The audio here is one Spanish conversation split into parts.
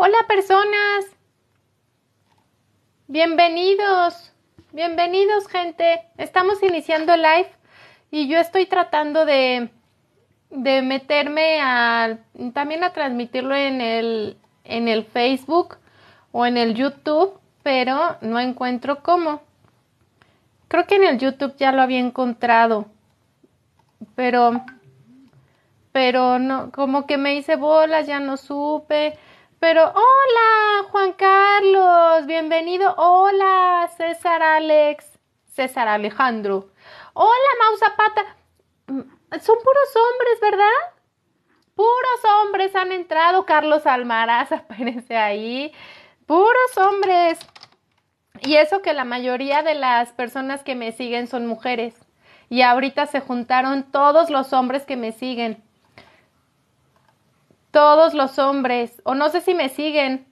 Hola personas. Bienvenidos. Bienvenidos gente. Estamos iniciando el live y yo estoy tratando de, meterme a también a transmitirlo en el, en el Facebook o en el YouTube, pero no encuentro cómo. Creo que en el YouTube ya lo había encontrado. Pero pero no como que me hice bolas, ya no supe pero, hola, Juan Carlos, bienvenido. Hola, César Alex, César Alejandro. Hola, Mau Zapata. Mm, son puros hombres, ¿verdad? Puros hombres han entrado. Carlos Almaraz aparece ahí. Puros hombres. Y eso que la mayoría de las personas que me siguen son mujeres. Y ahorita se juntaron todos los hombres que me siguen. Todos los hombres. O no sé si me siguen.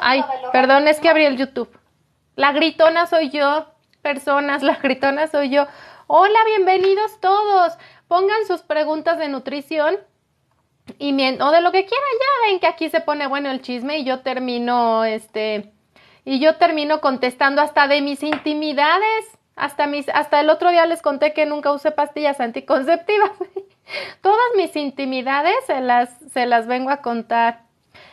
Ay, perdón, es que abrí el YouTube. La gritona soy yo. Personas, la gritona soy yo. Hola, bienvenidos todos. Pongan sus preguntas de nutrición y o de lo que quieran. Ya ven que aquí se pone bueno el chisme y yo termino este y yo termino contestando hasta de mis intimidades. Hasta mis hasta el otro día les conté que nunca usé pastillas anticonceptivas. Todas mis intimidades se las, se las vengo a contar.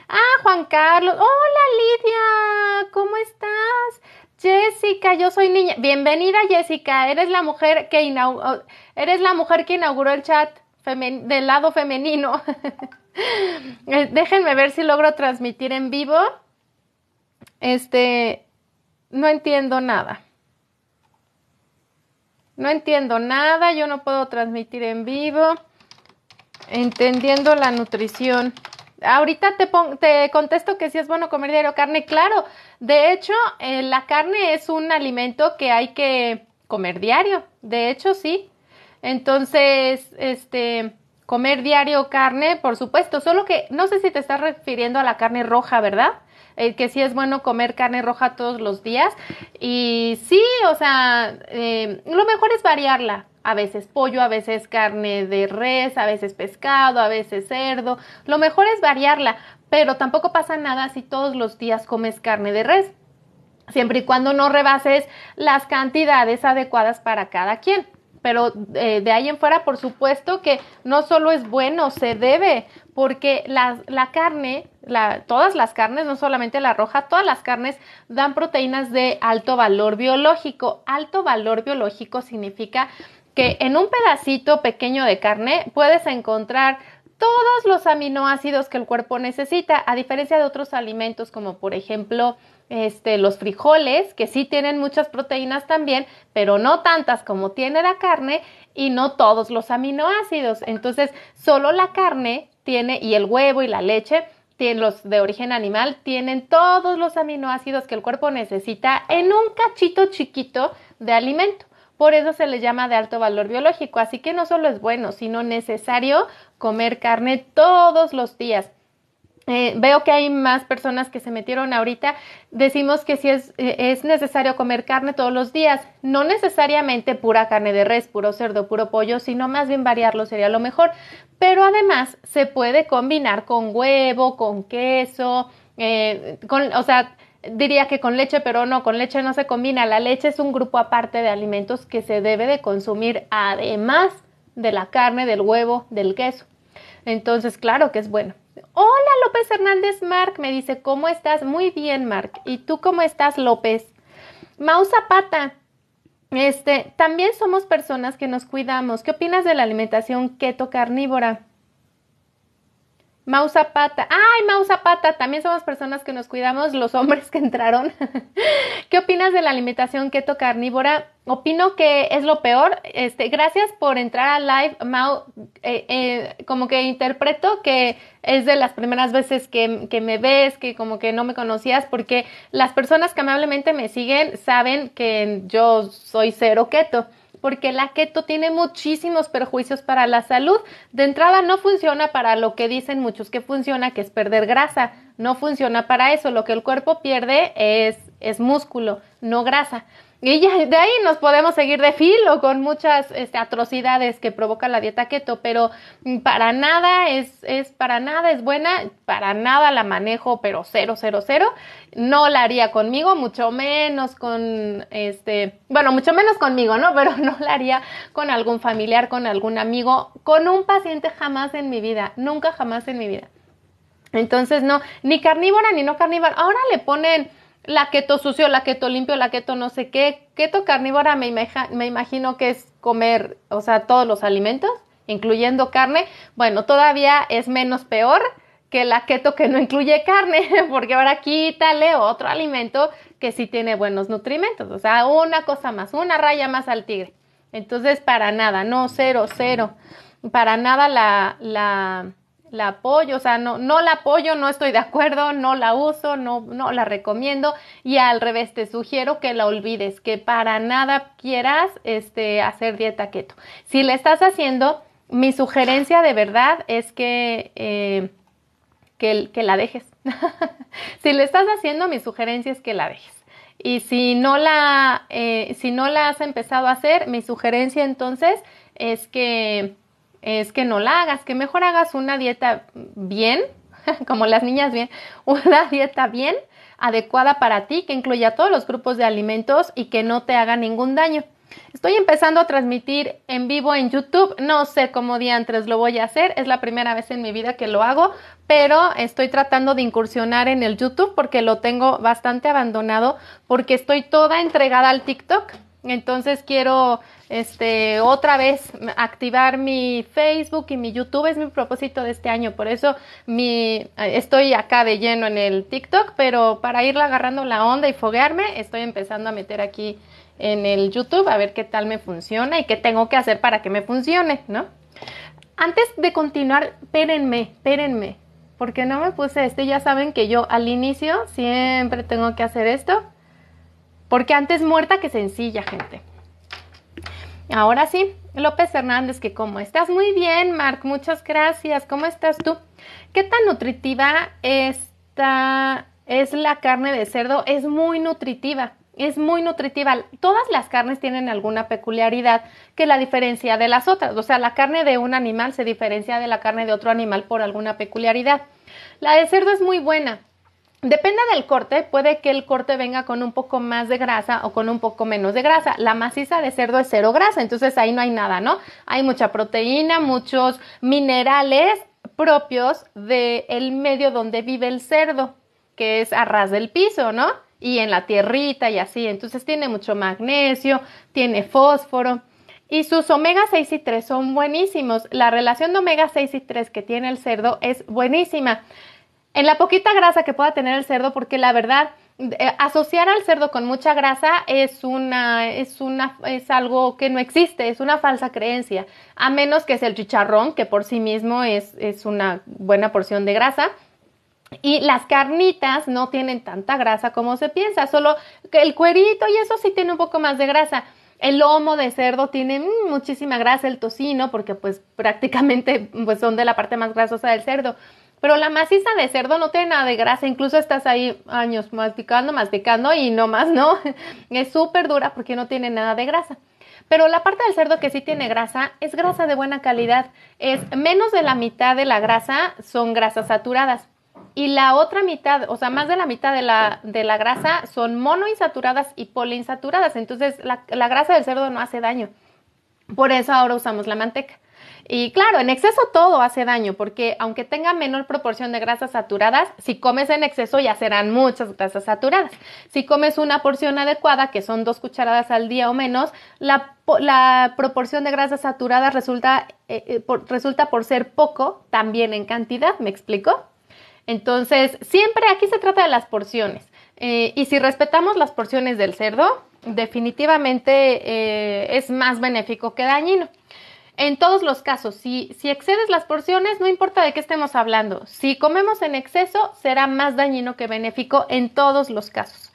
Ah, Juan Carlos. Hola, Lidia. ¿Cómo estás? Jessica, yo soy niña. Bienvenida, Jessica. Eres la mujer que, inauguró, oh, eres la mujer que inauguró el chat del lado femenino. Eh, déjenme ver si logro transmitir en vivo. Este, no entiendo nada. No entiendo nada, yo no puedo transmitir en vivo. Entendiendo la nutrición. Ahorita te, te contesto que sí es bueno comer diario carne. Claro, de hecho, eh, la carne es un alimento que hay que comer diario. De hecho, sí. Entonces, este, comer diario carne, por supuesto. Solo que no sé si te estás refiriendo a la carne roja, ¿verdad? Eh, que sí es bueno comer carne roja todos los días. Y sí, o sea, eh, lo mejor es variarla. A veces pollo, a veces carne de res, a veces pescado, a veces cerdo. Lo mejor es variarla, pero tampoco pasa nada si todos los días comes carne de res, siempre y cuando no rebases las cantidades adecuadas para cada quien pero eh, de ahí en fuera, por supuesto que no solo es bueno, se debe, porque la, la carne, todas las carnes, no solamente la roja, todas las carnes dan proteínas de alto valor biológico. Alto valor biológico significa que en un pedacito pequeño de carne puedes encontrar todos los aminoácidos que el cuerpo necesita, a diferencia de otros alimentos como por ejemplo este, los frijoles, que sí tienen muchas proteínas también, pero no tantas como tiene la carne y no todos los aminoácidos. Entonces, solo la carne tiene y el huevo y la leche los de origen animal tienen todos los aminoácidos que el cuerpo necesita en un cachito chiquito de alimento. Por eso se le llama de alto valor biológico. Así que no solo es bueno, sino necesario comer carne todos los días. Eh, veo que hay más personas que se metieron ahorita. Decimos que si es, eh, es, necesario comer carne todos los días, no necesariamente pura carne de res, puro cerdo, puro pollo, sino más bien variarlo sería lo mejor. Pero además se puede combinar con huevo, con queso, eh, con, o sea, diría que con leche, pero no, con leche no se combina. La leche es un grupo aparte de alimentos que se debe de consumir además de la carne, del huevo, del queso. Entonces, claro que es bueno. Hola López Hernández Marc, me dice, ¿cómo estás? Muy bien, Marc. ¿Y tú cómo estás, López? Mau Zapata, este, también somos personas que nos cuidamos. ¿Qué opinas de la alimentación keto carnívora? Mau Zapata. Ay, Mau Zapata, también somos personas que nos cuidamos, los hombres que entraron. ¿Qué opinas de la alimentación keto carnívora? Opino que es lo peor. Este, gracias por entrar al live, Mau. Eh, eh, como que interpreto que es de las primeras veces que, que, me ves, que como que no me conocías, porque las personas que amablemente me siguen saben que yo soy cero keto porque la keto tiene muchísimos perjuicios para la salud. De entrada no funciona para lo que dicen muchos que funciona, que es perder grasa. No funciona para eso. Lo que el cuerpo pierde es, es músculo, no grasa. Y de ahí nos podemos seguir de filo con muchas este, atrocidades que provoca la dieta keto, pero para nada es, es, para nada es buena, para nada la manejo, pero cero, cero, cero. No la haría conmigo, mucho menos con este, bueno, mucho menos conmigo, ¿no? Pero no la haría con algún familiar, con algún amigo, con un paciente jamás en mi vida, nunca jamás en mi vida. Entonces, no, ni carnívora ni no carnívora. Ahora le ponen la keto sucio, la keto limpio, la keto no sé qué. Keto carnívora me, me imagino que es comer, o sea, todos los alimentos, incluyendo carne. Bueno, todavía es menos peor que la keto que no incluye carne, porque ahora quítale otro alimento que sí tiene buenos nutrimentos. O sea, una cosa más, una raya más al tigre. Entonces, para nada, no, cero, cero. Para nada la, la la apoyo, o sea, no, no la apoyo, no estoy de acuerdo, no la uso, no, no la recomiendo y al revés te sugiero que la olvides, que para nada quieras este, hacer dieta keto. Si la estás haciendo, mi sugerencia de verdad es que, eh, que, la dejes. si la estás haciendo, mi sugerencia es que la dejes. Y si no la, eh, si no la has empezado a hacer, mi sugerencia entonces es que es que no la hagas, que mejor hagas una dieta bien, como las niñas bien, una dieta bien adecuada para ti, que incluya todos los grupos de alimentos y que no te haga ningún daño. Estoy empezando a transmitir en vivo en YouTube, no sé cómo diantres lo voy a hacer, es la primera vez en mi vida que lo hago, pero estoy tratando de incursionar en el YouTube porque lo tengo bastante abandonado porque estoy toda entregada al TikTok. Entonces quiero este otra vez activar mi Facebook y mi YouTube es mi propósito de este año, por eso mi estoy acá de lleno en el TikTok, pero para irla agarrando la onda y foguearme, estoy empezando a meter aquí en el YouTube a ver qué tal me funciona y qué tengo que hacer para que me funcione, ¿no? Antes de continuar, espérenme, espérenme, porque no me puse este, ya saben que yo al inicio siempre tengo que hacer esto porque antes muerta que sencilla, gente. Ahora sí, López Hernández, que cómo estás muy bien, Marc, muchas gracias. ¿Cómo estás tú? ¿Qué tan nutritiva está es la carne de cerdo? Es muy nutritiva. Es muy nutritiva. Todas las carnes tienen alguna peculiaridad que la diferencia de las otras. O sea, la carne de un animal se diferencia de la carne de otro animal por alguna peculiaridad. La de cerdo es muy buena. Depende del corte, puede que el corte venga con un poco más de grasa o con un poco menos de grasa. La maciza de cerdo es cero grasa, entonces ahí no hay nada, ¿no? Hay mucha proteína, muchos minerales propios del medio donde vive el cerdo, que es a ras del piso, ¿no? Y en la tierrita y así. Entonces tiene mucho magnesio, tiene fósforo. Y sus omega 6 y 3 son buenísimos. La relación de omega 6 y 3 que tiene el cerdo es buenísima en la poquita grasa que pueda tener el cerdo, porque la verdad, eh, asociar al cerdo con mucha grasa es una, es una, es algo que no existe, es una falsa creencia, a menos que es el chicharrón, que por sí mismo es, es una buena porción de grasa. Y las carnitas no tienen tanta grasa como se piensa, solo el cuerito y eso sí tiene un poco más de grasa. El lomo de cerdo tiene mm, muchísima grasa, el tocino, porque pues prácticamente pues, son de la parte más grasosa del cerdo. Pero la maciza de cerdo no tiene nada de grasa, incluso estás ahí años masticando, masticando y no más, ¿no? Es súper dura porque no tiene nada de grasa. Pero la parte del cerdo que sí tiene grasa es grasa de buena calidad. Es menos de la mitad de la grasa son grasas saturadas. Y la otra mitad, o sea, más de la mitad de la, de la grasa son monoinsaturadas y poliinsaturadas. Entonces, la grasa del cerdo no hace daño. Por eso ahora usamos la manteca. Y claro, en exceso todo hace daño, porque aunque tenga menor proporción de grasas saturadas, si comes en exceso ya serán muchas grasas saturadas. Si comes una porción adecuada, que son dos cucharadas al día o menos, la, proporción de grasas saturadas resulta, eh, eh, por, resulta por ser poco también en cantidad, ¿me explico? Entonces, siempre aquí se trata de las porciones. Eh, y si respetamos las porciones del cerdo, definitivamente es más benéfico que dañino. En todos los casos, si, si excedes las porciones, no importa de qué estemos hablando, si comemos en exceso, será más dañino que benéfico en todos los casos.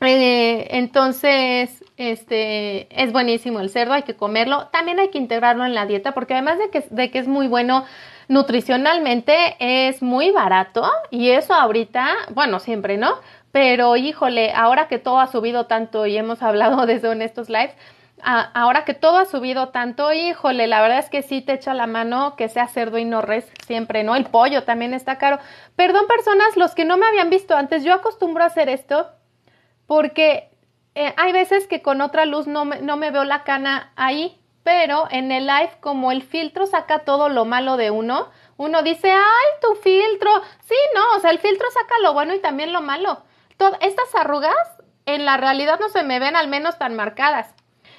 Eh, entonces, este es buenísimo el cerdo, hay que comerlo. También hay que integrarlo en la dieta, porque además de que, de que es muy bueno nutricionalmente, es muy barato. Y eso ahorita, bueno, siempre, ¿no? Pero híjole, ahora que todo ha subido tanto y hemos hablado de eso en estos lives, ahora que todo ha subido tanto, híjole, la verdad es que sí te echa la mano que sea cerdo y no res, siempre, ¿no? El pollo también está caro. Perdón, personas, los que no me habían visto antes, yo acostumbro a hacer esto porque eh, hay veces que con otra luz no me, veo la cana ahí, pero en el live, como el filtro saca todo lo malo de uno, uno dice, ay, tu filtro. Sí, no, o sea, el filtro saca lo bueno y también lo malo. Todas estas arrugas en la realidad no se me ven al menos tan marcadas.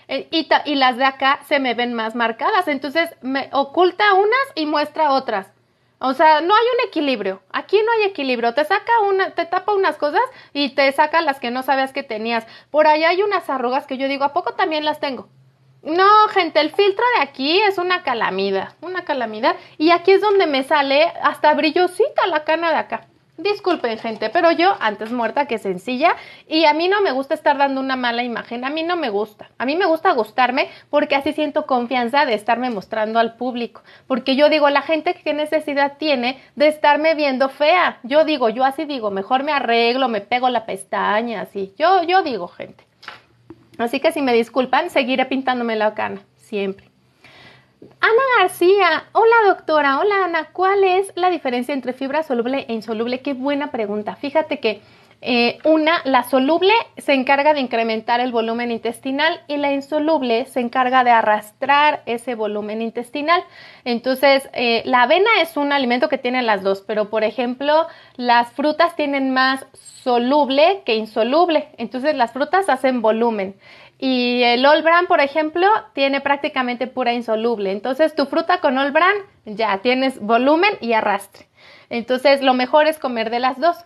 Eh, y, las de acá se me ven más marcadas. Entonces me oculta unas y muestra otras. O sea, no hay un equilibrio. Aquí no hay equilibrio. Te saca una, te tapa unas cosas y te saca las que no sabías que tenías. Por ahí hay unas arrugas que yo digo, ¿a poco también las tengo? No, gente, el filtro de aquí es una calamidad, una calamidad. Y aquí es donde me sale hasta brillosita la cana de acá. Disculpen gente, pero yo antes muerta que sencilla y a mí no me gusta estar dando una mala imagen, a mí no me gusta, a mí me gusta gustarme porque así siento confianza de estarme mostrando al público, porque yo digo, la gente qué necesidad tiene de estarme viendo fea, yo digo, yo así digo, mejor me arreglo, me pego la pestaña, así, yo, yo digo gente. Así que si me disculpan, seguiré pintándome la cana, siempre. Ana García, hola doctora, hola Ana, ¿cuál es la diferencia entre fibra soluble e insoluble? Qué buena pregunta. Fíjate que eh, una, la soluble se encarga de incrementar el volumen intestinal y la insoluble se encarga de arrastrar ese volumen intestinal. Entonces, eh, la avena es un alimento que tiene las dos, pero por ejemplo, las frutas tienen más soluble que insoluble. Entonces las frutas hacen volumen. Y el Olbran, por ejemplo, tiene prácticamente pura insoluble. Entonces tu fruta con Olbran ya tienes volumen y arrastre. Entonces lo mejor es comer de las dos.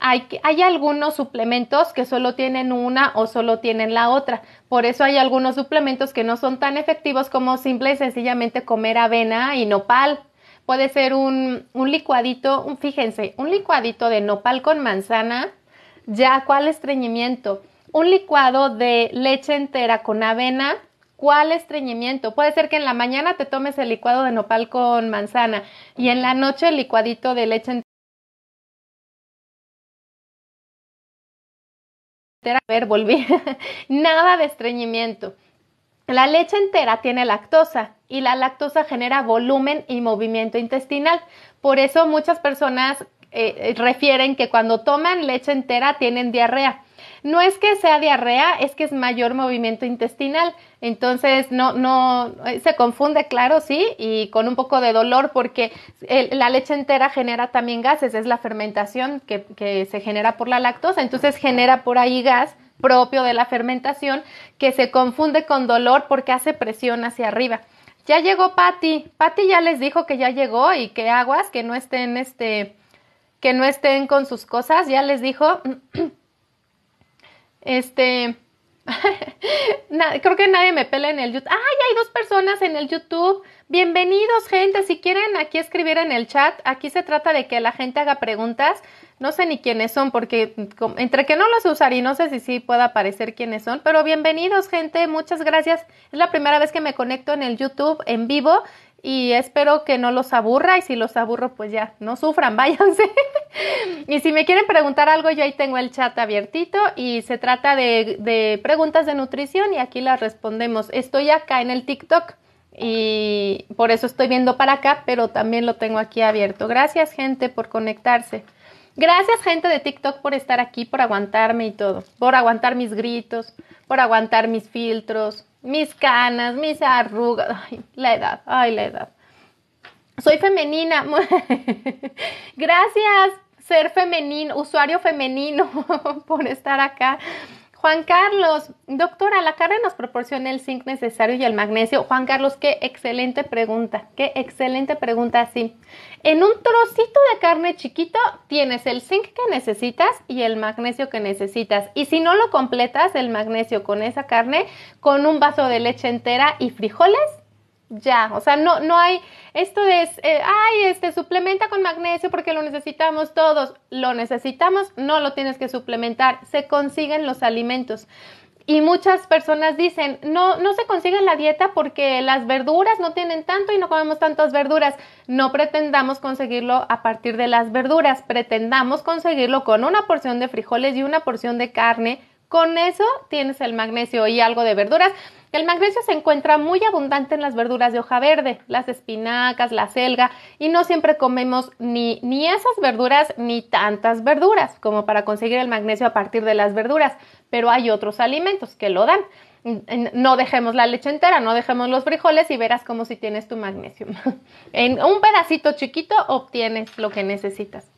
Hay, hay, algunos suplementos que solo tienen una o solo tienen la otra. Por eso hay algunos suplementos que no son tan efectivos como simple y sencillamente comer avena y nopal. Puede ser un, licuadito, un, fíjense, un licuadito de nopal con manzana ya, ¿cuál estreñimiento? Un licuado de leche entera con avena, ¿cuál estreñimiento? Puede ser que en la mañana te tomes el licuado de nopal con manzana y en la noche el licuadito de leche entera. A ver, volví. Nada de estreñimiento. La leche entera tiene lactosa y la lactosa genera volumen y movimiento intestinal. Por eso muchas personas eh, eh, refieren que cuando toman leche entera tienen diarrea. No es que sea diarrea, es que es mayor movimiento intestinal. Entonces, no, no, eh, se confunde, claro, sí, y con un poco de dolor porque la leche entera genera también gases, es la fermentación que, que se genera por la lactosa, entonces genera por ahí gas propio de la fermentación que se confunde con dolor porque hace presión hacia arriba. Ya llegó Patty. Patty ya les dijo que ya llegó y que aguas, que no estén este, que no estén con sus cosas, ya les dijo. Este, creo que nadie me pela en el YouTube. ¡Ay, hay dos personas en el YouTube! Bienvenidos, gente. Si quieren aquí escribir en el chat, aquí se trata de que la gente haga preguntas. No sé ni quiénes son, porque entre que no los usaré y no sé si sí pueda aparecer quiénes son. Pero bienvenidos, gente. Muchas gracias. Es la primera vez que me conecto en el YouTube en vivo y espero que no los aburra y si los aburro pues ya, no sufran, váyanse. y si me quieren preguntar algo, yo ahí tengo el chat abiertito y se trata de, preguntas de nutrición y aquí las respondemos. Estoy acá en el TikTok y por eso estoy viendo para acá, pero también lo tengo aquí abierto. Gracias gente por conectarse. Gracias gente de TikTok por estar aquí, por aguantarme y todo, por aguantar mis gritos, por aguantar mis filtros, mis canas, mis arrugas, ay, la edad, ay, la edad. Soy femenina. Gracias, ser femenino, usuario femenino, por estar acá. Juan Carlos, doctora, la carne nos proporciona el zinc necesario y el magnesio. Juan Carlos, qué excelente pregunta, qué excelente pregunta, sí. En un trocito de carne chiquito tienes el zinc que necesitas y el magnesio que necesitas. Y si no lo completas, el magnesio con esa carne, con un vaso de leche entera y frijoles, ya, o sea, no, no hay, esto es, eh, ay, este, suplementa con magnesio porque lo necesitamos todos, lo necesitamos, no lo tienes que suplementar, se consiguen los alimentos. Y muchas personas dicen, no, no se consigue la dieta porque las verduras no tienen tanto y no comemos tantas verduras. No pretendamos conseguirlo a partir de las verduras, pretendamos conseguirlo con una porción de frijoles y una porción de carne con eso tienes el magnesio y algo de verduras. El magnesio se encuentra muy abundante en las verduras de hoja verde, las espinacas, la selga, y no siempre comemos ni, ni esas verduras ni tantas verduras como para conseguir el magnesio a partir de las verduras, pero hay otros alimentos que lo dan. No dejemos la leche entera, no dejemos los frijoles y verás como si tienes tu magnesio. en un pedacito chiquito obtienes lo que necesitas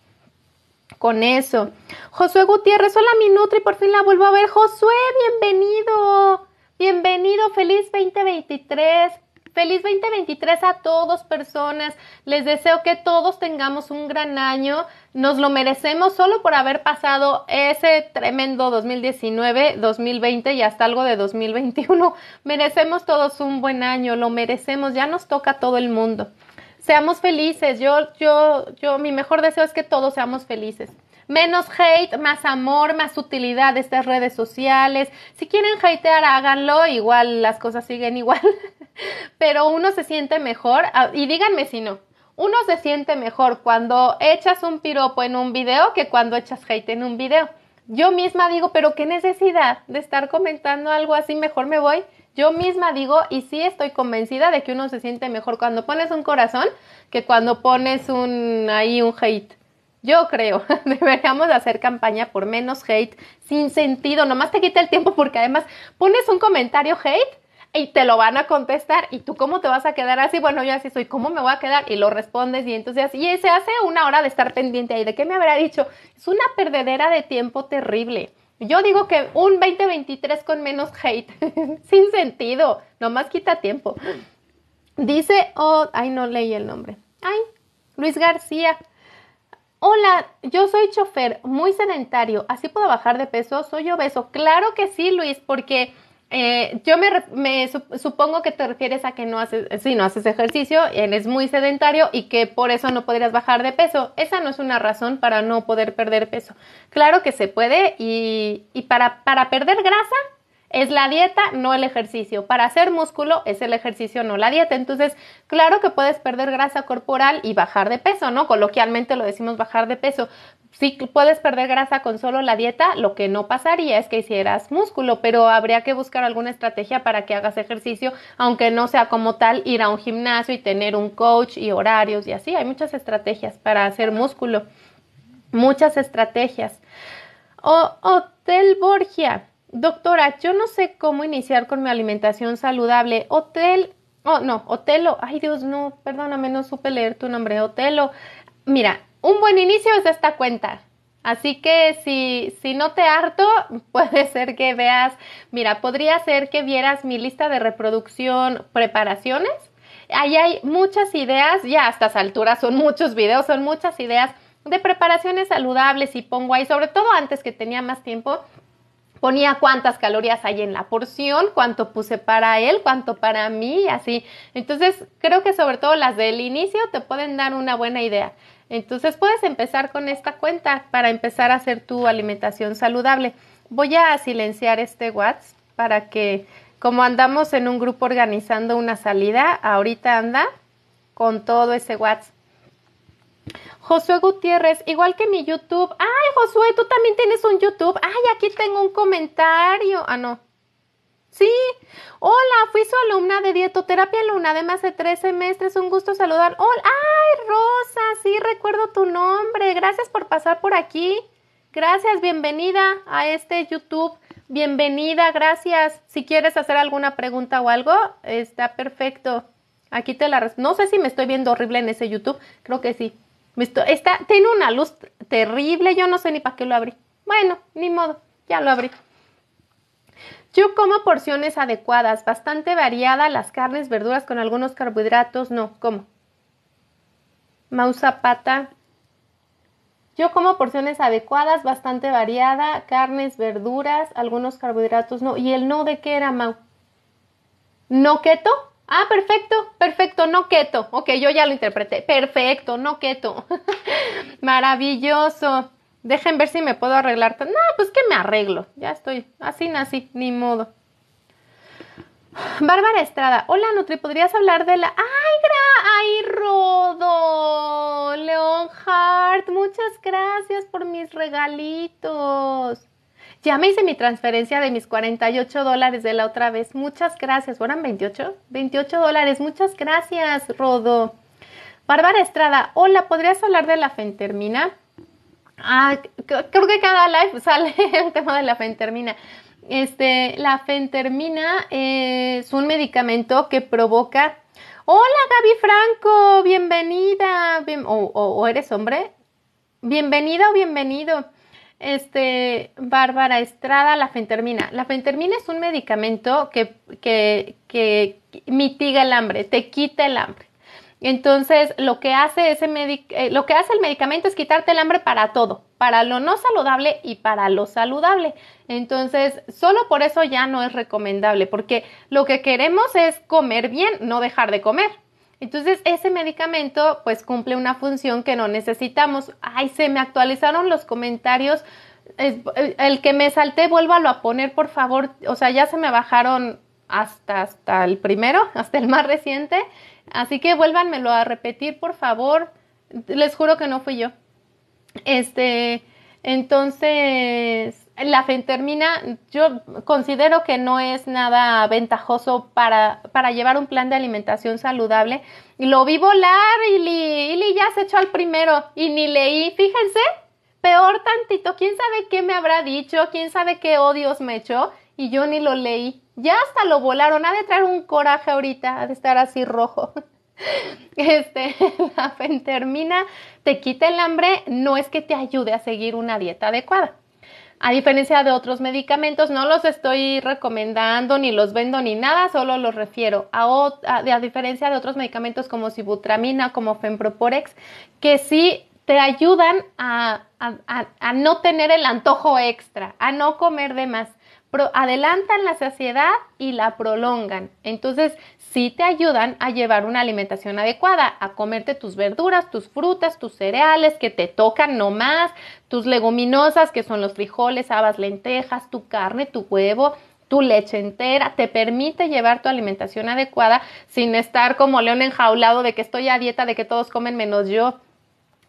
con eso. Josué Gutiérrez, hola mi Nutri, por fin la vuelvo a ver. Josué, bienvenido. Bienvenido, feliz 2023. Feliz 2023 a todos personas. Les deseo que todos tengamos un gran año. Nos lo merecemos solo por haber pasado ese tremendo 2019, 2020 y hasta algo de 2021. Merecemos todos un buen año, lo merecemos, ya nos toca a todo el mundo seamos felices. Yo, yo, yo, mi mejor deseo es que todos seamos felices. Menos hate, más amor, más utilidad de estas redes sociales. Si quieren hatear, háganlo, igual las cosas siguen igual. Pero uno se siente mejor, ah, y díganme si no. Uno se siente mejor cuando echas un piropo en un video que cuando echas hate en un video. Yo misma digo, pero qué necesidad de estar comentando algo así, mejor me voy yo misma digo, y sí estoy convencida de que uno se siente mejor cuando pones un corazón que cuando pones un ahí un hate. Yo creo, deberíamos hacer campaña por menos hate, sin sentido, nomás te quita el tiempo porque además pones un comentario hate y te lo van a contestar y tú cómo te vas a quedar así, bueno, yo así soy, ¿cómo me voy a quedar? Y lo respondes y entonces y se hace una hora de estar pendiente ahí de qué me habrá dicho. Es una perdedera de tiempo terrible. Yo digo que un 2023 con menos hate, sin sentido, nomás quita tiempo. Dice, oh, ay, no leí el nombre. Ay, Luis García. Hola, yo soy chofer, muy sedentario, así puedo bajar de peso, soy obeso. Claro que sí, Luis, porque eh, yo me, supongo que te refieres a que no haces, si no haces ejercicio, eres muy sedentario y que por eso no podrías bajar de peso. Esa no es una razón para no poder perder peso. Claro que se puede y, para, para perder grasa es la dieta, no el ejercicio. Para hacer músculo es el ejercicio, no la dieta. Entonces, claro que puedes perder grasa corporal y bajar de peso, ¿no? Coloquialmente lo decimos bajar de peso, sí puedes perder grasa con solo la dieta, lo que no pasaría es que hicieras músculo, pero habría que buscar alguna estrategia para que hagas ejercicio, aunque no sea como tal ir a un gimnasio y tener un coach y horarios y así. Hay muchas estrategias para hacer músculo, muchas estrategias. O Hotel Borgia. Doctora, yo no sé cómo iniciar con mi alimentación saludable. Hotel, oh no, Otelo, ay Dios, no, perdóname, no supe leer tu nombre, Otelo. Mira, un buen inicio es esta cuenta. Así que si, si, no te harto, puede ser que veas, mira, podría ser que vieras mi lista de reproducción preparaciones. Ahí hay muchas ideas, ya a estas alturas son muchos videos, son muchas ideas de preparaciones saludables y pongo ahí, sobre todo antes que tenía más tiempo, ponía cuántas calorías hay en la porción, cuánto puse para él, cuánto para mí, así. Entonces, creo que sobre todo las del inicio te pueden dar una buena idea. Entonces puedes empezar con esta cuenta para empezar a hacer tu alimentación saludable. Voy a silenciar este WhatsApp para que, como andamos en un grupo organizando una salida, ahorita anda con todo ese WhatsApp. Josué Gutiérrez, igual que mi YouTube. Ay, Josué, tú también tienes un YouTube. Ay, aquí tengo un comentario. Ah, no, Sí. Hola, fui su alumna de dietoterapia luna de más de tres semestres. Un gusto saludar. Hola. Ay, Rosa, sí, recuerdo tu nombre. Gracias por pasar por aquí. Gracias, bienvenida a este YouTube. Bienvenida, gracias. Si quieres hacer alguna pregunta o algo, está perfecto. Aquí te la No sé si me estoy viendo horrible en ese YouTube. Creo que sí. está, tiene una luz terrible. Yo no sé ni para qué lo abrí. Bueno, ni modo. Ya lo abrí. Yo como porciones adecuadas, bastante variada, las carnes, verduras con algunos carbohidratos, no, como. Mausapata. Yo como porciones adecuadas, bastante variada, carnes, verduras, algunos carbohidratos, no. ¿Y el no de qué era, Mau? ¿No keto? Ah, perfecto, perfecto, no keto. Ok, yo ya lo interpreté. Perfecto, no keto. Maravilloso. Dejen ver si me puedo arreglar. No, pues que me arreglo. Ya estoy. Así nací, ni modo. Bárbara Estrada, hola Nutri, ¿podrías hablar de la... ¡Ay, gra... Rodo! León Hart, muchas gracias por mis regalitos. Ya me hice mi transferencia de mis 48 dólares de la otra vez. Muchas gracias. ¿Fueron 28? 28 dólares. Muchas gracias, Rodo. Bárbara Estrada, hola, ¿podrías hablar de la fentermina? Ah, creo que cada live sale el tema de la fentermina. Este, la fentermina es un medicamento que provoca. Hola Gaby Franco, bienvenida. o, eres hombre. Bienvenida o bienvenido. Este, Bárbara Estrada, la fentermina. La fentermina es un medicamento que mitiga el hambre, te quita el hambre. Entonces, lo que hace, ese eh, lo que hace el medicamento es quitarte el hambre para todo, para lo no saludable y para lo saludable. Entonces, solo por eso ya no es recomendable, porque lo que queremos es comer bien, no dejar de comer. Entonces, ese medicamento pues cumple una función que no necesitamos. Ay, se me actualizaron los comentarios. Eh, el que me salté, vuélvalo a poner, por favor. O sea, ya se me bajaron hasta, hasta el primero, hasta el más reciente. Así que vuélvanmelo a repetir, por favor. Les juro que no fui yo. Este, entonces, la fentermina yo considero que no es nada ventajoso para, para llevar un plan de alimentación saludable. Lo vi volar y ya se echó al primero y ni leí, fíjense, peor tantito, quién sabe qué me habrá dicho, quién sabe qué odios me echó y yo ni lo leí. Ya hasta lo volaron, ha de traer un coraje ahorita, ha de estar así rojo. Este, la fentermina te quita el hambre, no es que te ayude a seguir una dieta adecuada. A diferencia de otros medicamentos, no los estoy recomendando, ni los vendo, ni nada, solo los refiero. A, a diferencia de otros medicamentos como sibutramina, como fenproporex, que sí te ayudan a, a, no tener el antojo extra, a no comer de más adelantan la saciedad y la prolongan. Entonces, sí te ayudan a llevar una alimentación adecuada, a comerte tus verduras, tus frutas, tus cereales que te tocan nomás, tus leguminosas que son los frijoles, habas, lentejas, tu carne, tu huevo, tu leche entera, te permite llevar tu alimentación adecuada sin estar como león enjaulado de que estoy a dieta, de que todos comen menos yo.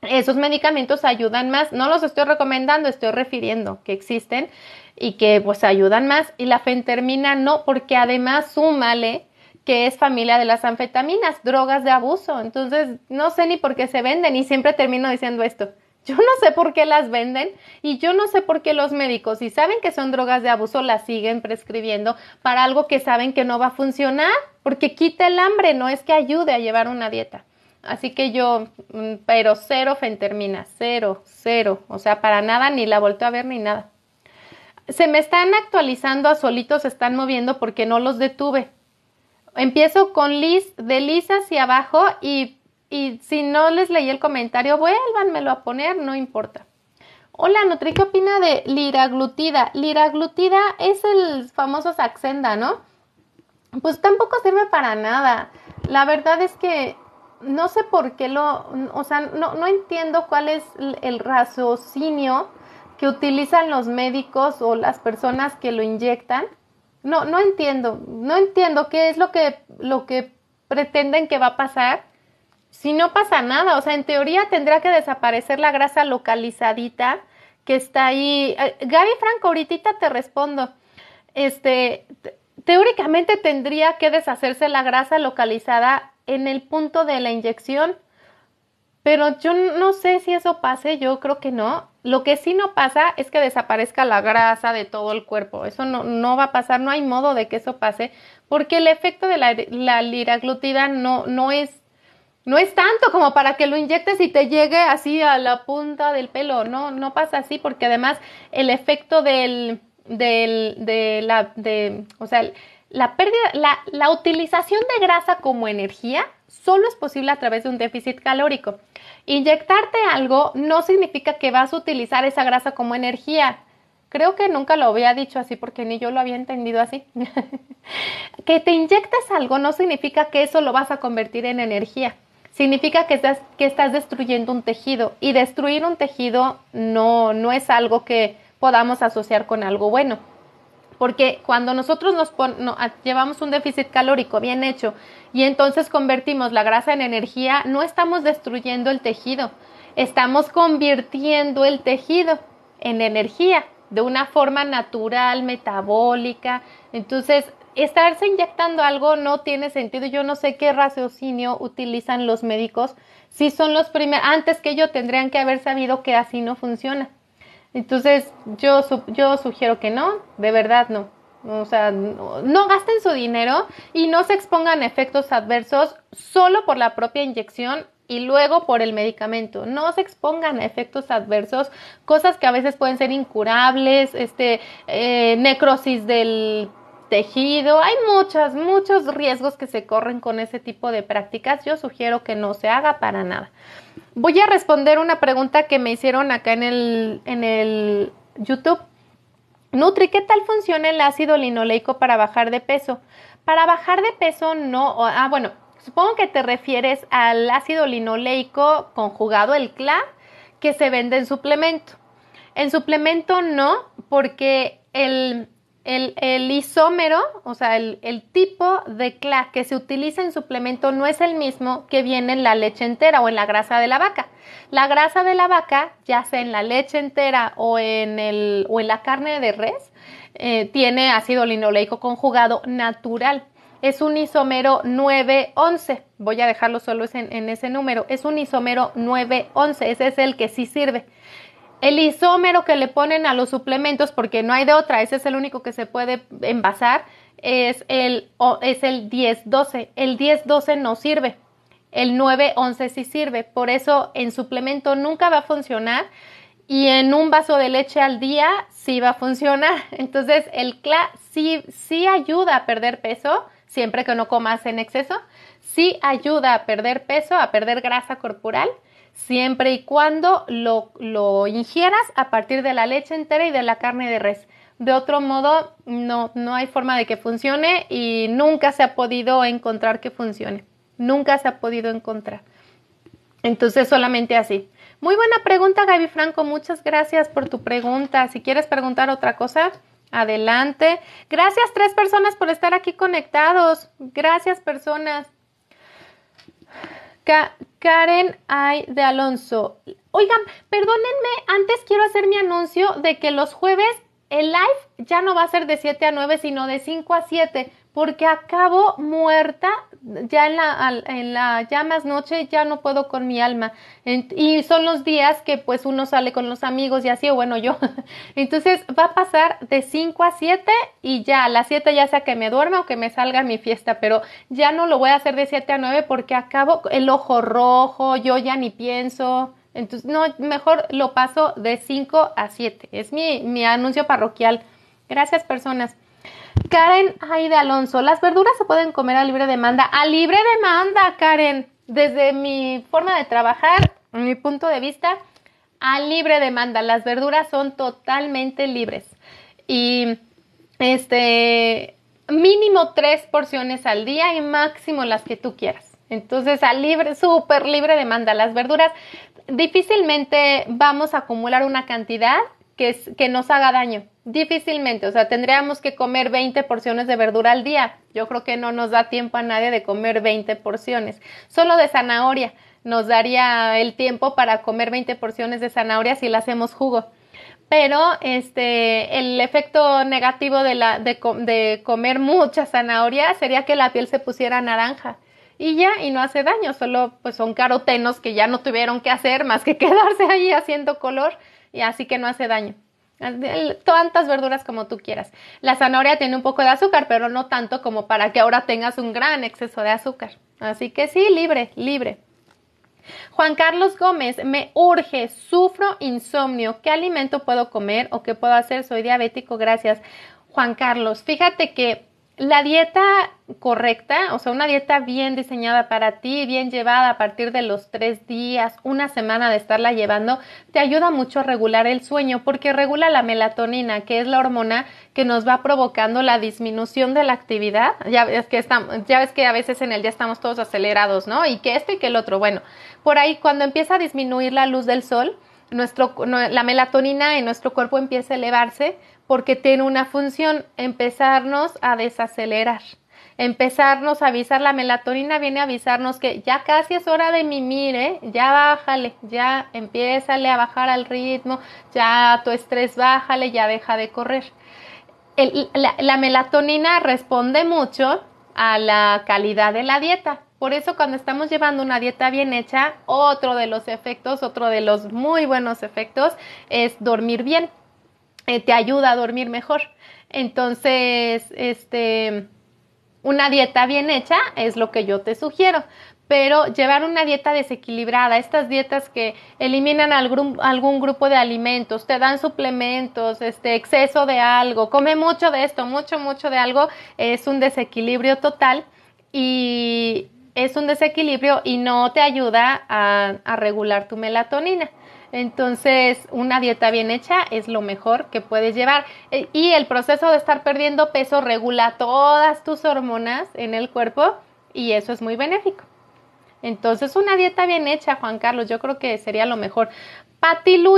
Esos medicamentos ayudan más, no los estoy recomendando, estoy refiriendo que existen y que pues ayudan más y la fentermina no, porque además súmale que es familia de las anfetaminas, drogas de abuso. Entonces, no sé ni por qué se venden y siempre termino diciendo esto. Yo no sé por qué las venden y yo no sé por qué los médicos, si saben que son drogas de abuso, las siguen prescribiendo para algo que saben que no va a funcionar, porque quita el hambre, no es que ayude a llevar una dieta. Así que yo, mm, pero cero fentermina, cero, cero, o sea, para nada, ni la volteo a ver ni nada se me están actualizando a solitos, se están moviendo porque no los detuve. Empiezo con Liz, de Liz hacia abajo y, y si no les leí el comentario, vuélvanmelo a poner, no importa. Hola Nutri, ¿qué opina de liraglutida? Liraglutida es el famoso Saxenda, ¿no? Pues tampoco sirve para nada. La verdad es que no sé por qué lo, o sea, no, no entiendo cuál es el raciocinio que utilizan los médicos o las personas que lo inyectan. No, no entiendo, no entiendo qué es lo que, lo que pretenden que va a pasar si no pasa nada. O sea, en teoría tendrá que desaparecer la grasa localizadita que está ahí. Eh, Gaby Franco, ahorita te respondo. Este, teóricamente tendría que deshacerse la grasa localizada en el punto de la inyección pero yo no sé si eso pase, yo creo que no. Lo que sí no pasa es que desaparezca la grasa de todo el cuerpo. Eso no, va a pasar, no hay modo de que eso pase, porque el efecto de la, la liraglutida no, no es no es tanto como para que lo inyectes y te llegue así a la punta del pelo. No, no pasa así, porque además el efecto del, de la, de, o sea, la pérdida, la, la utilización de grasa como energía solo es posible a través de un déficit calórico. Inyectarte algo no significa que vas a utilizar esa grasa como energía. Creo que nunca lo había dicho así porque ni yo lo había entendido así. que te inyectes algo no significa que eso lo vas a convertir en energía. Significa que estás, que estás destruyendo un tejido y destruir un tejido no, no es algo que podamos asociar con algo bueno porque cuando nosotros nos ah, llevamos un déficit calórico bien hecho y entonces convertimos la grasa en energía, no estamos destruyendo el tejido, estamos convirtiendo el tejido en energía de una forma natural, metabólica. Entonces, estarse inyectando algo no tiene sentido. Yo no sé qué raciocinio utilizan los médicos. Si son los primeros, antes que yo tendrían que haber sabido que así no funciona. Entonces, yo, yo sugiero que no, de verdad no. O sea, no, gasten su dinero y no se expongan a efectos adversos solo por la propia inyección y luego por el medicamento. No se expongan a efectos adversos, cosas que a veces pueden ser incurables, este, eh, necrosis del tejido. Hay muchos, muchos riesgos que se corren con ese tipo de prácticas. Yo sugiero que no se haga para nada. Voy a responder una pregunta que me hicieron acá en el, en el YouTube. Nutri, ¿qué tal funciona el ácido linoleico para bajar de peso? Para bajar de peso no, ah bueno, supongo que te refieres al ácido linoleico conjugado, el CLA, que se vende en suplemento. En suplemento no, porque el, el, el isómero, o sea, el, tipo de CLA que se utiliza en suplemento no es el mismo que viene en la leche entera o en la grasa de la vaca. La grasa de la vaca, ya sea en la leche entera o en, el, o en la carne de res, eh, tiene ácido linoleico conjugado natural es un 9 911. Voy a dejarlo solo en, ese número. Es un isómero 911. Ese es el que sí sirve. El isómero que le ponen a los suplementos, porque no hay de otra, ese es el único que se puede envasar, es el, es el 10-12. El 10-12 no sirve, el 9-11 sí sirve, por eso en suplemento nunca va a funcionar y en un vaso de leche al día sí va a funcionar. Entonces el CLA sí, sí ayuda a perder peso, siempre que no comas en exceso, sí ayuda a perder peso, a perder grasa corporal siempre y cuando lo, ingieras a partir de la leche entera y de la carne de res. De otro modo, no, no hay forma de que funcione y nunca se ha podido encontrar que funcione. Nunca se ha podido encontrar. Entonces, solamente así. Muy buena pregunta, Gaby Franco. Muchas gracias por tu pregunta. Si quieres preguntar otra cosa, adelante. Gracias, tres personas, por estar aquí conectados. Gracias, personas. Karen Ay de Alonso. Oigan, perdónenme, antes quiero hacer mi anuncio de que los jueves el live ya no va a ser de 7 a 9, sino de 5 a 7 porque acabo muerta, ya en la, en la ya más noche ya no puedo con mi alma. y son los días que pues uno sale con los amigos y así, o bueno, yo. Entonces va a pasar de 5 a 7 y ya a las 7 ya sea que me duerma o que me salga mi fiesta, pero ya no lo voy a hacer de 7 a 9 porque acabo el ojo rojo, yo ya ni pienso. Entonces, no, mejor lo paso de 5 a 7. Es mi, mi anuncio parroquial. Gracias, personas. Karen de Alonso, las verduras se pueden comer a libre demanda. A libre demanda, Karen. Desde mi forma de trabajar, mi punto de vista, a libre demanda. Las verduras son totalmente libres. Y este, mínimo tres porciones al día y máximo las que tú quieras. Entonces, a libre, súper libre demanda. Las verduras difícilmente vamos a acumular una cantidad que, que nos haga daño. Difícilmente, o sea, tendríamos que comer 20 porciones de verdura al día. Yo creo que no nos da tiempo a nadie de comer 20 porciones. Solo de zanahoria nos daría el tiempo para comer 20 porciones de zanahoria si le hacemos jugo. Pero este, el efecto negativo de, la, de, de comer mucha zanahoria sería que la piel se pusiera naranja y ya, y no hace daño, solo pues son carotenos que ya no tuvieron que hacer más que quedarse ahí haciendo color y así que no hace daño tantas verduras como tú quieras. La zanahoria tiene un poco de azúcar, pero no tanto como para que ahora tengas un gran exceso de azúcar. Así que sí, libre, libre. Juan Carlos Gómez, me urge, sufro insomnio. ¿Qué alimento puedo comer o qué puedo hacer? Soy diabético, gracias. Juan Carlos, fíjate que la dieta correcta, o sea, una dieta bien diseñada para ti, bien llevada a partir de los tres días, una semana de estarla llevando, te ayuda mucho a regular el sueño porque regula la melatonina, que es la hormona que nos va provocando la disminución de la actividad. Ya ves que, estamos, ya ves que a veces en el día estamos todos acelerados, ¿no? Y que esto y que el otro. Bueno, por ahí cuando empieza a disminuir la luz del sol, nuestro, la melatonina en nuestro cuerpo empieza a elevarse porque tiene una función, empezarnos a desacelerar, empezarnos a avisar, la melatonina viene a avisarnos que ya casi es hora de mimir, ¿eh? ya bájale, ya empiézale a bajar al ritmo, ya tu estrés bájale, ya deja de correr. la melatonina responde mucho a la calidad de la dieta. Por eso cuando estamos llevando una dieta bien hecha, otro de los efectos, otro de los muy buenos efectos es dormir bien. Eh, te ayuda a dormir mejor. Entonces, este, una dieta bien hecha es lo que yo te sugiero. Pero llevar una dieta desequilibrada, estas dietas que eliminan algún, algún grupo de alimentos, te dan suplementos, este exceso de algo, come mucho de esto, mucho, mucho de algo, es un desequilibrio total y es un desequilibrio y no te ayuda a regular tu melatonina. Entonces, una dieta bien hecha es lo mejor que puedes llevar. Eh, y el proceso de estar perdiendo peso regula todas tus hormonas en el cuerpo y eso es muy benéfico. Entonces, una dieta bien hecha, Juan Carlos, yo creo que sería lo mejor.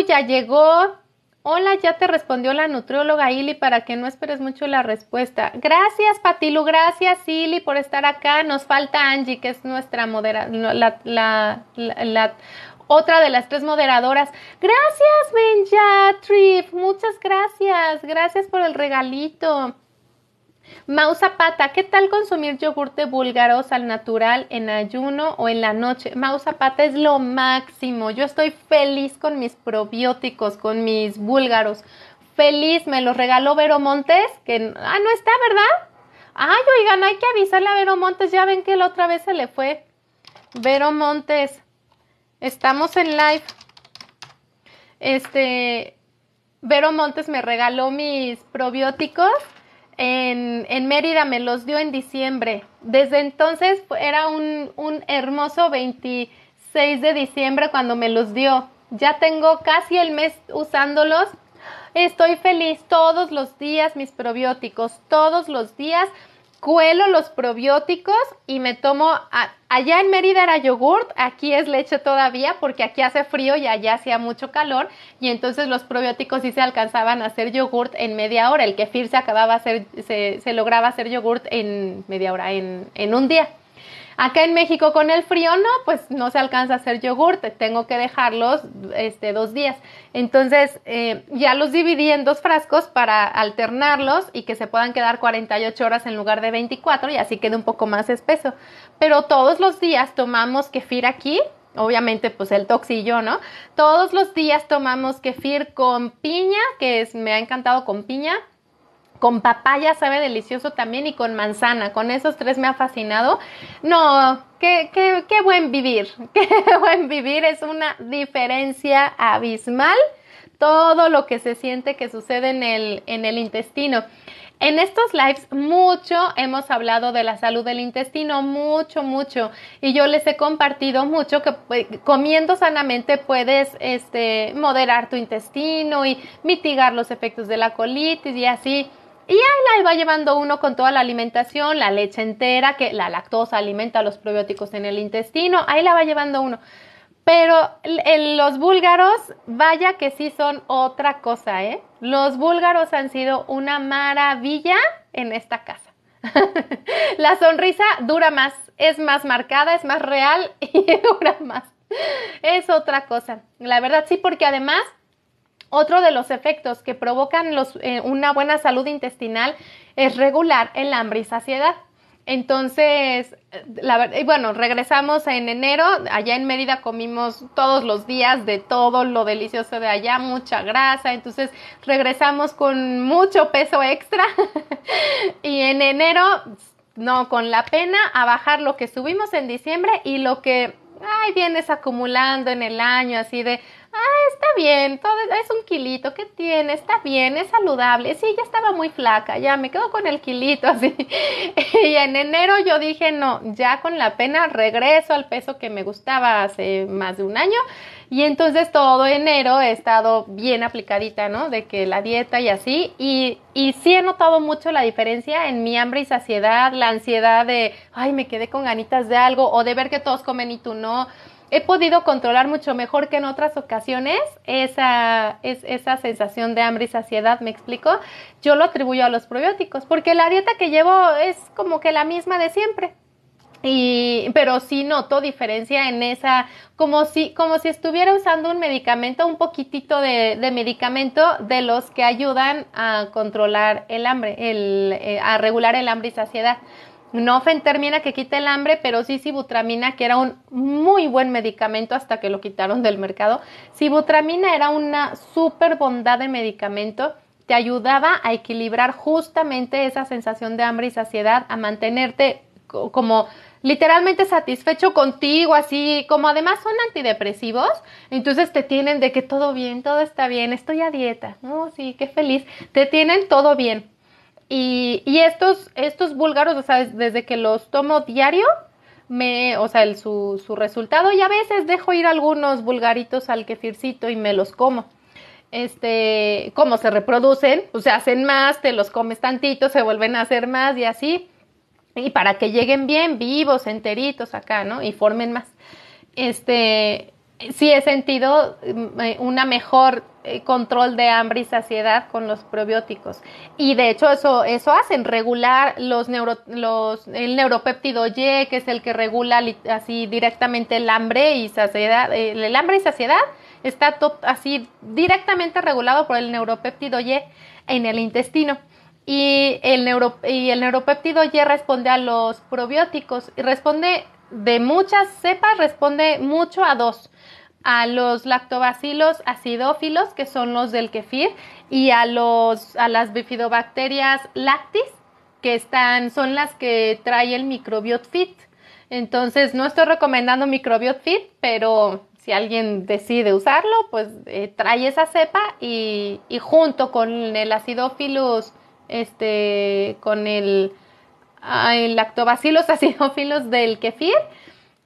ya llegó. Hola, ya te respondió la nutrióloga Ili para que no esperes mucho la respuesta. Gracias, Patilu, gracias, Ili, por estar acá. Nos falta Angie, que es nuestra moderadora, la, la, la otra de las tres moderadoras. Gracias, Benja Trip. Muchas gracias. Gracias por el regalito. Mau Zapata, ¿qué tal consumir yogurte búlgaros al natural en ayuno o en la noche? Mau Zapata es lo máximo. Yo estoy feliz con mis probióticos, con mis búlgaros. Feliz, me los regaló Vero Montes, que ah, no está, ¿verdad? Ay, oigan, hay que avisarle a Vero Montes, ya ven que la otra vez se le fue. Vero Montes, Estamos en live. Este, Vero Montes me regaló mis probióticos en, Mérida, me los dio en diciembre. Desde entonces era un, un hermoso 26 de diciembre cuando me los dio. Ya tengo casi el mes usándolos. Estoy feliz todos los días, mis probióticos, todos los días cuelo los probióticos y me tomo, allá en Mérida era yogurt, aquí es leche todavía porque aquí hace frío y allá hacía mucho calor y entonces los probióticos sí se alcanzaban a hacer yogurt en media hora, el kefir se acababa hacer, se, se lograba hacer yogurt en media hora, en, en un día. Acá en México con el frío no, pues no se alcanza a hacer yogurte tengo que dejarlos este, dos días. Entonces eh, ya los dividí en dos frascos para alternarlos y que se puedan quedar 48 horas en lugar de 24 y así quede un poco más espeso. Pero todos los días tomamos kefir aquí, obviamente pues el toxillo, ¿no? Todos los días tomamos kefir con piña, que es, me ha encantado con piña, con papaya sabe delicioso también y con manzana. Con esos tres me ha fascinado. No, qué, qué, qué buen vivir, qué buen vivir. Es una diferencia abismal todo lo que se siente que sucede en el, en el intestino. En estos lives mucho hemos hablado de la salud del intestino, mucho, mucho. Y yo les he compartido mucho que eh, comiendo sanamente puedes este, moderar tu intestino y mitigar los efectos de la colitis y así. Y ahí la va llevando uno con toda la alimentación, la leche entera, que la lactosa alimenta los probióticos en el intestino, ahí la va llevando uno. Pero en los búlgaros, vaya que sí son otra cosa, ¿eh? Los búlgaros han sido una maravilla en esta casa. la sonrisa dura más, es más marcada, es más real y dura más. Es otra cosa. La verdad sí, porque además otro de los efectos que provocan eh, una buena salud intestinal es regular el hambre y saciedad. Entonces, eh, la, bueno, regresamos en enero, allá en Mérida comimos todos los días de todo lo delicioso de allá, mucha grasa, entonces regresamos con mucho peso extra y en enero, no, con la pena, a bajar lo que subimos en diciembre y lo que, ay, vienes acumulando en el año, así de, ah, está bien, todo es un kilito, ¿qué tiene? Está bien, es saludable. Sí, ya estaba muy flaca, ya me quedo con el kilito así. y en enero yo dije, no, ya con la pena regreso al peso que me gustaba hace más de un año. Y entonces todo enero he estado bien aplicadita, ¿no? De que la dieta y así. Y, y sí he notado mucho la diferencia en mi hambre y saciedad, la ansiedad de, ay, me quedé con ganitas de algo o de ver que todos comen y tú no he podido controlar mucho mejor que en otras ocasiones esa, es, esa sensación de hambre y saciedad, me explico, yo lo atribuyo a los probióticos, porque la dieta que llevo es como que la misma de siempre. Y, pero sí noto diferencia en esa, como si, como si estuviera usando un medicamento, un poquitito de, medicamento de los que ayudan a controlar el hambre, eh, a regular el hambre y saciedad. No termina que quita el hambre, pero sí sibutramina que era un muy buen medicamento hasta que lo quitaron del mercado. Sibutramina era una super bondad de medicamento, te ayudaba a equilibrar justamente esa sensación de hambre y saciedad, a mantenerte como literalmente satisfecho contigo, así como además son antidepresivos, entonces te tienen de que todo bien, todo está bien, estoy a dieta, oh, sí, qué feliz, te tienen todo bien. Y, estos, estos búlgaros, o sea, desde que los tomo diario, me, o sea, el, su, resultado y a veces dejo ir algunos vulgaritos al kefircito y me los como. Este, como se reproducen, o sea, hacen más, te los comes tantito, se vuelven a hacer más y así. Y para que lleguen bien vivos, enteritos acá, ¿no? Y formen más. Este, sí he sentido mm, eh, una mejor eh, control de hambre y saciedad con los probióticos. Y de hecho eso, eso hacen, regular los, neuro, los el neuropéptido Y, que es el que regula así directamente el hambre y saciedad. El, hambre y saciedad está así directamente regulado por el neuropéptido Y en el intestino. Y el, neuro, y el neuropéptido Y responde a los probióticos y responde de muchas cepas, responde mucho a dos a los lactobacilos acidófilos, que son los del kefir, y a, los, a las bifidobacterias lactis, que son las que trae el microbiote fit. Entonces, no estoy recomendando microbiote fit, pero si alguien decide usarlo, pues eh, trae esa cepa y, junto con el acidófilos, este, con el, ah, el lactobacilos acidófilos del kefir,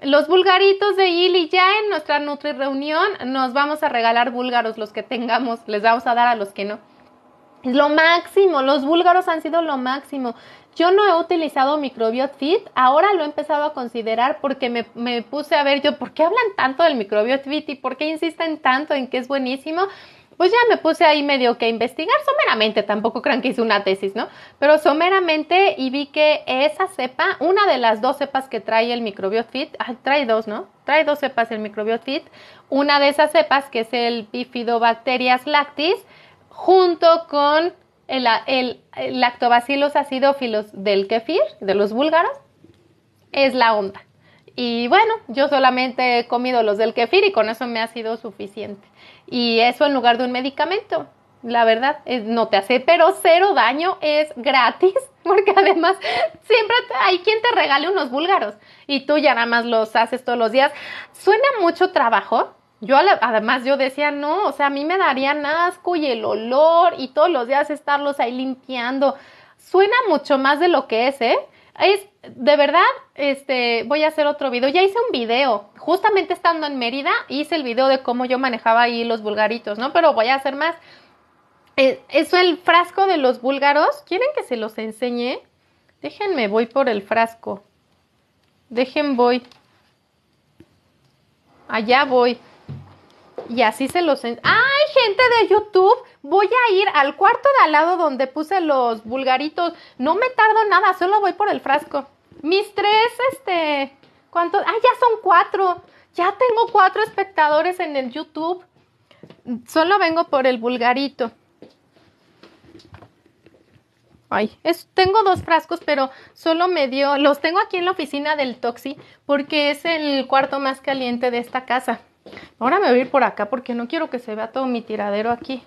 los vulgaritos de Ili ya en nuestra Nutri Reunión nos vamos a regalar búlgaros los que tengamos, les vamos a dar a los que no. es Lo máximo, los búlgaros han sido lo máximo. Yo no he utilizado Microbiot Fit, ahora lo he empezado a considerar porque me, me puse a ver yo por qué hablan tanto del Microbiot Fit y por qué insisten tanto en que es buenísimo pues ya me puse ahí medio que investigar someramente, tampoco crean que hice una tesis, ¿no? Pero someramente y vi que esa cepa, una de las dos cepas que trae el microbiofit, fit, trae dos, ¿no? Trae dos cepas el fit, una de esas cepas que es el bifidobacterias lactis, junto con el, lactobacilos acidófilos del kefir, de los búlgaros, es la onda. Y bueno, yo solamente he comido los del kefir y con eso me ha sido suficiente. Y eso en lugar de un medicamento. La verdad, eh, no te hace, pero cero daño es gratis, porque además siempre hay quien te regale unos búlgaros y tú ya nada más los haces todos los días. Suena mucho trabajo, yo además yo decía, no, o sea, a mí me darían asco y el olor y todos los días estarlos ahí limpiando. Suena mucho más de lo que es, ¿eh? es, de verdad, este, voy a hacer otro video. Ya hice un video, justamente estando en Mérida, hice el video de cómo yo manejaba ahí los vulgaritos, ¿no? Pero voy a hacer más. Eh, es el frasco de los búlgaros, ¿quieren que se los enseñe? Déjenme, voy por el frasco. Dejen, voy. Allá voy. Y así se los... ¡Ay, gente de YouTube! voy a ir al cuarto de al lado donde puse los vulgaritos. No me tardo nada, solo voy por el frasco. Mis tres, este, ¿cuántos? Ah, ya son cuatro. Ya tengo cuatro espectadores en el YouTube. Solo vengo por el vulgarito. Ay, tengo dos frascos, pero solo me dio, los tengo aquí en la oficina del Toxi porque es el cuarto más caliente de esta casa. Ahora me voy a ir por acá porque no quiero que se vea todo mi tiradero aquí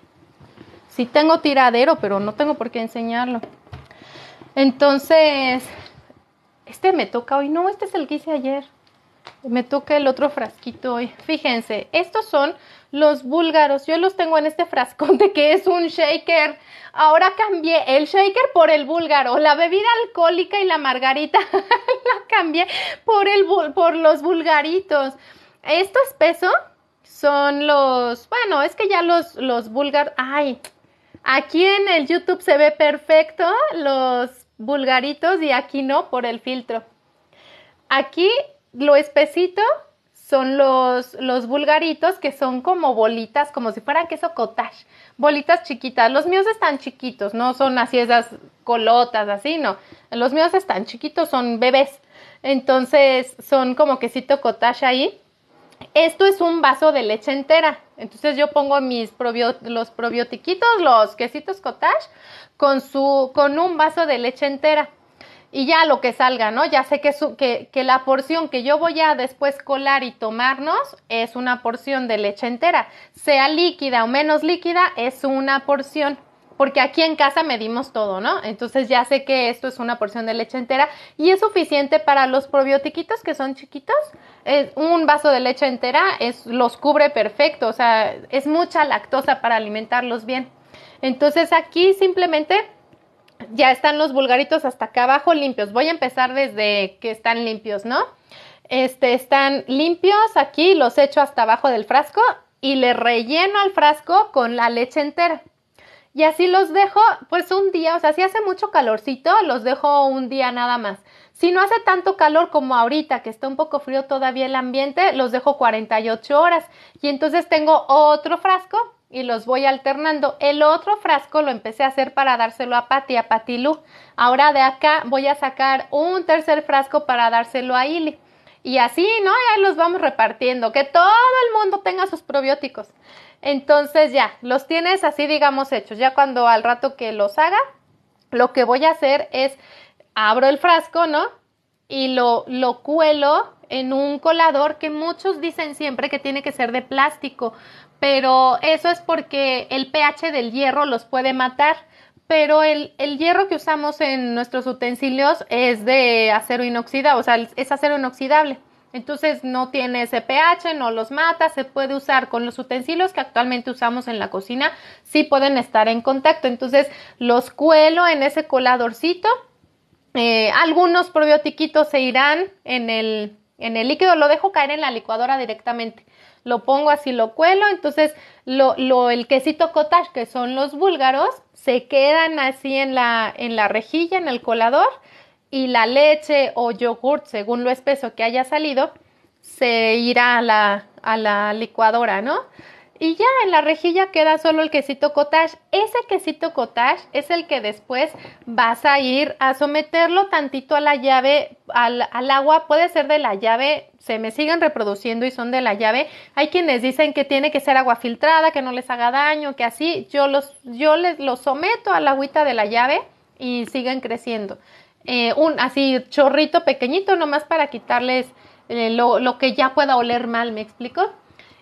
sí tengo tiradero, pero no tengo por qué enseñarlo. Entonces, este me toca hoy, no, este es el que hice ayer. Me toca el otro frasquito hoy. Fíjense, estos son los búlgaros. Yo los tengo en este frascote que es un shaker. Ahora cambié el shaker por el búlgaro. La bebida alcohólica y la margarita la cambié por, el, por los bulgaritos. Esto peso. son los, bueno, es que ya los, los búlgaros, ay, Aquí en el YouTube se ve perfecto los vulgaritos y aquí no por el filtro. Aquí lo espesito son los, los vulgaritos que son como bolitas, como si fueran queso cottage, bolitas chiquitas. Los míos están chiquitos, no son así esas colotas, así, no. Los míos están chiquitos, son bebés. Entonces son como quesito cottage ahí. Esto es un vaso de leche entera. Entonces yo pongo mis los probiotiquitos, los quesitos cottage, con, su, con un vaso de leche entera. Y ya lo que salga, ¿no? Ya sé que, que, que la porción que yo voy a después colar y tomarnos es una porción de leche entera. Sea líquida o menos líquida, es una porción porque aquí en casa medimos todo, ¿no? Entonces ya sé que esto es una porción de leche entera y es suficiente para los probiotiquitos que son chiquitos. un vaso de leche entera es, los cubre perfecto, o sea, es mucha lactosa para alimentarlos bien. Entonces aquí simplemente ya están los vulgaritos hasta acá abajo limpios. Voy a empezar desde que están limpios, ¿no? Este, están limpios aquí, los echo hasta abajo del frasco y le relleno al frasco con la leche entera. Y así los dejo, pues un día, o sea, si hace mucho calorcito, los dejo un día nada más. Si no hace tanto calor como ahorita, que está un poco frío todavía el ambiente, los dejo 48 horas. Y entonces tengo otro frasco y los voy alternando. El otro frasco lo empecé a hacer para dárselo a Pati, a Patilú. Ahora de acá voy a sacar un tercer frasco para dárselo a Ili. Y así, ¿no? Ya los vamos repartiendo, que todo el mundo tenga sus probióticos. Entonces ya, los tienes así, digamos, hechos. Ya cuando al rato que los haga, lo que voy a hacer es abro el frasco, ¿no? Y lo, lo cuelo en un colador que muchos dicen siempre que tiene que ser de plástico, pero eso es porque el pH del hierro los puede matar. Pero el, el hierro que usamos en nuestros utensilios es de acero inoxidable, o sea, es acero inoxidable. Entonces no tiene ese pH, no los mata, se puede usar con los utensilios que actualmente usamos en la cocina, sí pueden estar en contacto. Entonces los cuelo en ese coladorcito. Eh, algunos probiotiquitos se irán en el, en el líquido, lo dejo caer en la licuadora directamente lo pongo así, lo cuelo, entonces lo, el quesito cottage, que son los búlgaros, se quedan así en la, en la rejilla, en el colador, y la leche o yogurt, según lo espeso que haya salido, se irá a la, a la licuadora, ¿no? Y ya en la rejilla queda solo el quesito cottage. Ese quesito cottage es el que después vas a ir a someterlo tantito a la llave, al, agua. Puede ser de la llave, se me siguen reproduciendo y son de la llave. Hay quienes dicen que tiene que ser agua filtrada, que no les haga daño, que así. Yo los, yo les los someto al la agüita de la llave y siguen creciendo. Eh, un así chorrito pequeñito nomás para quitarles eh, lo, que ya pueda oler mal, ¿me explico?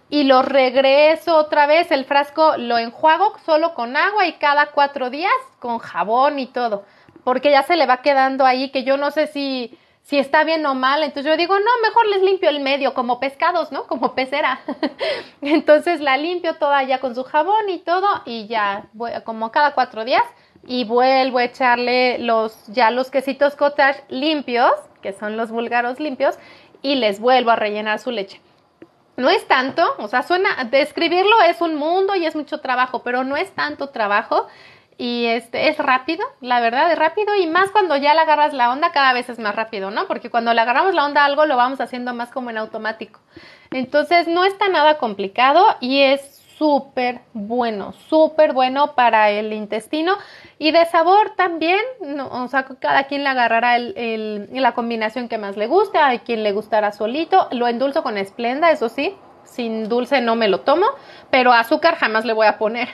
Y lo regreso otra vez, el frasco lo enjuago solo con agua y cada cuatro días con jabón y todo, porque ya se le va quedando ahí que yo no sé si, si está bien o mal, entonces yo digo, no, mejor les limpio el medio, como pescados, ¿no? Como pecera. entonces la limpio toda ya con su jabón y todo y ya, como cada cuatro días y vuelvo a echarle los, ya los quesitos cottage limpios, que son los búlgaros limpios, y les vuelvo a rellenar su leche. No es tanto, o sea, suena, describirlo es un mundo y es mucho trabajo, pero no es tanto trabajo y este es rápido, la verdad es rápido y más cuando ya le agarras la onda cada vez es más rápido, ¿no? Porque cuando le agarramos la onda algo lo vamos haciendo más como en automático. Entonces no está nada complicado y es súper bueno, súper bueno para el intestino y de sabor también, o sea, cada quien le agarrará la combinación que más le guste, hay quien le gustará solito, lo endulzo con esplenda, eso sí, sin dulce no me lo tomo, pero azúcar jamás le voy a poner.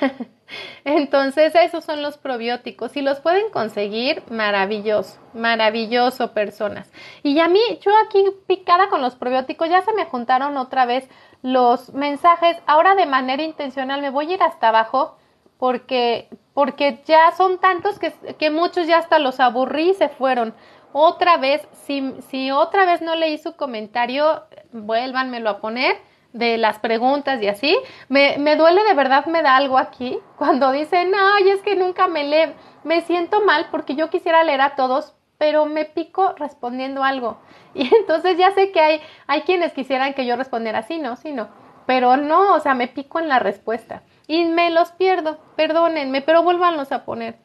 Entonces, esos son los probióticos. Si los pueden conseguir, maravilloso, maravilloso personas. Y a mí, yo aquí picada con los probióticos, ya se me juntaron otra vez los mensajes. Ahora de manera intencional me voy a ir hasta abajo porque, porque ya son tantos que, que muchos ya hasta los aburrí y se fueron otra vez, si, si, otra vez no leí su comentario, vuélvanmelo a poner de las preguntas y así, me, duele de verdad, me da algo aquí cuando dicen, ay, es que nunca me le me siento mal porque yo quisiera leer a todos, pero me pico respondiendo algo. Y entonces ya sé que hay, hay quienes quisieran que yo respondiera así, no, sí, no, pero no, o sea, me pico en la respuesta y me los pierdo, perdónenme, pero vuélvanlos a poner.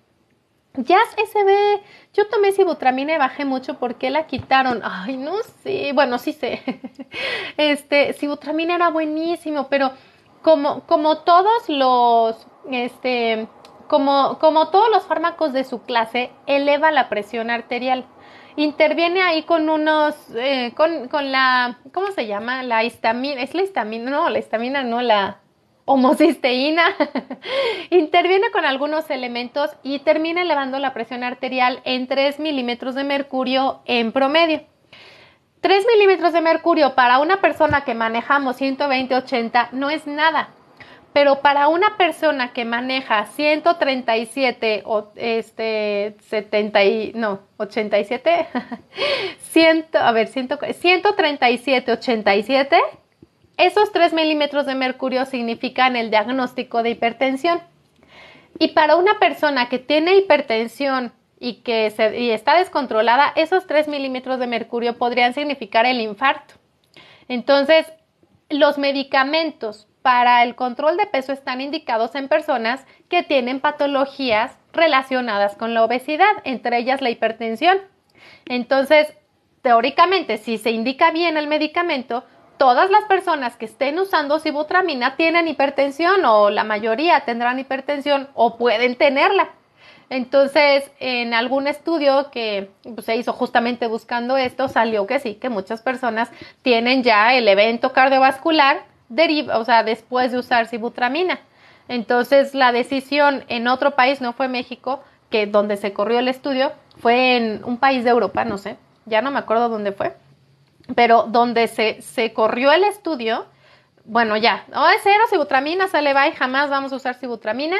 Ya se ve, yo tomé sibutramina y bajé mucho porque la quitaron. Ay, no sé, bueno, sí sé. Este, sibutramina era buenísimo, pero como, como todos los, este, como, como todos los fármacos de su clase, eleva la presión arterial. Interviene ahí con unos, eh, con, con la, ¿cómo se llama? La histamina, es la histamina, no, la histamina no, la, homocisteína, interviene con algunos elementos y termina elevando la presión arterial en 3 milímetros de mercurio en promedio. 3 milímetros de mercurio para una persona que manejamos 120-80 no es nada, pero para una persona que maneja 137 este 70 no, 87 a ver, 137 87 esos 3 milímetros de mercurio significan el diagnóstico de hipertensión. Y para una persona que tiene hipertensión y que está descontrolada, esos 3 milímetros de mercurio podrían significar el infarto. Entonces, los medicamentos para el control de peso están indicados en personas que tienen patologías relacionadas con la obesidad, entre ellas la hipertensión. Entonces, teóricamente, si se indica bien el medicamento, todas las personas que estén usando sibutramina tienen hipertensión o la mayoría tendrán hipertensión o pueden tenerla. Entonces, en algún estudio que pues, se hizo justamente buscando esto, salió que sí, que muchas personas tienen ya el evento cardiovascular, o sea, después de usar sibutramina. Entonces, la decisión en otro país, no fue México, que donde se corrió el estudio, fue en un país de Europa, no sé, ya no me acuerdo dónde fue pero donde se, se corrió el estudio, bueno, ya, no oh, es cero sibutramina, sale y jamás vamos a usar sibutramina.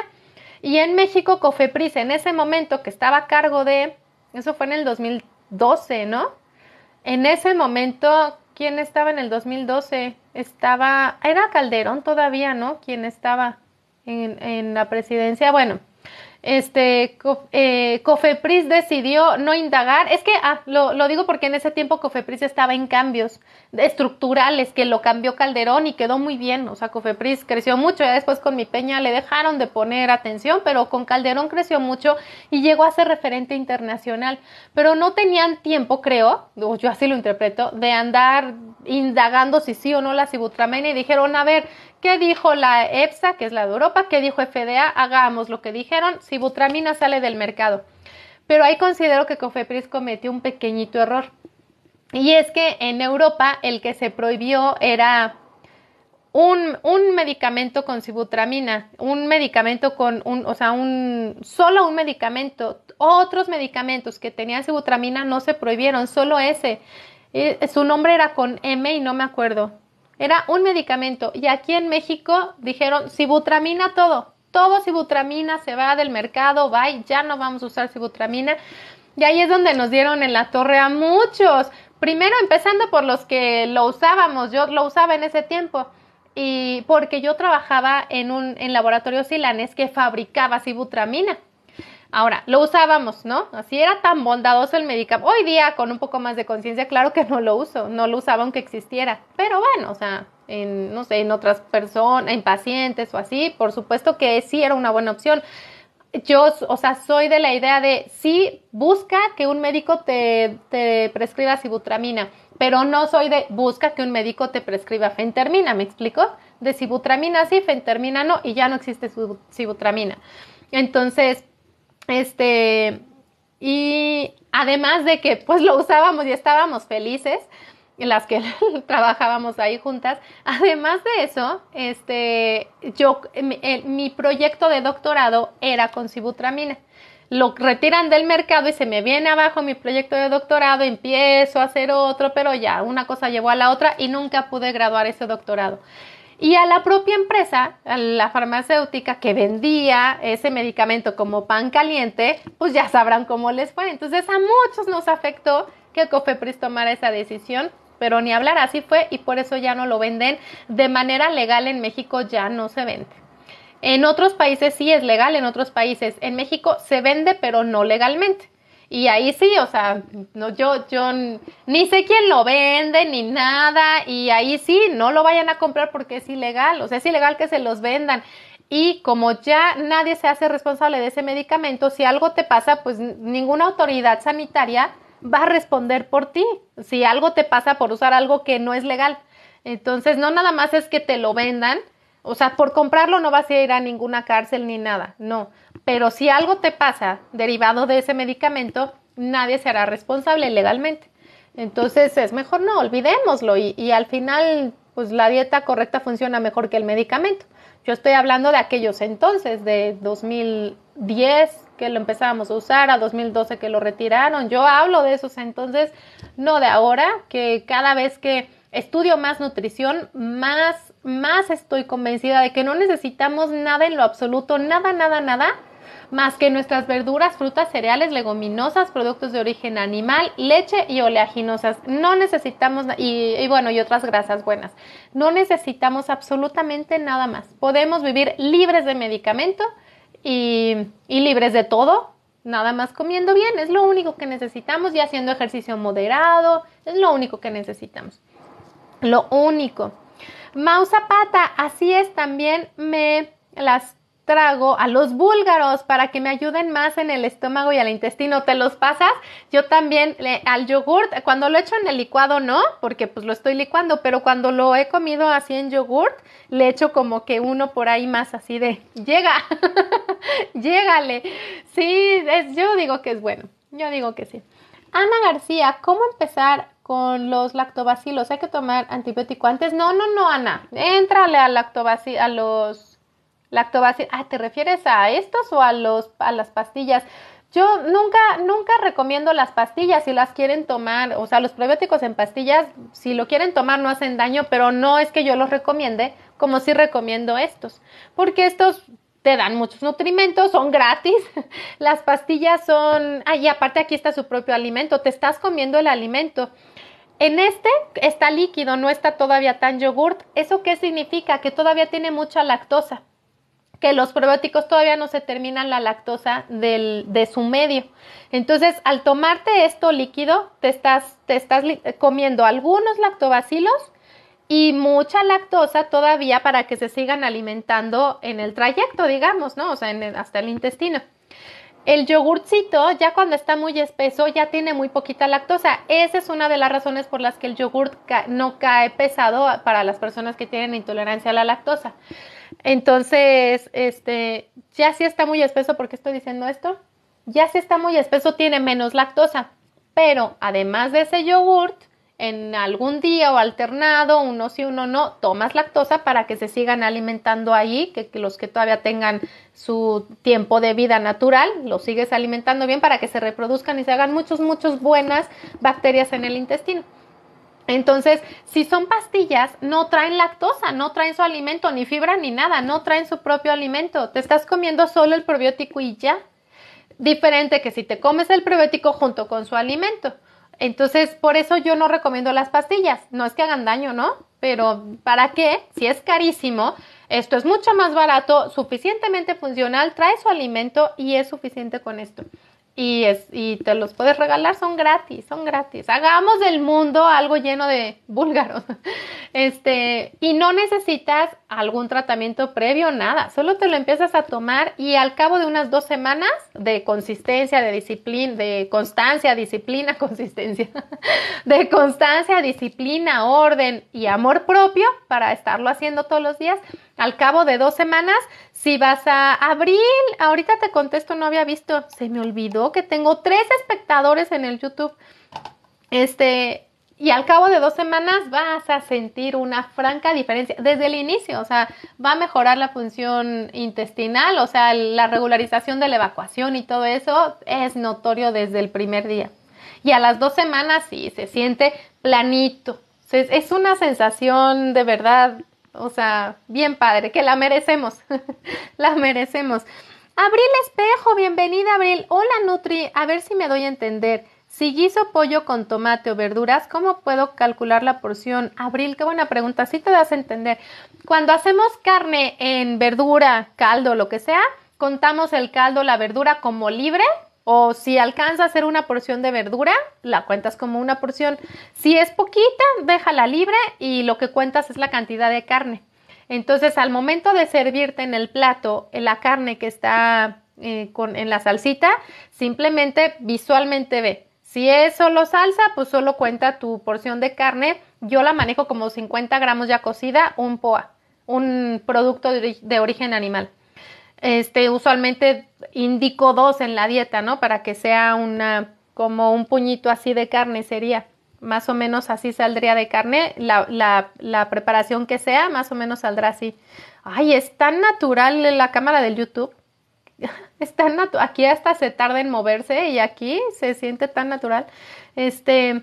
Y en México, Cofepris, en ese momento que estaba a cargo de, eso fue en el 2012, ¿no? En ese momento, ¿quién estaba en el 2012? Estaba, era Calderón todavía, ¿no? ¿Quién estaba en, en la presidencia? Bueno, este, eh, Cofepris decidió no indagar. Es que ah, lo, digo porque en ese tiempo Cofepris estaba en cambios estructurales que lo cambió Calderón y quedó muy bien. O sea, Cofepris creció mucho. Ya después con mi peña le dejaron de poner atención, pero con Calderón creció mucho y llegó a ser referente internacional. Pero no tenían tiempo, creo, yo así lo interpreto, de andar indagando si sí o no la sibutramina y dijeron, a ver, ¿Qué dijo la EPSA, que es la de Europa? ¿Qué dijo FDA? Hagamos lo que dijeron. Sibutramina sale del mercado. Pero ahí considero que Cofepris cometió un pequeñito error. Y es que en Europa el que se prohibió era un, medicamento con sibutramina, un medicamento con un, o sea, un, solo un medicamento. Otros medicamentos que tenían sibutramina no se prohibieron, solo ese. Eh, su nombre era con M y no me acuerdo. Era un medicamento y aquí en México dijeron sibutramina todo, todo sibutramina se va del mercado, y ya no vamos a usar sibutramina. Y ahí es donde nos dieron en la torre a muchos. Primero empezando por los que lo usábamos, yo lo usaba en ese tiempo y porque yo trabajaba en un en laboratorio silanes que fabricaba sibutramina. Ahora, lo usábamos, ¿no? Así era tan bondadoso el medicamento. Hoy día, con un poco más de conciencia, claro que no lo uso, no lo usaba aunque existiera. Pero bueno, o sea, en, no sé, en otras personas, en pacientes o así, por supuesto que sí era una buena opción. Yo, o sea, soy de la idea de sí, busca que un médico te, te prescriba sibutramina, pero no soy de busca que un médico te prescriba fentermina, ¿me explico? De sibutramina sí, fentermina no, y ya no existe sibutramina. Entonces, este, y además de que pues lo usábamos y estábamos felices, las que trabajábamos ahí juntas. Además de eso, este, yo, mi, mi proyecto de doctorado era con sibutramina. Lo retiran del mercado y se me viene abajo mi proyecto de doctorado, empiezo a hacer otro, pero ya una cosa llevó a la otra y nunca pude graduar ese doctorado y a la propia empresa, a la farmacéutica que vendía ese medicamento como pan caliente, pues ya sabrán cómo les fue. Entonces a muchos nos afectó que Cofepris tomara esa decisión, pero ni hablar, así fue y por eso ya no lo venden de manera legal en México, ya no se vende. En otros países sí es legal, en otros países en México se vende, pero no legalmente. Y ahí sí, o sea, no, yo, yo ni sé quién lo vende ni nada. Y ahí sí, no lo vayan a comprar porque es ilegal. O sea, es ilegal que se los vendan. Y como ya nadie se hace responsable de ese medicamento, si algo te pasa, pues ninguna autoridad sanitaria va a responder por ti. Si algo te pasa por usar algo que no es legal. Entonces, no nada más es que te lo vendan. O sea, por comprarlo no vas a ir a ninguna cárcel ni nada, no. Pero si algo te pasa derivado de ese medicamento, nadie será responsable legalmente. Entonces es mejor no, olvidémoslo y, al final pues la dieta correcta funciona mejor que el medicamento. Yo estoy hablando de aquellos entonces, de 2010 que lo empezábamos a usar, a 2012 que lo retiraron. Yo hablo de esos entonces, no de ahora, que cada vez que estudio más nutrición, más, más estoy convencida de que no necesitamos nada en lo absoluto, nada, nada, nada más que nuestras verduras, frutas, cereales, leguminosas, productos de origen animal, leche y oleaginosas. No necesitamos, y, y bueno, y otras grasas buenas. No necesitamos absolutamente nada más. Podemos vivir libres de medicamento y, libres de todo, nada más comiendo bien. Es lo único que necesitamos y haciendo ejercicio moderado, es lo único que necesitamos. Lo único. Mausapata, así es, también me las trago a los búlgaros para que me ayuden más en el estómago y al intestino. ¿Te los pasas? Yo también al yogurt, cuando lo echo en el licuado no, porque pues lo estoy licuando, pero cuando lo he comido así en yogurt, le echo como que uno por ahí más así de, llega, llégale. Sí, es, yo digo que es bueno, yo digo que sí. Ana García, ¿cómo empezar con los lactobacilos? ¿Hay que tomar antibiótico antes? No, no, no, Ana. entrale al lactobacilos, a los lactobacil. Ah, ¿te refieres a estos o a, los, a las pastillas? Yo nunca, nunca recomiendo las pastillas si las quieren tomar, o sea, los probióticos en pastillas, si lo quieren tomar no hacen daño, pero no es que yo los recomiende, como si recomiendo estos, porque estos te dan muchos nutrimentos, son gratis, las pastillas son, ah, y aparte aquí está su propio alimento, te estás comiendo el alimento. En este está líquido, no está todavía tan yogurt. ¿Eso qué significa? Que todavía tiene mucha lactosa que los probióticos todavía no se terminan la lactosa del, de su medio. Entonces, al tomarte esto líquido, te estás, te estás comiendo algunos lactobacilos y mucha lactosa todavía para que se sigan alimentando en el trayecto, digamos, ¿no? O sea, hasta el intestino. El yogurcito, ya cuando está muy espeso, ya tiene muy poquita lactosa. Esa es una de las razones por las que el yogur no cae pesado para las personas que tienen intolerancia a la lactosa. Entonces, este, ya sí está muy espeso, porque qué estoy diciendo esto? Ya si está muy espeso, tiene menos lactosa, pero además de ese yogurt, en algún día o alternado, uno sí, uno no, tomas lactosa para que se sigan alimentando ahí, que, los que todavía tengan su tiempo de vida natural, lo sigues alimentando bien para que se reproduzcan y se hagan muchas, muchas buenas bacterias en el intestino. Entonces, si son pastillas, no traen lactosa, no traen su alimento, ni fibra, ni nada, no traen su propio alimento. Te estás comiendo solo el probiótico y ya. Diferente que si te comes el probiótico junto con su alimento. Entonces, por eso yo no recomiendo las pastillas. No es que hagan daño, ¿no? Pero ¿para qué? Si es carísimo, esto es mucho más barato, suficientemente funcional, trae su alimento y es suficiente con esto y, te los puedes regalar, son gratis, son gratis. Hagamos del mundo algo lleno de búlgaros. Este, y no necesitas algún tratamiento previo, nada. Solo te lo empiezas a tomar y al cabo de unas dos semanas de consistencia, de disciplina, de constancia, disciplina, consistencia, de constancia, disciplina, orden y amor propio para estarlo haciendo todos los días, al cabo de dos semanas si vas a abril, ahorita te contesto, no había visto, se me olvidó que tengo tres espectadores en el YouTube. Este, y al cabo de dos semanas vas a sentir una franca diferencia desde el inicio, o sea, va a mejorar la función intestinal, o sea, la regularización de la evacuación y todo eso es notorio desde el primer día. Y a las dos semanas sí, se siente planito. Es una sensación de verdad o sea, bien padre, que la merecemos, la merecemos. Abril Espejo, bienvenida Abril. Hola Nutri, a ver si me doy a entender. Si guiso pollo con tomate o verduras, ¿cómo puedo calcular la porción? Abril, qué buena pregunta, si te das a entender. Cuando hacemos carne en verdura, caldo, lo que sea, contamos el caldo, la verdura como libre o si alcanza a hacer una porción de verdura, la cuentas como una porción. Si es poquita, déjala libre y lo que cuentas es la cantidad de carne. Entonces, al momento de servirte en el plato la carne que está eh, en la salsita, simplemente visualmente ve. Si es solo salsa, pues solo cuenta tu porción de carne. Yo la manejo como 50 gramos ya cocida, un poa, un producto de origen animal. Este, usualmente indico dos en la dieta, ¿no? Para que sea una, como un puñito así de carne sería. Más o menos así saldría de carne. La, preparación que sea, más o menos saldrá así. Ay, es tan natural la cámara del YouTube. Es tan natural. Aquí hasta se tarda en moverse y aquí se siente tan natural. Este.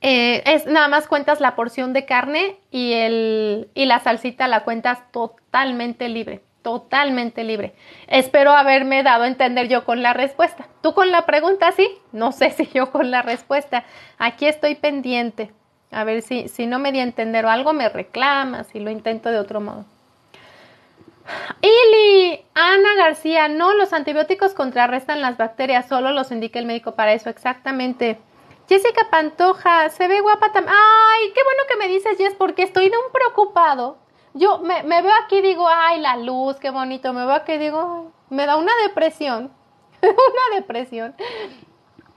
Eh, es nada más cuentas la porción de carne y, el, y la salsita la cuentas totalmente libre totalmente libre. Espero haberme dado a entender yo con la respuesta. Tú con la pregunta, sí. No sé si yo con la respuesta. Aquí estoy pendiente. A ver si, si no me di a entender o algo, me reclama, si lo intento de otro modo. Ili, Ana García, no, los antibióticos contrarrestan las bacterias, solo los indica el médico para eso, exactamente. Jessica Pantoja, se ve guapa también. Ay, qué bueno que me dices, Jess, porque estoy de un preocupado yo me, veo aquí y digo, ay, la luz, qué bonito, me veo aquí y digo, me da una depresión, una depresión.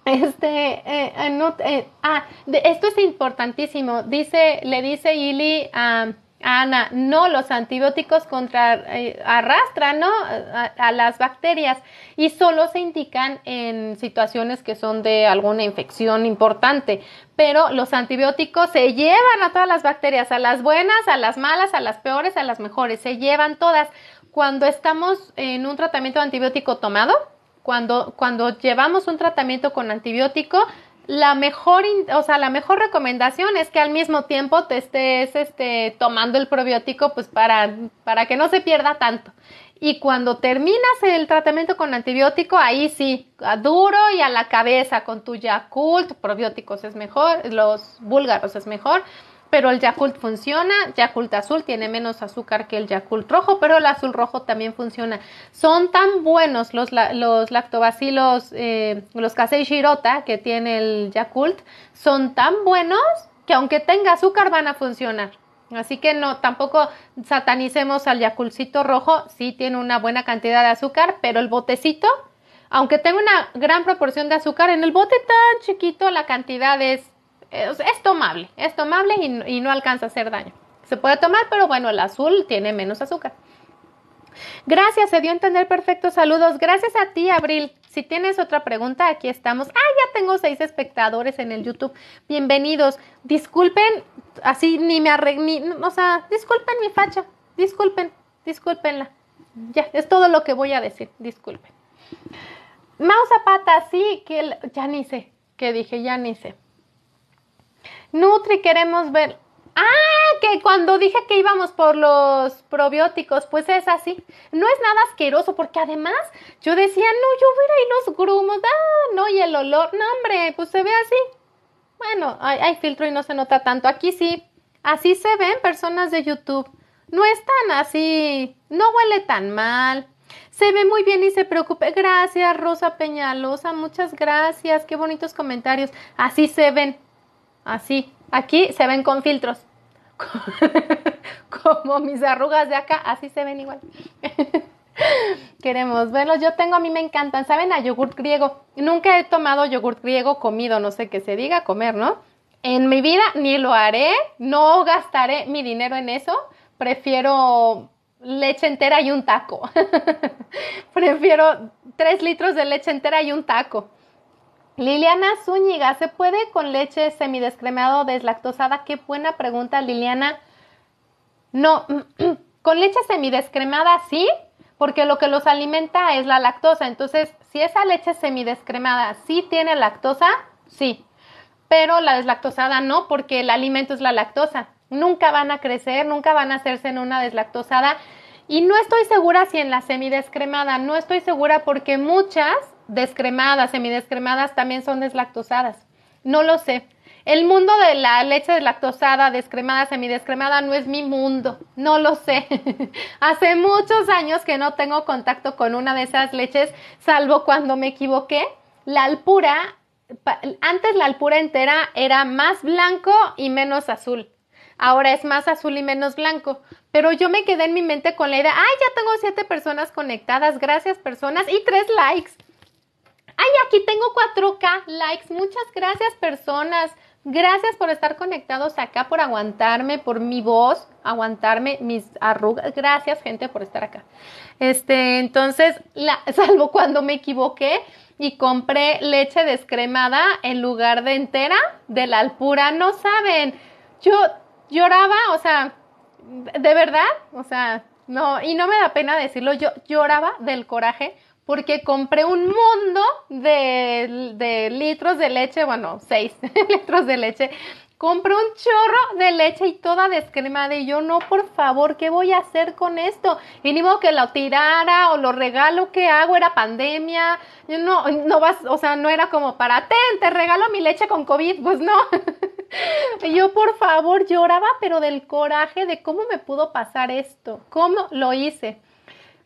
Este, eh, no, eh, ah, de, esto es importantísimo. Dice, le dice Ili a, Ana, no, los antibióticos eh, arrastran a, las bacterias y solo se indican en situaciones que son de alguna infección importante, pero los antibióticos se llevan a todas las bacterias, a las buenas, a las malas, a las peores, a las mejores, se llevan todas. Cuando estamos en un tratamiento antibiótico tomado, cuando llevamos un tratamiento con antibiótico, la mejor, o sea, la mejor recomendación es que al mismo tiempo te estés este, tomando el probiótico pues para, para que no se pierda tanto. Y cuando terminas el tratamiento con antibiótico, ahí sí, a duro y a la cabeza, con tu Yakult, probióticos es mejor, los búlgaros es mejor, pero el Yakult funciona. Yakult azul tiene menos azúcar que el Yakult rojo, pero el azul rojo también funciona. Son tan buenos los, lactobacilos, eh, los casei shirota que tiene el Yakult, son tan buenos que aunque tenga azúcar van a funcionar. Así que no, tampoco satanicemos al Yakultcito rojo. Sí tiene una buena cantidad de azúcar, pero el botecito aunque tenga una gran proporción de azúcar, en el bote tan chiquito la cantidad es eh, es, tomable, es tomable y, no alcanza a hacer daño. Se puede tomar, pero bueno, el azul tiene menos azúcar. Gracias, se dio a entender perfecto. Saludos. Gracias a ti, Abril. Si tienes otra pregunta, aquí estamos. Ah, ya tengo seis espectadores en el YouTube. Bienvenidos. Disculpen, así ni me arreglé, o sea, disculpen mi facha. Disculpen, disculpenla. Ya, es todo lo que voy a decir. Disculpen. Mao Zapata, sí, que ya ni sé, que dije, ya ni sé. Nutri, queremos ver. Ah, que cuando dije que íbamos por los probióticos, pues es así. No es nada asqueroso, porque además yo decía, no, yo ir ahí los grumos, ah, no, y el olor, no, hombre, pues se ve así. Bueno, hay, hay filtro y no se nota tanto. Aquí sí, así se ven personas de YouTube. No es tan así, no huele tan mal. Se ve muy bien y se preocupe. Gracias, Rosa Peñalosa, muchas gracias. Qué bonitos comentarios. Así se ven. Así. Aquí se ven con filtros. Como mis arrugas de acá, así se ven igual. Queremos verlos. Yo tengo, a mí me encantan. ¿Saben a yogurt griego? Nunca he tomado yogurt griego comido, no sé qué se diga, comer, ¿no? En mi vida ni lo haré, no gastaré mi dinero en eso. Prefiero leche entera y un taco. Prefiero tres litros de leche entera y un taco. Liliana Zúñiga, ¿se puede con leche o deslactosada? Qué buena pregunta, Liliana. No, con leche semidescremada sí, porque lo que los alimenta es la lactosa. Entonces, si esa leche semidescremada sí tiene lactosa, sí. Pero la deslactosada no, porque el alimento es la lactosa. Nunca van a crecer, nunca van a hacerse en una deslactosada. Y no estoy segura si en la semidescremada, no estoy segura porque muchas descremadas, semidescremadas también son deslactosadas. No lo sé. El mundo de la leche deslactosada, descremada, semidescremada no es mi mundo, no lo sé. Hace muchos años que no tengo contacto con una de esas leches, salvo cuando me equivoqué. La alpura, antes la alpura entera era más blanco y menos azul. Ahora es más azul y menos blanco. Pero yo me quedé en mi mente con la idea, ay, ya tengo siete personas conectadas, gracias personas y tres likes. Ay, aquí tengo 4K likes. Muchas gracias personas. Gracias por estar conectados acá, por aguantarme, por mi voz, aguantarme mis arrugas. Gracias, gente, por estar acá. Este, entonces, salvo cuando me equivoqué y compré leche descremada en lugar de entera de la alpura, no saben. Yo lloraba, o sea, de verdad, o sea, no, y no me da pena decirlo, yo lloraba del coraje porque compré un mundo de, litros de leche, bueno, seis litros de leche. Compré un chorro de leche y toda descremada y yo no, por favor, ¿qué voy a hacer con esto? Y ni modo que lo tirara o lo regalo que hago, era pandemia, yo no, no vas, o sea, no era como para, ten, te regalo mi leche con COVID, pues no. Y yo, por favor, lloraba, pero del coraje de cómo me pudo pasar esto, cómo lo hice.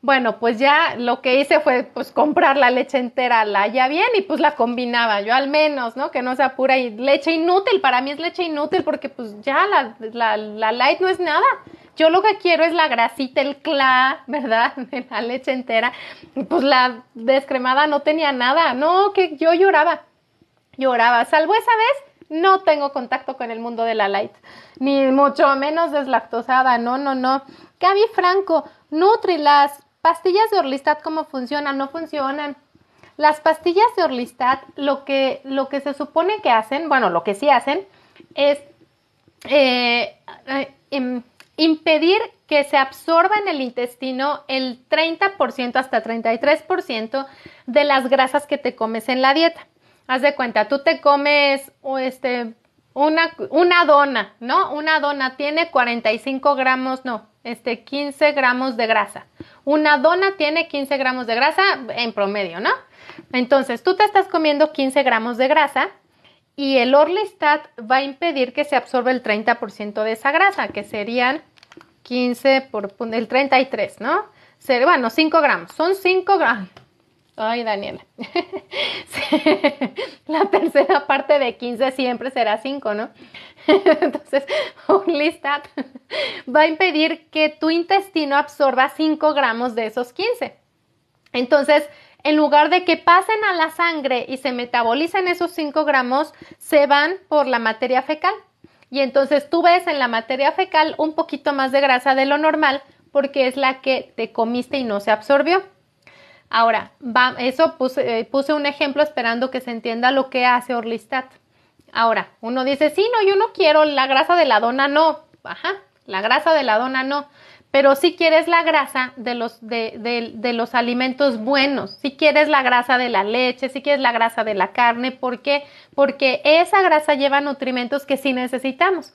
Bueno, pues ya lo que hice fue pues comprar la leche entera, la ya bien, y pues la combinaba, yo al menos, ¿no? Que no sea pura y leche inútil, para mí es leche inútil porque pues ya la, light no es nada. Yo lo que quiero es la grasita, el cla, ¿verdad? De la leche entera. Pues la descremada no tenía nada, no, que yo lloraba, lloraba, salvo esa vez no tengo contacto con el mundo de la light, ni mucho menos deslactosada, no, no, no. Cabi Franco, las pastillas de Orlistat, ¿cómo funcionan? No funcionan. Las pastillas de Orlistat, lo que, lo que se supone que hacen, bueno, lo que sí hacen, es eh, em, impedir que se absorba en el intestino el 30% hasta 33% de las grasas que te comes en la dieta. Haz de cuenta, tú te comes este, una, una dona, ¿no? Una dona tiene 45 gramos, no, este, 15 gramos de grasa. Una dona tiene 15 gramos de grasa en promedio, ¿no? Entonces, tú te estás comiendo 15 gramos de grasa y el Orlistat va a impedir que se absorba el 30% de esa grasa, que serían 15 por el 33, ¿no? bueno, 5 gramos. Son 5 gramos. Ay, Daniela. la tercera parte de 15 siempre será 5, ¿no? Entonces, un listat va a impedir que tu intestino absorba 5 gramos de esos 15. Entonces, en lugar de que pasen a la sangre y se metabolicen esos 5 gramos, se van por la materia fecal. Y entonces tú ves en la materia fecal un poquito más de grasa de lo normal porque es la que te comiste y no se absorbió. Ahora, va, eso eh, puse, un ejemplo esperando que se entienda lo que hace Orlistat. Ahora, uno dice, sí, no, yo no quiero la grasa de la dona, no. Ajá, la grasa de la dona no. Pero si sí quieres la grasa de los, de, los alimentos buenos, si quieres la grasa de la leche, si quieres la grasa de la carne, ¿por qué? Porque esa grasa lleva nutrimentos que sí necesitamos.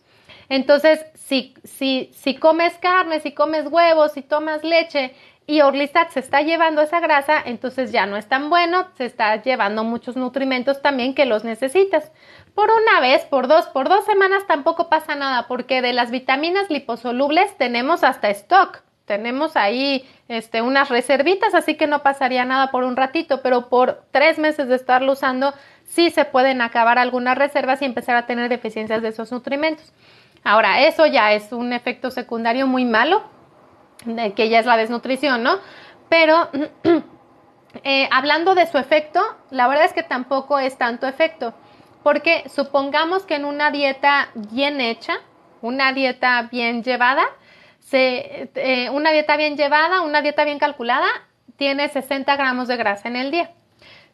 Entonces, si, si, si comes carne, si comes huevos, si tomas leche, y Orlistat se está llevando esa grasa, entonces ya no es tan bueno, se está llevando muchos nutrimentos también que los necesitas. Por una vez, por dos, por dos semanas tampoco pasa nada, porque de las vitaminas liposolubles tenemos hasta stock tenemos ahí este, unas reservitas, así que no pasaría nada por un ratito, pero por tres meses de estarlo usando, sí se pueden acabar algunas reservas y empezar a tener deficiencias de esos nutrimentos. Ahora, eso ya es un efecto secundario muy malo, que ya es la desnutrición, ¿no? Pero eh, hablando de su efecto, la verdad es que tampoco es tanto efecto, porque supongamos que en una dieta bien hecha, una dieta bien llevada, eh, una dieta bien llevada, una dieta bien calculada, tiene 60 gramos de grasa en el día.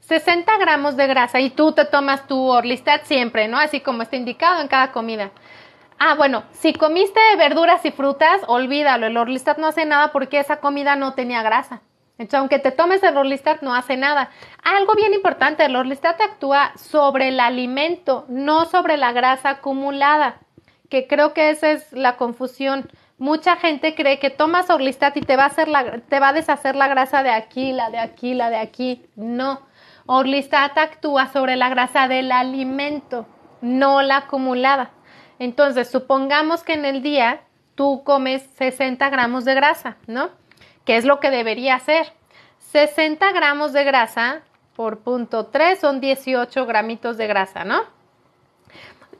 60 gramos de grasa y tú te tomas tu Orlistat siempre, ¿no? Así como está indicado en cada comida. Ah, bueno, si comiste verduras y frutas, olvídalo, el Orlistat no hace nada porque esa comida no tenía grasa. Entonces, aunque te tomes el Orlistat, no hace nada. Algo bien importante, el Orlistat actúa sobre el alimento, no sobre la grasa acumulada, que creo que esa es la confusión. Mucha gente cree que tomas Orlistat y te va a, hacer te va a deshacer la grasa de aquí, la de aquí, la de aquí. No, Orlistat actúa sobre la grasa del alimento, no la acumulada. Entonces, supongamos que en el día tú comes 60 gramos de grasa, ¿no? ¿Qué es lo que debería hacer? 60 gramos de grasa por punto 3 son 18 gramitos de grasa, ¿no?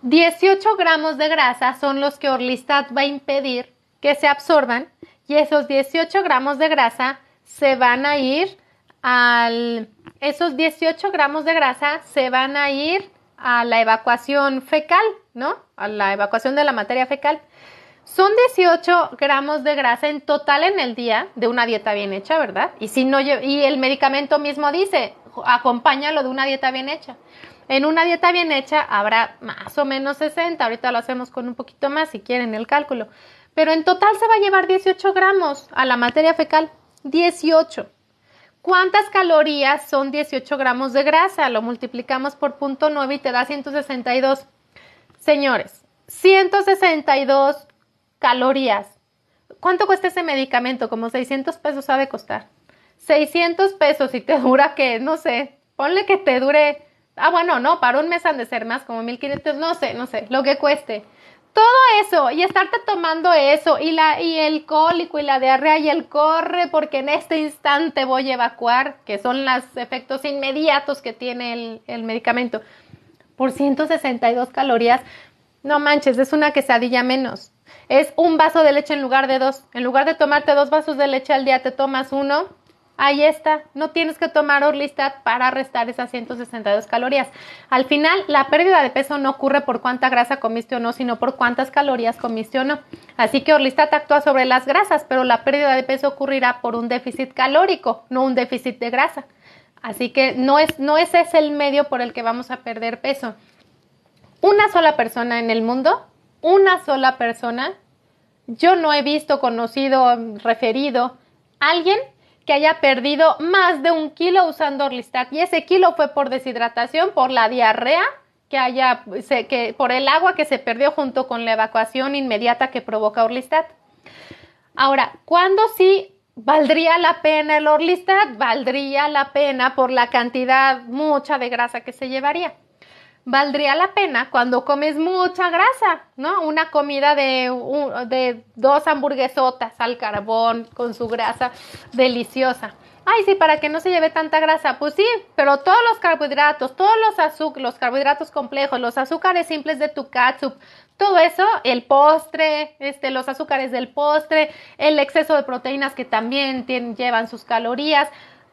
18 gramos de grasa son los que Orlistat va a impedir que se absorban y esos 18 gramos de grasa se van a ir al... Esos 18 gramos de grasa se van a ir a la evacuación fecal, ¿no? A la evacuación de la materia fecal. Son 18 gramos de grasa en total en el día de una dieta bien hecha, ¿verdad? Y, si no, y el medicamento mismo dice, acompáñalo de una dieta bien hecha. En una dieta bien hecha habrá más o menos 60, ahorita lo hacemos con un poquito más si quieren el cálculo, pero en total se va a llevar 18 gramos a la materia fecal, 18. ¿Cuántas calorías son 18 gramos de grasa? Lo multiplicamos por 0.9 y te da 162. Señores, 162 calorías. ¿Cuánto cuesta ese medicamento? Como 600 pesos sabe costar. 600 pesos y te dura que, no sé, ponle que te dure, ah bueno, no, para un mes han de ser más, como 1500, no sé, no sé, lo que cueste. Todo eso y estarte tomando eso y, la, y el cólico y la diarrea y el corre porque en este instante voy a evacuar, que son los efectos inmediatos que tiene el, el medicamento por 162 calorías, no manches, es una quesadilla menos. Es un vaso de leche en lugar de dos. En lugar de tomarte dos vasos de leche al día, te tomas uno. Ahí está, no tienes que tomar Orlistat para restar esas 162 calorías. Al final, la pérdida de peso no ocurre por cuánta grasa comiste o no, sino por cuántas calorías comiste o no. Así que Orlistat actúa sobre las grasas, pero la pérdida de peso ocurrirá por un déficit calórico, no un déficit de grasa. Así que no es, no ese es el medio por el que vamos a perder peso. Una sola persona en el mundo, una sola persona, yo no he visto, conocido, referido alguien que haya perdido más de un kilo usando Orlistat. Y ese kilo fue por deshidratación, por la diarrea, que haya, que, por el agua que se perdió junto con la evacuación inmediata que provoca Orlistat. Ahora, ¿cuándo sí Valdría la pena el Orlistat, valdría la pena por la cantidad mucha de grasa que se llevaría. Valdría la pena cuando comes mucha grasa, ¿no? Una comida de, de dos hamburguesotas al carbón con su grasa deliciosa. Ay, sí, para que no se lleve tanta grasa. Pues sí, pero todos los carbohidratos, todos los azúcares, los carbohidratos complejos, los azúcares simples de tu catsup, todo eso, el postre, este, los azúcares del postre, el exceso de proteínas que también llevan sus calorías,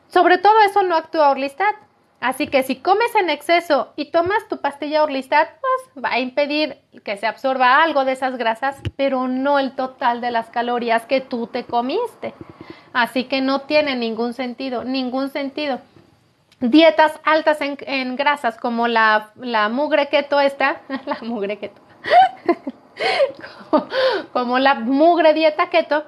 sobre todo eso no actúa Orlistat. Así que si comes en exceso y tomas tu pastilla Orlistat, pues va a impedir que se absorba algo de esas grasas, pero no el total de las calorías que tú te comiste. Así que no tiene ningún sentido, ningún sentido. Dietas altas en, grasas como la, la mugre keto esta, la mugre keto, como, la mugre dieta keto,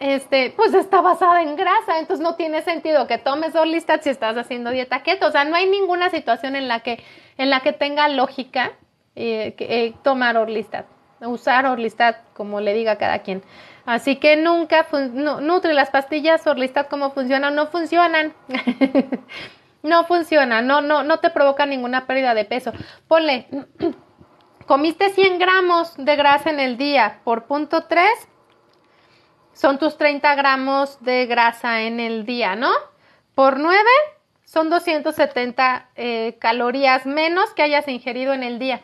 este, pues está basada en grasa, entonces no tiene sentido que tomes Orlistat si estás haciendo dieta keto. O sea, no hay ninguna situación en la que, en la que tenga lógica eh, eh, tomar Orlistat, usar Orlistat como le diga cada quien. Así que nunca nutre las pastillas Orlistat cómo funcionan, no funcionan. no funcionan, no, no, no te provoca ninguna pérdida de peso. Ponle Comiste 100 gramos de grasa en el día por punto 3, son tus 30 gramos de grasa en el día, ¿no? Por 9, son 270 eh, calorías menos que hayas ingerido en el día.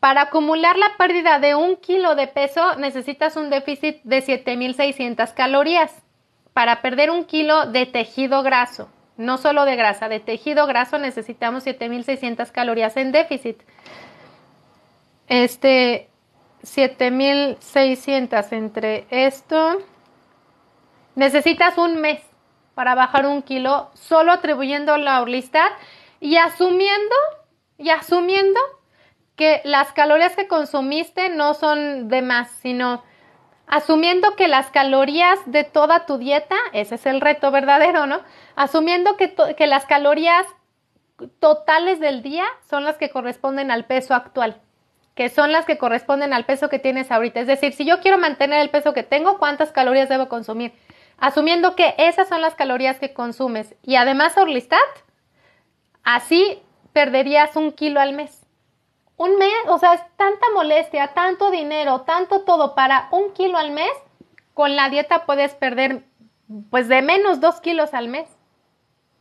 Para acumular la pérdida de un kilo de peso necesitas un déficit de 7.600 calorías para perder un kilo de tejido graso, no solo de grasa, de tejido graso necesitamos 7.600 calorías en déficit. Este, 7600 entre esto. Necesitas un mes para bajar un kilo solo atribuyendo la orlistad y asumiendo, y asumiendo que las calorías que consumiste no son de más, sino asumiendo que las calorías de toda tu dieta, ese es el reto verdadero, ¿no? Asumiendo que las calorías totales del día son las que corresponden al peso actual que son las que corresponden al peso que tienes ahorita. Es decir, si yo quiero mantener el peso que tengo, ¿cuántas calorías debo consumir? Asumiendo que esas son las calorías que consumes y además Orlistat, así perderías un kilo al mes. Un mes, o sea, es tanta molestia, tanto dinero, tanto todo para un kilo al mes, con la dieta puedes perder pues de menos dos kilos al mes.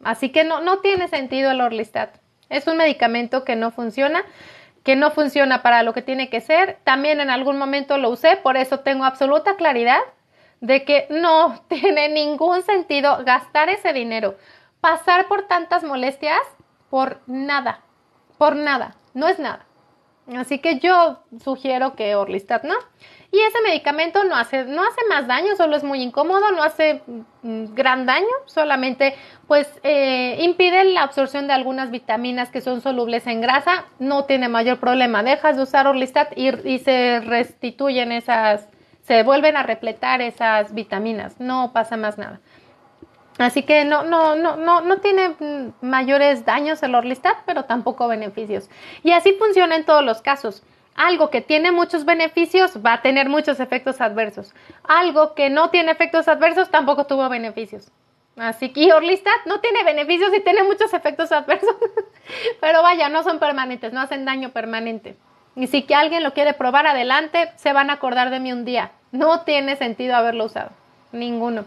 Así que no, no tiene sentido el Orlistat. Es un medicamento que no funciona que no funciona para lo que tiene que ser. También en algún momento lo usé, por eso tengo absoluta claridad de que no tiene ningún sentido gastar ese dinero, pasar por tantas molestias por nada, por nada, no es nada. Así que yo sugiero que Orlistat no. Y ese medicamento no hace, no hace más daño, solo es muy incómodo, no hace mm, gran daño, solamente pues eh, impide la absorción de algunas vitaminas que son solubles en grasa, no tiene mayor problema, dejas de usar Orlistat y, se restituyen esas, se vuelven a repletar esas vitaminas, no pasa más nada. Así que no, no, no, no, no tiene mm, mayores daños el Orlistat, pero tampoco beneficios. Y así funciona en todos los casos. Algo que tiene muchos beneficios va a tener muchos efectos adversos. Algo que no tiene efectos adversos tampoco tuvo beneficios. Así que Orlistat no tiene beneficios y tiene muchos efectos adversos. Pero vaya, no son permanentes, no hacen daño permanente. Y si que alguien lo quiere probar adelante, se van a acordar de mí un día. No tiene sentido haberlo usado. Ninguno.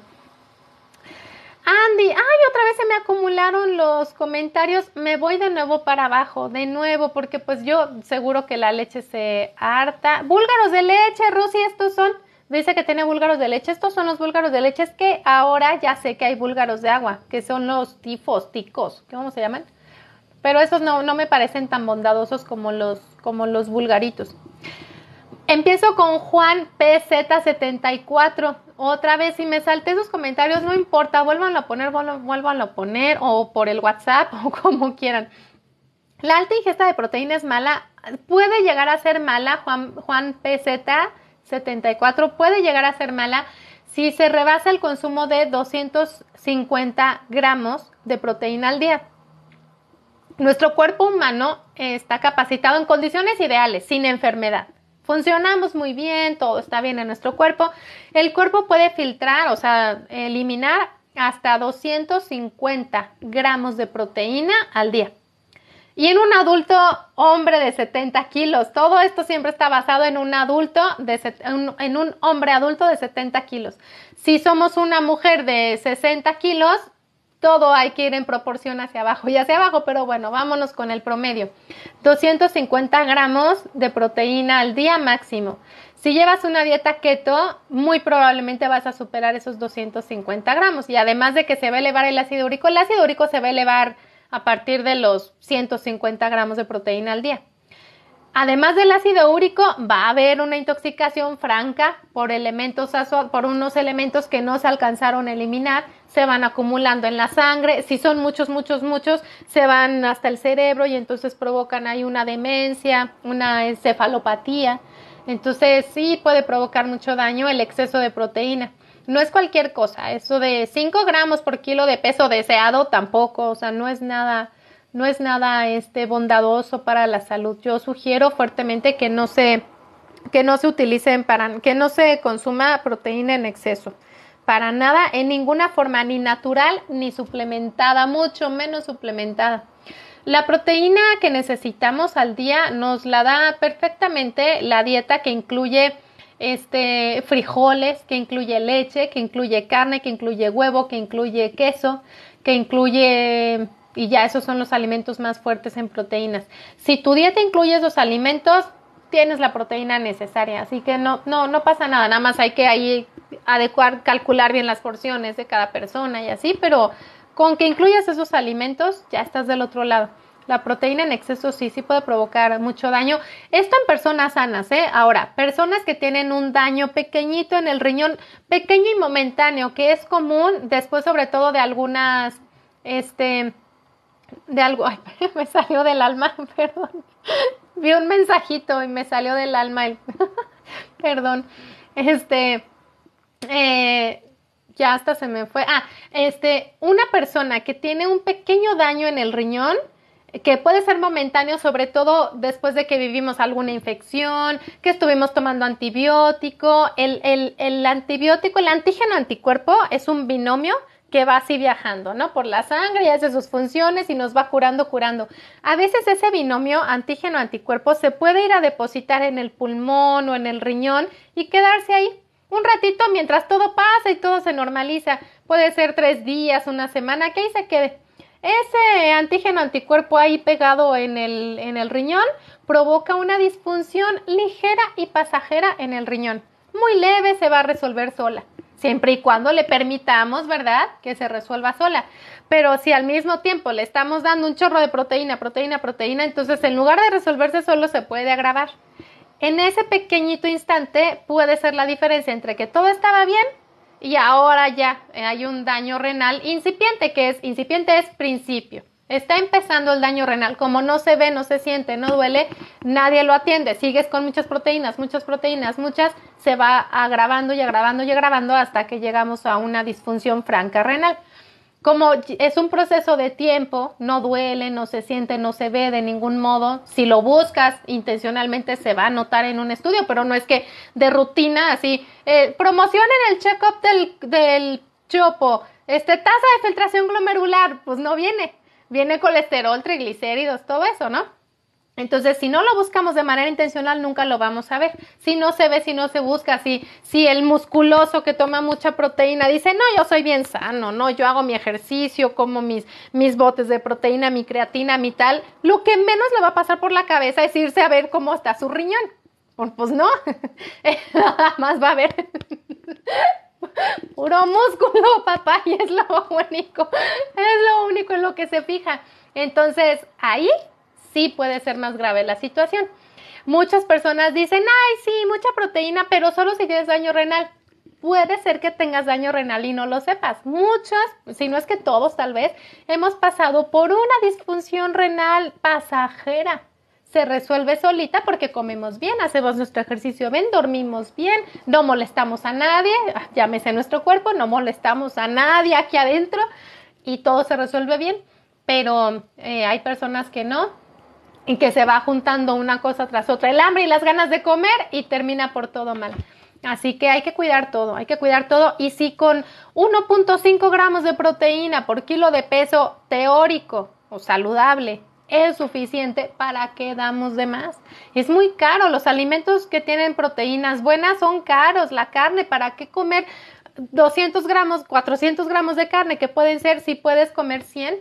Andy, ay, otra vez se me acumularon los comentarios, me voy de nuevo para abajo, de nuevo, porque pues yo seguro que la leche se harta. Búlgaros de leche, Rosy, estos son, dice que tiene búlgaros de leche, estos son los búlgaros de leche, es que ahora ya sé que hay búlgaros de agua, que son los tifos, ticos, ¿cómo se llaman? Pero esos no, no me parecen tan bondadosos como los, como los bulgaritos. Empiezo con Juan PZ74. Otra vez, si me salté esos comentarios, no importa, vuélvanlo a poner, vuélvanlo a poner, o por el WhatsApp, o como quieran. La alta ingesta de proteína es mala, puede llegar a ser mala, Juan, Juan PZ74 puede llegar a ser mala si se rebasa el consumo de 250 gramos de proteína al día. Nuestro cuerpo humano está capacitado en condiciones ideales, sin enfermedad funcionamos muy bien, todo está bien en nuestro cuerpo. El cuerpo puede filtrar, o sea, eliminar hasta 250 gramos de proteína al día. Y en un adulto hombre de 70 kilos, todo esto siempre está basado en un adulto, de, en un hombre adulto de 70 kilos. Si somos una mujer de 60 kilos, todo hay que ir en proporción hacia abajo y hacia abajo, pero bueno, vámonos con el promedio. 250 gramos de proteína al día máximo. Si llevas una dieta keto, muy probablemente vas a superar esos 250 gramos y además de que se va a elevar el ácido úrico, el ácido úrico se va a elevar a partir de los 150 gramos de proteína al día. Además del ácido úrico, va a haber una intoxicación franca por, elementos, por unos elementos que no se alcanzaron a eliminar, se van acumulando en la sangre, si son muchos, muchos, muchos, se van hasta el cerebro y entonces provocan ahí una demencia, una encefalopatía. Entonces sí puede provocar mucho daño el exceso de proteína. No es cualquier cosa, eso de 5 gramos por kilo de peso deseado tampoco, o sea, no es nada no es nada este, bondadoso para la salud. Yo sugiero fuertemente que no se, que no se utilicen para, que no se consuma proteína en exceso. Para nada, en ninguna forma, ni natural ni suplementada, mucho menos suplementada. La proteína que necesitamos al día nos la da perfectamente la dieta que incluye este, frijoles, que incluye leche, que incluye carne, que incluye huevo, que incluye queso, que incluye y ya esos son los alimentos más fuertes en proteínas. Si tu dieta incluye esos alimentos, tienes la proteína necesaria, así que no, no, no pasa nada, nada más hay que ahí adecuar, calcular bien las porciones de cada persona y así, pero con que incluyas esos alimentos ya estás del otro lado. La proteína en exceso sí, sí puede provocar mucho daño. Esto en personas sanas, ¿eh? Ahora, personas que tienen un daño pequeñito en el riñón, pequeño y momentáneo, que es común después sobre todo de algunas, este, de algo, me salió del alma, perdón. Vi un mensajito y me salió del alma, el, perdón. Este, eh, ya hasta se me fue. Ah, este, una persona que tiene un pequeño daño en el riñón, que puede ser momentáneo, sobre todo después de que vivimos alguna infección, que estuvimos tomando antibiótico. el antibiótico, el antígeno anticuerpo es un binomio que va así viajando, ¿no? Por la sangre y hace sus funciones y nos va curando, curando. A veces ese binomio antígeno-anticuerpo se puede ir a depositar en el pulmón o en el riñón y quedarse ahí un ratito mientras todo pasa y todo se normaliza. Puede ser tres días, una semana, que ahí se quede. Ese antígeno anticuerpo ahí pegado en el, en el riñón provoca una disfunción ligera y pasajera en el riñón. Muy leve, se va a resolver sola siempre y cuando le permitamos, ¿verdad?, que se resuelva sola. Pero si al mismo tiempo le estamos dando un chorro de proteína, proteína, proteína, entonces en lugar de resolverse solo se puede agravar. En ese pequeñito instante puede ser la diferencia entre que todo estaba bien y ahora ya hay un daño renal incipiente, que es incipiente es principio está empezando el daño renal, como no se ve, no se siente, no duele, nadie lo atiende, sigues con muchas proteínas, muchas proteínas, muchas, se va agravando y agravando y agravando hasta que llegamos a una disfunción franca renal. Como es un proceso de tiempo, no duele, no se siente, no se ve de ningún modo. Si lo buscas intencionalmente se va a notar en un estudio, pero no es que de rutina así eh, promocionen el check-up del, del chopo, este, tasa de filtración glomerular, pues no viene, Viene colesterol, triglicéridos, todo eso, ¿no? Entonces, si no lo buscamos de manera intencional, nunca lo vamos a ver. Si no se ve, si no se busca, si, si el musculoso que toma mucha proteína dice, no, yo soy bien sano, no, yo hago mi ejercicio, como mis, mis botes de proteína, mi creatina, mi tal, lo que menos le va a pasar por la cabeza es irse a ver cómo está su riñón. Pues no, nada más va a ver. puro músculo, papá, y es lo único, es lo único en lo que se fija. Entonces, ahí sí puede ser más grave la situación. Muchas personas dicen, ay, sí, mucha proteína, pero solo si tienes daño renal. Puede ser que tengas daño renal y no lo sepas. Muchas, si no es que todos tal vez, hemos pasado por una disfunción renal pasajera se resuelve solita porque comemos bien, hacemos nuestro ejercicio bien, dormimos bien, no molestamos a nadie, ah, llámese nuestro cuerpo, no molestamos a nadie aquí adentro y todo se resuelve bien, pero eh, hay personas que no y que se va juntando una cosa tras otra, el hambre y las ganas de comer y termina por todo mal. Así que hay que cuidar todo, hay que cuidar todo. Y si con 1.5 gramos de proteína por kilo de peso teórico o saludable es suficiente, ¿para que damos de más? Es muy caro, los alimentos que tienen proteínas buenas son caros, la carne, ¿para qué comer 200 gramos, 400 gramos de carne que pueden ser si puedes comer 100?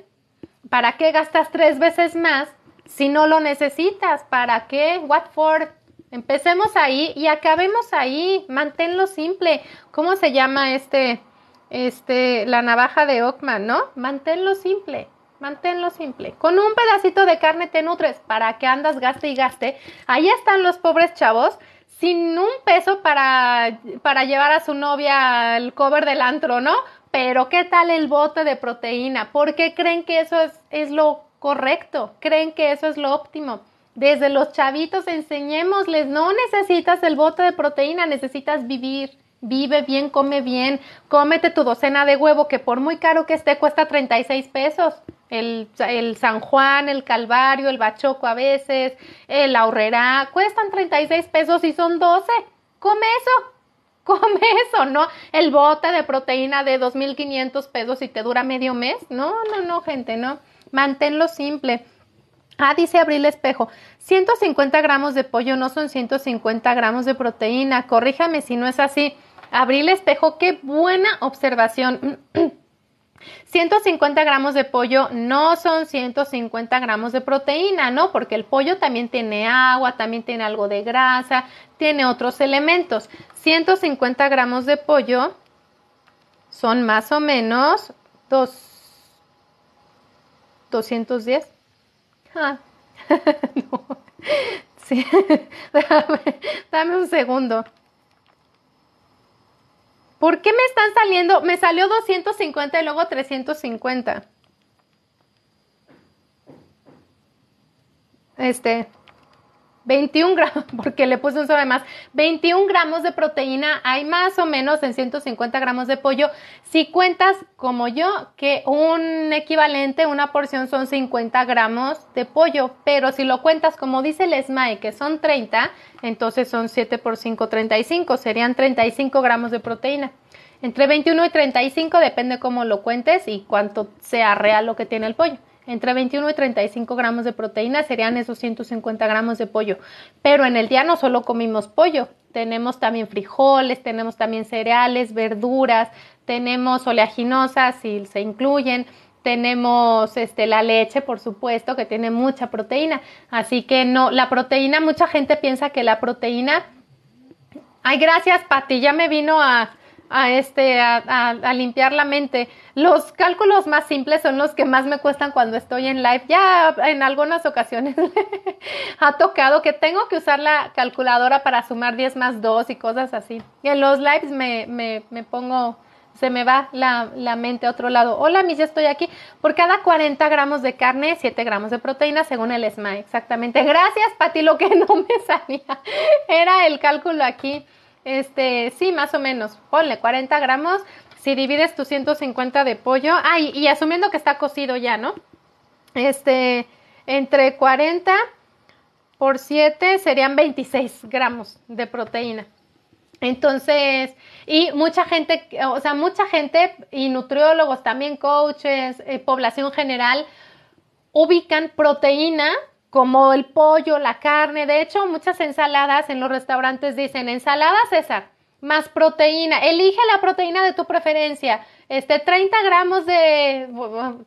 ¿Para qué gastas tres veces más si no lo necesitas? ¿Para qué? ¿What for? Empecemos ahí y acabemos ahí. Manténlo simple. ¿Cómo se llama este, este, la navaja de Ockman, no? Manténlo simple. Manténlo simple. Con un pedacito de carne te nutres. ¿Para que andas gaste y gaste? Ahí están los pobres chavos sin un peso para, para llevar a su novia al cover del antro, ¿no? Pero ¿qué tal el bote de proteína? ¿Por qué creen que eso es, es lo correcto? ¿Creen que eso es lo óptimo? Desde los chavitos enseñémosles, no necesitas el bote de proteína, necesitas vivir. Vive bien, come bien, cómete tu docena de huevo que por muy caro que esté cuesta 36 pesos. El, San Juan, el Calvario, el Bachoco a veces, el Aurrera, cuestan 36 pesos y son 12. Come eso, come eso, ¿no? El bote de proteína de 2.500 pesos y te dura medio mes. No, no, no, gente, no. Manténlo simple. Ah, dice Abril Espejo, 150 gramos de pollo no son 150 gramos de proteína. Corríjame si no es así. Abril Espejo, qué buena observación. 150 gramos de pollo no son 150 gramos de proteína, ¿no? Porque el pollo también tiene agua, también tiene algo de grasa, tiene otros elementos. 150 gramos de pollo son más o menos 210. Ah. sí. dame un segundo. ¿Por qué me están saliendo? Me salió 250 y luego 350. Este, 21 gramos, porque le puse un sobre más, 21 gramos de proteína hay más o menos en 150 gramos de pollo. Si cuentas como yo que un equivalente, una porción son 50 gramos de pollo, pero si lo cuentas como dice el SMAE que son 30, entonces son 7 por 5, 35, serían 35 gramos de proteína. Entre 21 y 35 depende cómo lo cuentes y cuánto sea real lo que tiene el pollo. Entre 21 y 35 gramos de proteína serían esos 150 gramos de pollo. Pero en el día no solo comimos pollo, tenemos también frijoles, tenemos también cereales, verduras, tenemos oleaginosas si se incluyen. Tenemos este, la leche, por supuesto, que tiene mucha proteína. Así que no, la proteína, mucha gente piensa que la proteína Ay, gracias, Pati. Ya me vino a, a, este, a, limpiar la mente. Los cálculos más simples son los que más me cuestan cuando estoy en live. Ya en algunas ocasiones ha tocado que tengo que usar la calculadora para sumar 10 más 2 y cosas así. En los lives me, pongo, se me va la, la, mente a otro lado. Hola, mis, ya estoy aquí. Por cada 40 gramos de carne, 7 gramos de proteína, según el SMA. E. Exactamente. Gracias, Pati, lo que no me salía era el cálculo aquí. Este, sí, más o menos. Ponle 40 gramos. Si divides tus 150 de pollo. Ah, y, asumiendo que está cocido ya, ¿no? Este, entre 40 por 7 serían 26 gramos de proteína. Entonces, y mucha gente, o sea, mucha gente y nutriólogos, también coaches, eh, población general, ubican proteína como el pollo, la carne. De hecho, muchas ensaladas en los restaurantes dicen ensalada César, más proteína. Elige la proteína de tu preferencia. Este, 30 gramos de,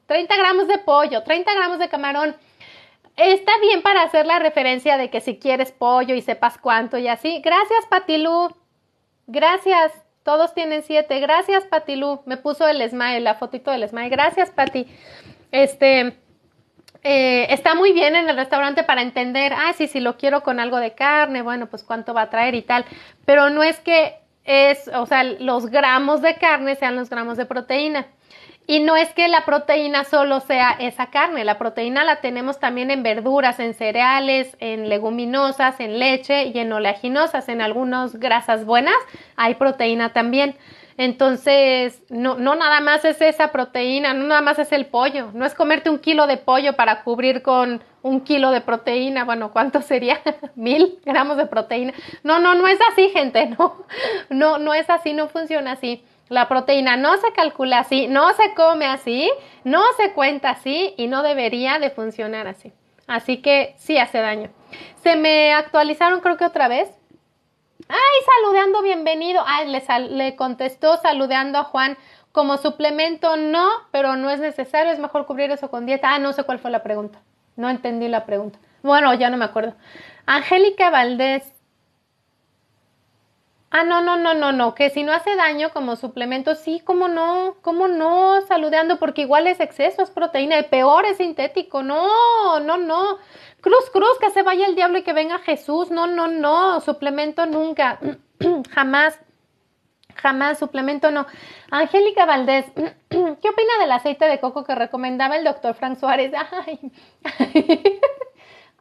30 gramos de pollo, 30 gramos de camarón. Está bien para hacer la referencia de que si quieres pollo y sepas cuánto y así. Gracias, Patilú. Gracias. Todos tienen siete. Gracias, Patilú. Me puso el smile, la fotito del smile. Gracias, Pati. Este, eh, está muy bien en el restaurante para entender, ah, sí, si lo quiero con algo de carne, bueno, pues cuánto va a traer y tal, pero no es que es, o sea, los gramos de carne sean los gramos de proteína. Y no es que la proteína solo sea esa carne, la proteína la tenemos también en verduras, en cereales, en leguminosas, en leche y en oleaginosas, en algunas grasas buenas hay proteína también. Entonces, no, no nada más es esa proteína, no nada más es el pollo, no es comerte un kilo de pollo para cubrir con un kilo de proteína, bueno, ¿cuánto sería? Mil gramos de proteína. No, no, no es así, gente, no, no, no es así, no funciona así. La proteína no se calcula así, no se come así, no se cuenta así y no debería de funcionar así. Así que sí hace daño. Se me actualizaron creo que otra vez ay, saludando, bienvenido. Ay, le, le contestó saludando a Juan como suplemento, no, pero no es necesario, es mejor cubrir eso con dieta. Ah, no sé cuál fue la pregunta. No entendí la pregunta. Bueno, ya no me acuerdo. Angélica Valdés. Ah, no, no, no, no, no, que si no hace daño como suplemento, sí, cómo no, cómo no, saludando, porque igual es exceso, es proteína, el peor es sintético, no, no, no. Cruz, cruz, que se vaya el diablo y que venga Jesús. No, no, no, suplemento nunca, jamás, jamás, suplemento no. Angélica Valdés, ¿qué opina del aceite de coco que recomendaba el doctor Frank Suárez? Ay,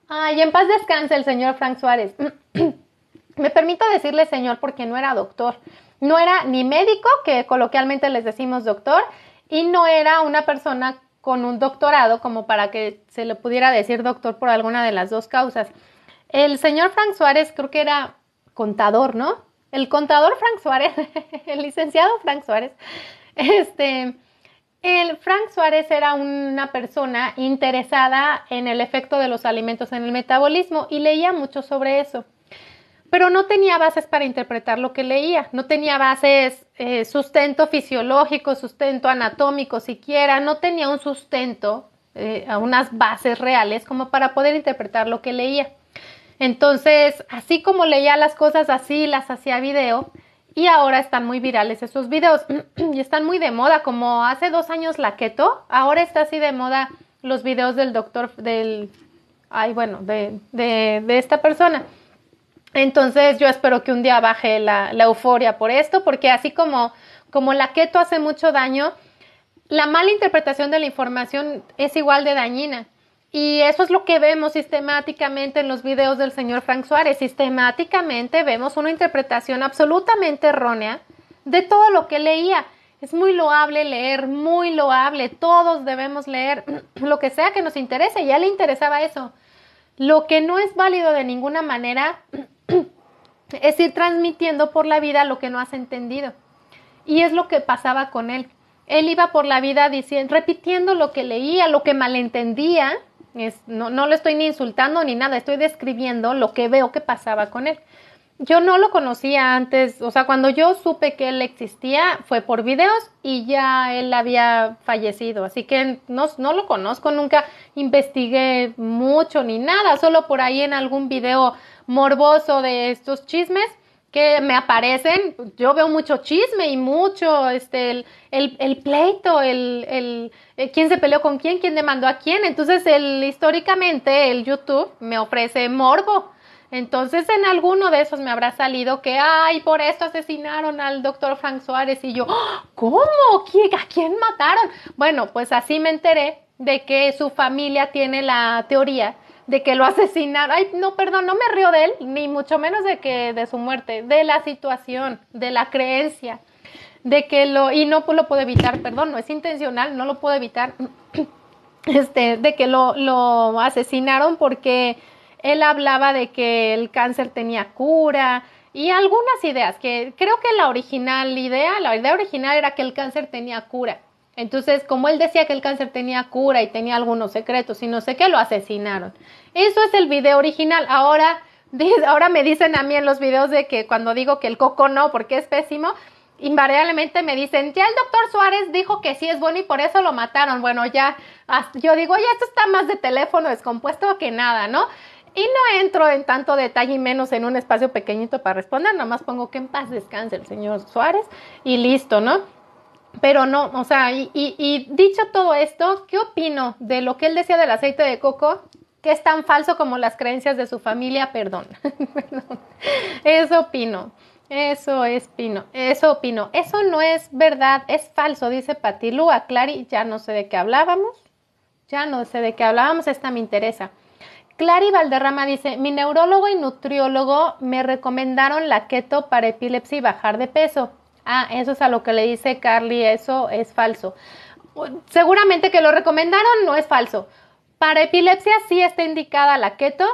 ay, en paz descanse el señor Frank Suárez. Me permito decirle señor porque no era doctor, no era ni médico, que coloquialmente les decimos doctor, y no era una persona con un doctorado como para que se le pudiera decir doctor por alguna de las dos causas. El señor Frank Suárez creo que era contador, ¿no? El contador Frank Suárez, el licenciado Frank Suárez, este, el Frank Suárez era una persona interesada en el efecto de los alimentos en el metabolismo y leía mucho sobre eso pero no tenía bases para interpretar lo que leía, no tenía bases, eh, sustento fisiológico, sustento anatómico siquiera, no tenía un sustento, eh, unas bases reales como para poder interpretar lo que leía. Entonces, así como leía las cosas, así las hacía video. Y ahora están muy virales esos videos y están muy de moda, como hace dos años la keto, ahora está así de moda los videos del doctor, del, ay, bueno, de, de esta persona. Entonces yo espero que un día baje la, euforia por esto, porque así como, como la keto hace mucho daño, la mala interpretación de la información es igual de dañina. Y eso es lo que vemos sistemáticamente en los videos del señor Frank Suárez. Sistemáticamente vemos una interpretación absolutamente errónea de todo lo que leía. Es muy loable leer, muy loable. Todos debemos leer lo que sea que nos interese. Ya le interesaba eso. Lo que no es válido de ninguna manera Es ir transmitiendo por la vida lo que no has entendido. Y es lo que pasaba con él. Él iba por la vida diciendo, repitiendo lo que leía, lo que malentendía. Es, no, no lo estoy ni insultando ni nada, estoy describiendo lo que veo que pasaba con él. Yo no lo conocía antes, o sea, cuando yo supe que él existía fue por videos y ya él había fallecido, así que no, no lo conozco, nunca investigué mucho ni nada, solo por ahí en algún video morboso de estos chismes que me aparecen, yo veo mucho chisme y mucho, este, el, pleito, el, eh, quién se peleó con quién, quién demandó a quién. Entonces, el, históricamente, el YouTube me ofrece morbo. Entonces, en alguno de esos me habrá salido que, ay, por esto asesinaron al doctor Frank Suárez. Y yo, ¡Ah! ¿cómo? ¿A quién mataron? Bueno, pues así me enteré de que su familia tiene la teoría de que lo asesinaron. Ay, no, perdón, no me río de él, ni mucho menos de que de su muerte, de la situación, de la creencia, de que lo, y no lo puedo evitar, perdón, no es intencional, no lo puedo evitar, este, de que lo, lo asesinaron porque él hablaba de que el cáncer tenía cura y algunas ideas, que creo que la original idea, la idea original era que el cáncer tenía cura entonces, como él decía que el cáncer tenía cura y tenía algunos secretos y no sé qué, lo asesinaron. Eso es el video original. Ahora, ahora me dicen a mí en los videos de que cuando digo que el coco no, porque es pésimo, invariablemente me dicen, ya el doctor Suárez dijo que sí es bueno y por eso lo mataron. Bueno, ya, yo digo, ya esto está más de teléfono descompuesto que nada, ¿no? Y no entro en tanto detalle y menos en un espacio pequeñito para responder, nada más pongo que en paz descanse el señor Suárez y listo, ¿no? Pero no, o sea, y, dicho todo esto, ¿qué opino de lo que él decía del aceite de coco? Que es tan falso como las creencias de su familia, perdón. Eso opino. Eso es pino, eso opino. Eso no es verdad, es falso, dice Patilúa. a Clary. Ya no sé de qué hablábamos. Ya no sé de qué hablábamos, esta me interesa. Clary Valderrama dice, mi neurólogo y nutriólogo me recomendaron la keto para epilepsia y bajar de peso Ah, eso es a lo que le dice Carly, eso es falso. Seguramente que lo recomendaron, no es falso. Para epilepsia sí está indicada la keto,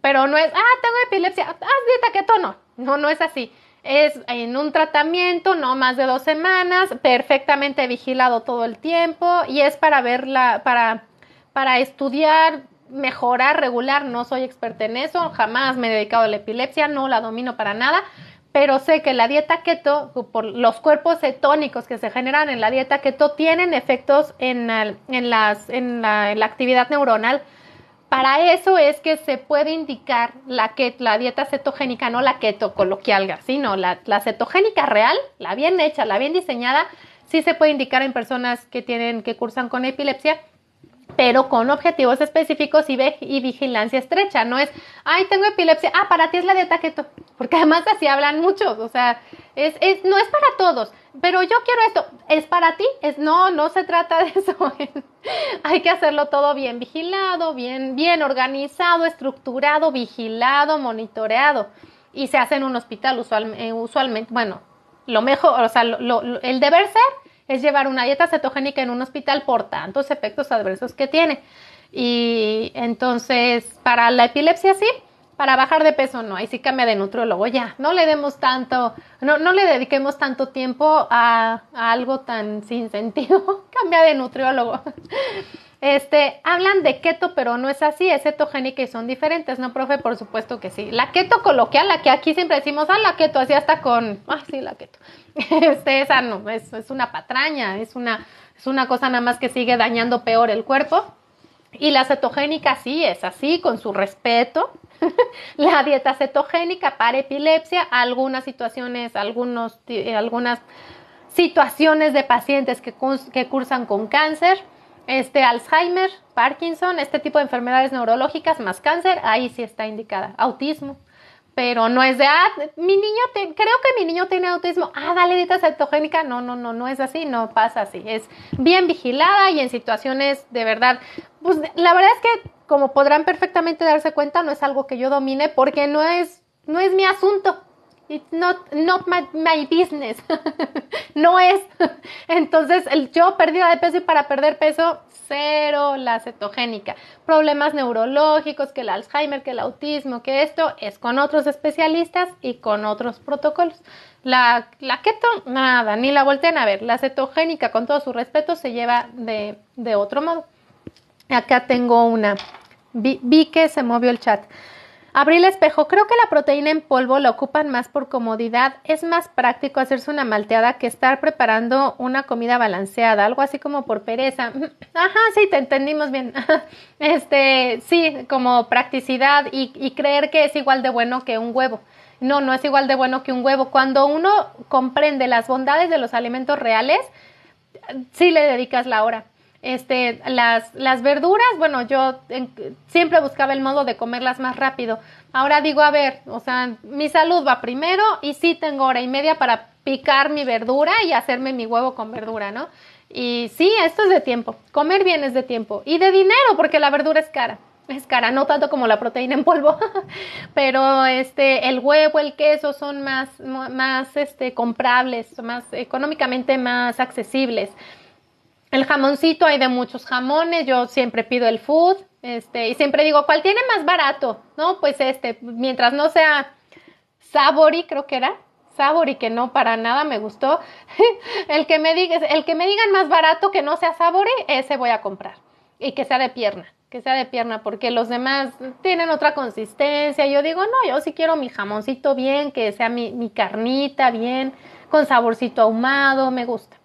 pero no es, ah, tengo epilepsia, haz ah, dieta keto, no, no, no es así. Es en un tratamiento, no más de dos semanas, perfectamente vigilado todo el tiempo y es para verla, para, para estudiar, mejorar, regular. No soy experta en eso, jamás me he dedicado a la epilepsia, no la domino para nada pero sé que la dieta keto, por los cuerpos cetónicos que se generan en la dieta keto, tienen efectos en, la, actividad neuronal. Para eso es que se puede indicar la, la dieta cetogénica, no la keto coloquial, sino la, la cetogénica real, la bien hecha, la bien diseñada, sí se puede indicar en personas que tienen que cursan con epilepsia pero con objetivos específicos y, y, vigilancia estrecha. No es, ay, tengo epilepsia, ah, para ti es la dieta keto, porque además así hablan muchos, o sea, es, no es para todos, pero yo quiero esto, es para ti, es, no, no se trata de eso, hay que hacerlo todo bien vigilado, bien, bien organizado, estructurado, vigilado, monitoreado, y se hace en un hospital eh, usualmente, bueno, lo mejor, o sea, el deber ser es llevar una dieta cetogénica en un hospital por tantos efectos adversos que tiene. Y entonces, para la epilepsia sí, para bajar de peso no, ahí sí cambia de nutriólogo ya, no le demos tanto, no, no le dediquemos tanto tiempo a algo tan sin sentido, cambia de nutriólogo. Este, hablan de keto, pero no es así, es cetogénica y son diferentes, ¿no, profe? Por supuesto que sí. La keto coloquial, la que aquí siempre decimos, ah, la keto, así hasta con, ah, sí, la keto. Este, esa no, es, una patraña, es una, es una cosa nada más que sigue dañando peor el cuerpo. Y la cetogénica sí es así, con su respeto. la dieta cetogénica para epilepsia, algunas situaciones, algunos, eh, algunas situaciones de pacientes que, que cursan con cáncer, este Alzheimer, Parkinson, este tipo de enfermedades neurológicas más cáncer, ahí sí está indicada. Autismo. Pero no es de, ah, mi niño, creo que mi niño tiene autismo, ah, dale dieta cetogénica. No, no, no, no es así, no pasa así. Es bien vigilada y en situaciones de verdad, pues la verdad es que como podrán perfectamente darse cuenta, no es algo que yo domine porque no es, no es mi asunto it's not, not my, business. no es. Entonces, el, yo perdida de peso y para perder peso, cero la cetogénica. Problemas neurológicos, que el Alzheimer, que el autismo, que esto, es con otros especialistas y con otros protocolos. La, la keto, nada, ni la volteen a ver. La cetogénica, con todo su respeto, se lleva de, otro modo. Acá tengo una. vi que se movió el chat el Espejo, creo que la proteína en polvo la ocupan más por comodidad. Es más práctico hacerse una malteada que estar preparando una comida balanceada, algo así como por pereza. Mm, ajá, sí, te entendimos bien. Este, sí, como practicidad y, y creer que es igual de bueno que un huevo. No, no es igual de bueno que un huevo. Cuando uno comprende las bondades de los alimentos reales, sí le dedicas la hora. Este, las, verduras, bueno, yo siempre buscaba el modo de comerlas más rápido. Ahora digo, a ver, o sea, mi salud va primero y sí tengo hora y media para picar mi verdura y hacerme mi huevo con verdura, ¿no? Y sí, esto es de tiempo. Comer bien es de tiempo y de dinero porque la verdura es cara es cara, no tanto como la proteína en polvo, pero este, el huevo, el queso son más, más este, comprables, más económicamente más accesibles. El jamoncito hay de muchos jamones, yo siempre pido el food, este, y siempre digo, ¿cuál tiene más barato? No, pues este, mientras no sea Sabori, creo que era, Sabori, que no para nada me gustó. el, que me diga, el que me digan más barato que no sea savory, ese voy a comprar. Y que sea de pierna, que sea de pierna, porque los demás tienen otra consistencia. Yo digo, no, yo sí quiero mi jamoncito bien, que sea mi, mi carnita bien, con saborcito ahumado, me gusta.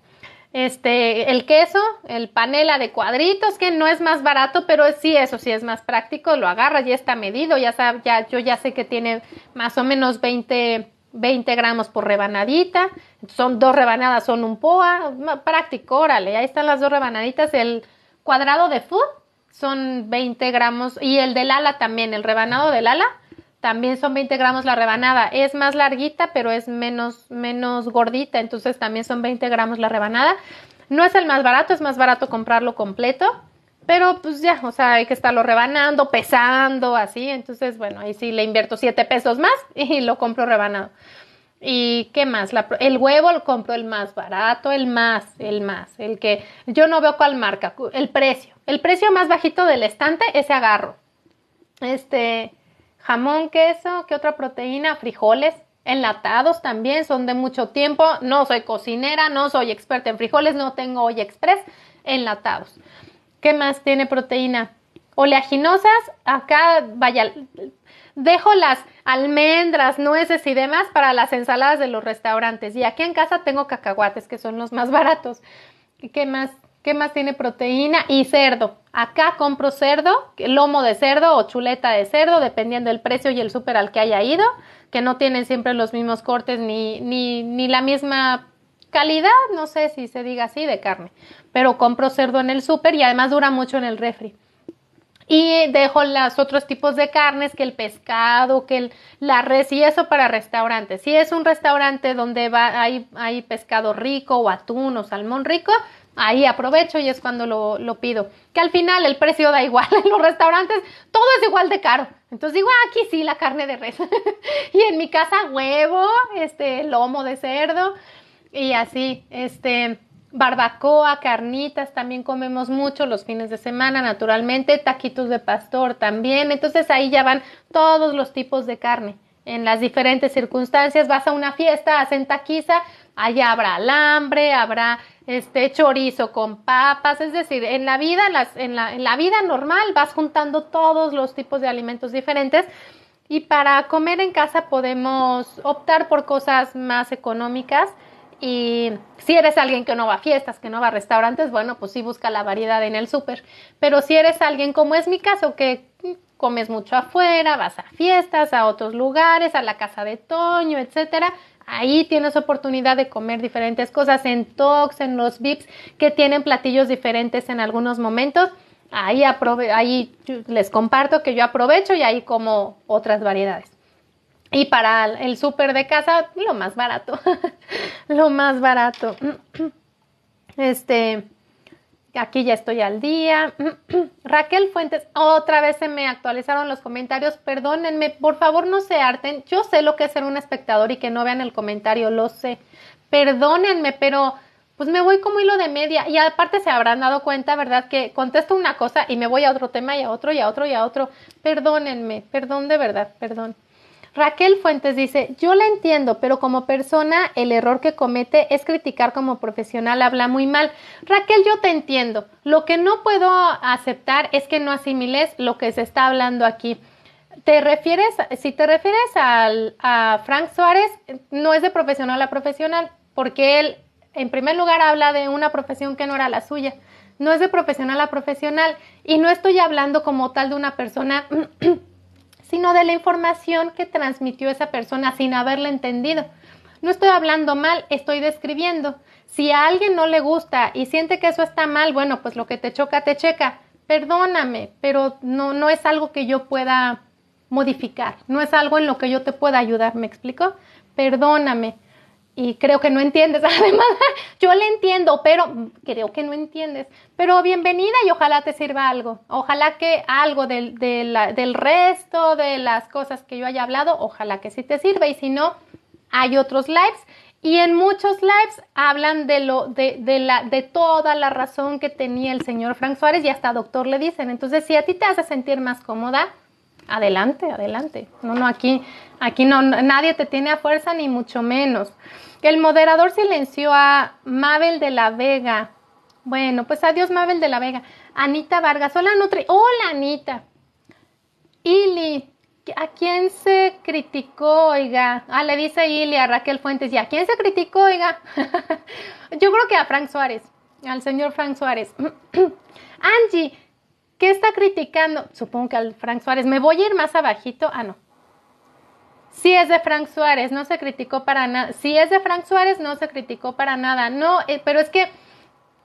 Este, el queso, el panela de cuadritos, que no es más barato, pero sí, eso sí es más práctico, lo agarras, ya está medido, ya, sabes, ya yo ya sé que tiene más o menos veinte 20 gramos por rebanadita, son dos rebanadas, son un poa, práctico, órale, ahí están las dos rebanaditas, el cuadrado de food son 20 gramos y el del ala también, el rebanado del ala también son 20 gramos la rebanada. Es más larguita, pero es menos, menos gordita, entonces también son 20 gramos la rebanada. No es el más barato, es más barato comprarlo completo, pero pues ya, o sea, hay que estarlo rebanando, pesando, así. Entonces, bueno, ahí sí le invierto 7 pesos más y lo compro rebanado. ¿Y qué más? el huevo lo compro el más barato, el más, el más, el que yo no veo cuál marca, el precio. El precio más bajito del estante, ese agarro. Este, jamón, queso, ¿qué otra proteína? Frijoles. Enlatados también son de mucho tiempo. No soy cocinera, no soy experta en frijoles, no tengo hoy express. Enlatados. ¿Qué más tiene proteína? Oleaginosas, acá vaya, dejo las almendras, nueces y demás para las ensaladas de los restaurantes. Y aquí en casa tengo cacahuates, que son los más baratos. ¿Qué más ¿Qué más tiene proteína? Y cerdo. Acá compro cerdo, lomo de cerdo o chuleta de cerdo, dependiendo del precio y el súper al que haya ido, que no tienen siempre los mismos cortes ni, ni, la misma calidad, no sé si se diga así, de carne. Pero compro cerdo en el súper y además dura mucho en el refri. Y dejo los otros tipos de carnes, que el pescado, que el, la res y eso para restaurantes. Si es un restaurante donde va, hay, hay pescado rico o atún o salmón rico, ahí aprovecho y es cuando lo, pido. Que al final el precio da igual en los restaurantes, todo es igual de caro. Entonces digo, ah, aquí sí, la carne de res. y en mi casa huevo, este, lomo de cerdo y así, este, barbacoa, carnitas, también comemos mucho los fines de semana, naturalmente, taquitos de pastor también. Entonces ahí ya van todos los tipos de carne en las diferentes circunstancias. Vas a una fiesta, hacen taquiza, allá habrá alambre, habrá este chorizo con papas, es decir, en la vida, en, la, en la vida normal vas juntando todos los tipos de alimentos diferentes. Y para comer en casa podemos optar por cosas más económicas. Y si eres alguien que no va a fiestas, que no va a restaurantes, bueno, pues sí busca la variedad en el súper. Pero si eres alguien, como es mi caso, que comes mucho afuera, vas a fiestas, a otros lugares, a la casa de Toño, etcétera. Ahí tienes oportunidad de comer diferentes cosas en Tox, en los VIPs que tienen platillos diferentes en algunos momentos. Ahí, ahí les comparto que yo aprovecho y ahí como otras variedades. Y para el súper de casa, lo más barato. lo más barato. este, Aquí ya estoy al día. Raquel Fuentes, otra vez se me actualizaron los comentarios. Perdónenme, por favor no se harten. Yo sé lo que es ser un espectador y que no vean el comentario, lo sé. Perdónenme, pero pues me voy como hilo de media. Y aparte se habrán dado cuenta, ¿verdad? Que contesto una cosa y me voy a otro tema y a otro y a otro y a otro. Perdónenme, perdón de verdad, perdón. Raquel Fuentes dice, yo la entiendo, pero como persona el error que comete es criticar como profesional, habla muy mal. Raquel, yo te entiendo. Lo que no puedo aceptar es que no asimiles lo que se está hablando aquí. Te refieres, si te refieres a Frank Suárez, no es de profesional a profesional, porque él, en primer lugar, habla de una profesión que no era la suya no es de profesional a profesional y no estoy hablando como tal de una persona sino de la información que transmitió esa persona sin haberla entendido. No estoy hablando mal, estoy describiendo. Si a alguien no le gusta y siente que eso está mal, bueno, pues lo que te choca, te checa. Perdóname, pero no, no es algo que yo pueda modificar, no es algo en lo que yo te pueda ayudar, ¿me explico? Perdóname y creo que no entiendes. Además, yo le entiendo, pero creo que no entiendes. Pero bienvenida y ojalá te sirva algo. Ojalá que algo del, del, del resto de las cosas que yo haya hablado, ojalá que sí te sirva. Y si no, hay otros lives. Y en muchos lives hablan de, lo, de, de, la, de toda la razón que tenía el señor Frank Suárez y hasta doctor le dicen. Entonces, si a ti te hace sentir más cómoda, adelante, adelante. No, no, aquí, aquí no, nadie te tiene a fuerza ni mucho menos el moderador silenció a Mabel de la Vega. Bueno, pues adiós Mabel de la Vega. Anita Vargas, hola Nutri. Hola Anita. Ili, ¿a quién se criticó, oiga? Ah, le dice Ili a Raquel Fuentes. ¿Y a quién se criticó, oiga? Yo creo que a Frank Suárez, al señor Frank Suárez. Angie, ¿qué está criticando? Supongo que al Frank Suárez. Me voy a ir más abajito. Ah, no. Si es de Frank Suárez, no se criticó para nada. Si es de Frank Suárez, no se criticó para nada. No, eh, pero es que,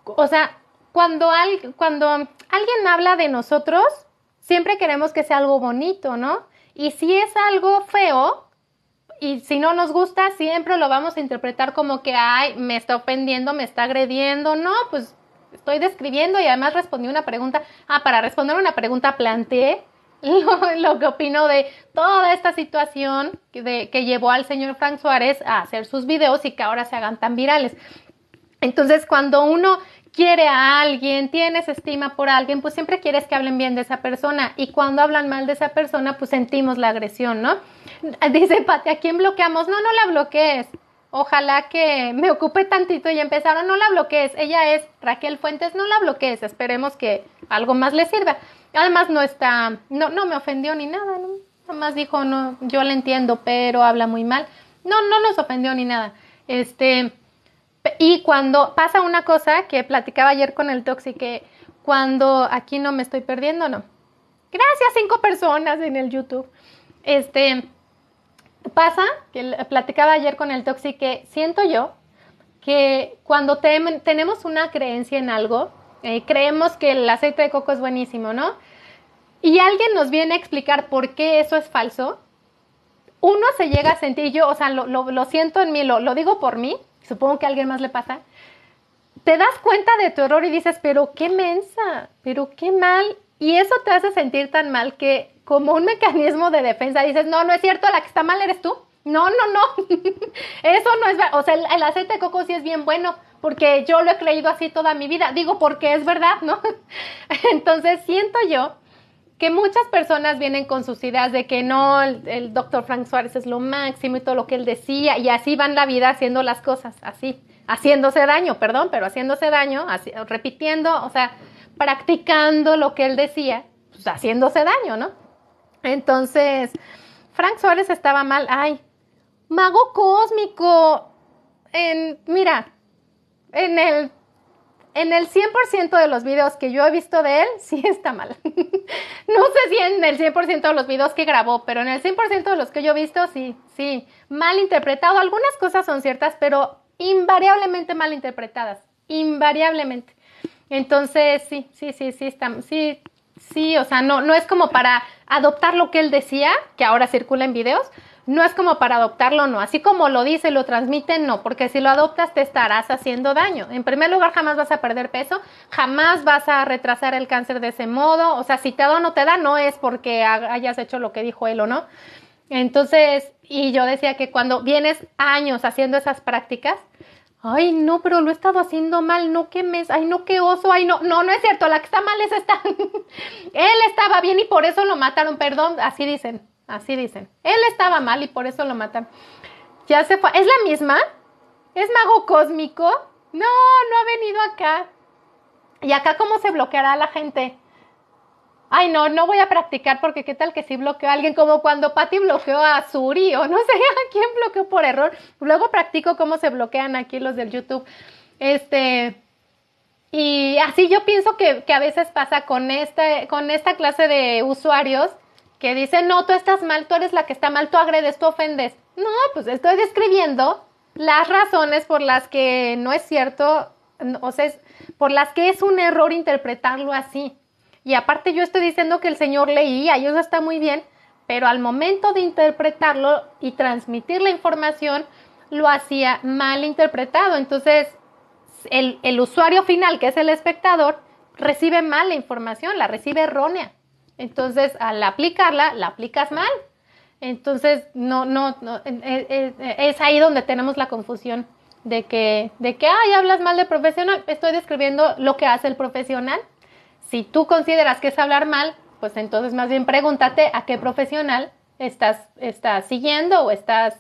o sea, cuando, cuando alguien habla de nosotros, siempre queremos que sea algo bonito, ¿no? Y si es algo feo, y si no nos gusta, siempre lo vamos a interpretar como que, ay, me está ofendiendo, me está agrediendo. No, pues estoy describiendo y además respondí una pregunta. Ah, para responder una pregunta planteé lo, que opino de toda esta situación que llevó al señor Frank Suárez a hacer sus videos y que ahora se hagan tan virales. Entonces, cuando uno quiere a alguien, tienes estima por alguien, pues siempre quieres que hablen bien de esa persona y cuando hablan mal de esa persona, pues sentimos la agresión, ¿no? Dice Pati, ¿a quién bloqueamos? No, no la bloquees ojalá que me ocupe tantito y empezaron, no la bloquees, ella es Raquel Fuentes, no la bloquees, esperemos que algo más le sirva. Además no está, no, no me ofendió ni nada, ¿no? más dijo, no, yo la entiendo, pero habla muy mal. No, no nos ofendió ni nada. Este, y cuando pasa una cosa que platicaba ayer con el Toxi, que cuando aquí no me estoy perdiendo, no. Gracias, cinco personas en el YouTube. Este, pasa, que platicaba ayer con el Toxi, que siento yo que cuando tenemos una creencia en algo, eh, creemos que el aceite de coco es buenísimo, ¿no? Y alguien nos viene a explicar por qué eso es falso, uno se llega a sentir, yo, o sea, lo, siento en mí, lo, lo digo por mí, supongo que a alguien más le pasa, te das cuenta de tu error y dices, pero qué mensa, pero qué mal. Y eso te hace sentir tan mal que como un mecanismo de defensa. Dices, no, no es cierto, la que está mal eres tú. No, no, no. Eso no es verdad. O sea, el, aceite de coco sí es bien bueno, porque yo lo he creído así toda mi vida. Digo, porque es verdad, ¿no? Entonces siento yo que muchas personas vienen con sus ideas de que no, el, doctor Frank Suárez es lo máximo y todo lo que él decía, y así van la vida haciendo las cosas, así, haciéndose daño, perdón, pero haciéndose daño, repitiendo, o sea, practicando lo que él decía, pues, haciéndose daño, ¿no? Entonces, Frank Suárez estaba mal. Ay, mago cósmico. En, mira, en el, en el 100% de los videos que yo he visto de él, sí está mal. no sé si en el 100% de los videos que grabó, pero en el 100% de los que yo he visto, sí, sí, mal interpretado. Algunas cosas son ciertas, pero invariablemente mal interpretadas. Invariablemente. Entonces, sí, sí, sí, sí, está, sí, Sí, o sea, no, no es como para adoptar lo que él decía, que ahora circula en videos, no es como para adoptarlo, no. Así como lo dice, lo transmiten, no, porque si lo adoptas te estarás haciendo daño. En primer lugar, jamás vas a perder peso, jamás vas a retrasar el cáncer de ese modo. O sea, si te da o no te da, no es porque hayas hecho lo que dijo él o no. Entonces, y yo decía que cuando vienes años haciendo esas prácticas, ay, no, pero lo he estado haciendo mal, no qué mes, ay, no qué oso, ay, no, no, no es cierto, la que está mal es esta. Él estaba bien y por eso lo mataron, perdón, así dicen, así dicen. Él estaba mal y por eso lo matan. Ya se fue, ¿es la misma? ¿Es mago cósmico? No, no ha venido acá. ¿Y acá cómo se bloqueará la gente? ay, no, no voy a practicar porque qué tal que si bloqueo a alguien, como cuando Patty bloqueó a Suri o no sé a quién bloqueó por error. Luego practico cómo se bloquean aquí los del YouTube. Este, y así yo pienso que, a veces pasa con, esta con esta clase de usuarios que dicen, no, tú estás mal, tú eres la que está mal, tú agredes, tú ofendes. No, pues estoy describiendo las razones por las que no es cierto, o sea, por las que es un error interpretarlo así. Y aparte yo estoy diciendo que el Señor leía y eso está muy bien, pero al momento de interpretarlo y transmitir la información, lo hacía mal interpretado. Entonces, el, usuario final, que es el espectador, recibe mal la información, la recibe errónea. Entonces, al aplicarla, la aplicas mal. Entonces, no, no, no es, ahí donde tenemos la confusión de que, de que, ay, hablas mal de profesional. Estoy describiendo lo que hace el profesional si tú consideras que es hablar mal, pues entonces más bien pregúntate a qué profesional estás, siguiendo o estás,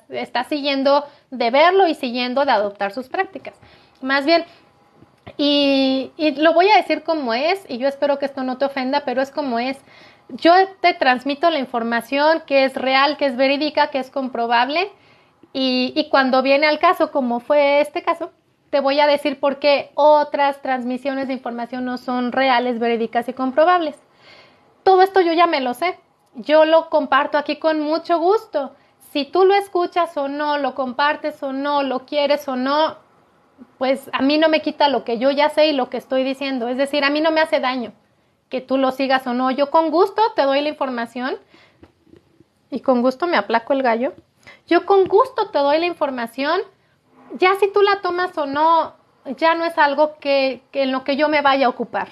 siguiendo de verlo y siguiendo de adoptar sus prácticas. Más bien, y, lo voy a decir como es, y yo espero que esto no te ofenda, pero es como es. Yo te transmito la información que es real, que es verídica, que es comprobable, y, y cuando viene al caso, como fue este caso, te voy a decir por qué otras transmisiones de información no son reales, verídicas y comprobables. Todo esto yo ya me lo sé. Yo lo comparto aquí con mucho gusto. Si tú lo escuchas o no, lo compartes o no, lo quieres o no, pues a mí no me quita lo que yo ya sé y lo que estoy diciendo. Es decir, a mí no me hace daño que tú lo sigas o no. Yo con gusto te doy la información y con gusto me aplaco el gallo. Yo con gusto te doy la información ya si tú la tomas o no, ya no es algo que, en lo que yo me vaya a ocupar.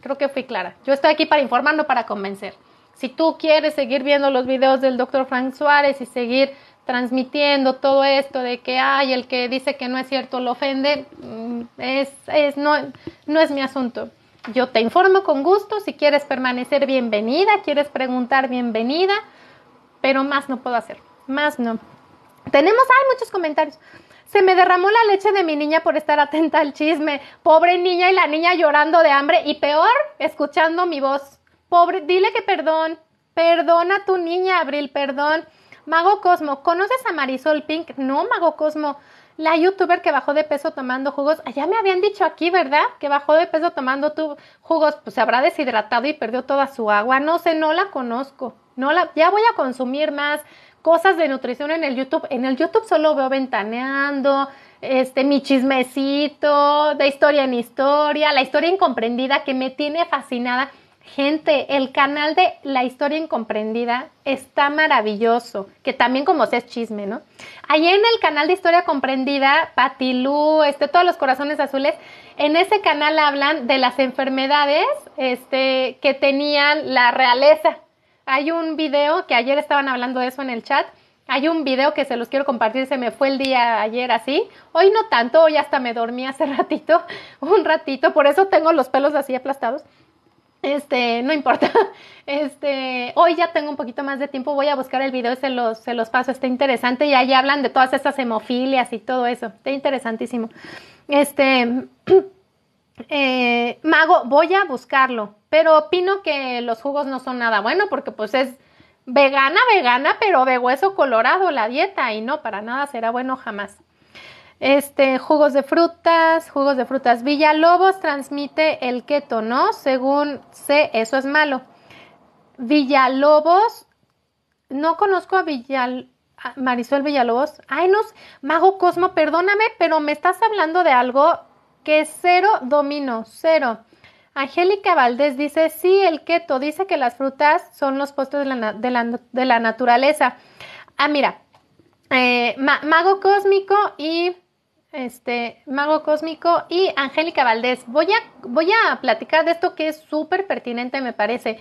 Creo que fui clara. Yo estoy aquí para informar, no para convencer. Si tú quieres seguir viendo los videos del doctor Frank Suárez y seguir transmitiendo todo esto de que hay el que dice que no es cierto lo ofende, mm, es, es, no, no es mi asunto. Yo te informo con gusto, si quieres permanecer bienvenida, quieres preguntar bienvenida, pero más no puedo hacer, más no. Tenemos, hay muchos comentarios. Se me derramó la leche de mi niña por estar atenta al chisme. Pobre niña y la niña llorando de hambre y peor, escuchando mi voz. Pobre, dile que perdón. Perdona a tu niña, Abril, perdón. Mago Cosmo, ¿conoces a Marisol Pink? No, Mago Cosmo. La youtuber que bajó de peso tomando jugos. Ah, ya me habían dicho aquí, ¿verdad? Que bajó de peso tomando jugos. Pues se habrá deshidratado y perdió toda su agua. No sé, no la conozco. No la, ya voy a consumir más cosas de nutrición en el YouTube. En el YouTube solo veo ventaneando, este, mi chismecito, de historia en historia, la historia incomprendida que me tiene fascinada. Gente, el canal de La Historia Incomprendida está maravilloso, que también como sea es chisme, ¿no? Ahí en el canal de Historia Comprendida, Patilú, este, todos los corazones azules, en ese canal hablan de las enfermedades este, que tenían la realeza, hay un video que ayer estaban hablando de eso en el chat. Hay un video que se los quiero compartir, se me fue el día ayer así. Hoy no tanto, hoy hasta me dormí hace ratito, un ratito, por eso tengo los pelos así aplastados. Este, no importa. Este, hoy ya tengo un poquito más de tiempo, voy a buscar el video se los, paso, está interesante y ahí hablan de todas esas hemofilias y todo eso, está interesantísimo. Este, eh, Mago, voy a buscarlo, pero opino que los jugos no son nada bueno porque pues es vegana, vegana, pero de hueso colorado la dieta y no, para nada será bueno jamás. Este, jugos de frutas, jugos de frutas. Villalobos transmite el keto, ¿no? Según sé, eso es malo. Villalobos, no conozco a Villalobos. Marisol Villalobos. Ay, no, Mago Cosmo, perdóname, pero me estás hablando de algo que cero domino, cero. Angélica Valdés dice, sí, el keto, dice que las frutas son los postres de la, naturaleza. Ah, mira, eh, Mago Cósmico y este Mago Cósmico y Angélica Valdés. Voy a, voy a platicar de esto que es súper pertinente, me parece.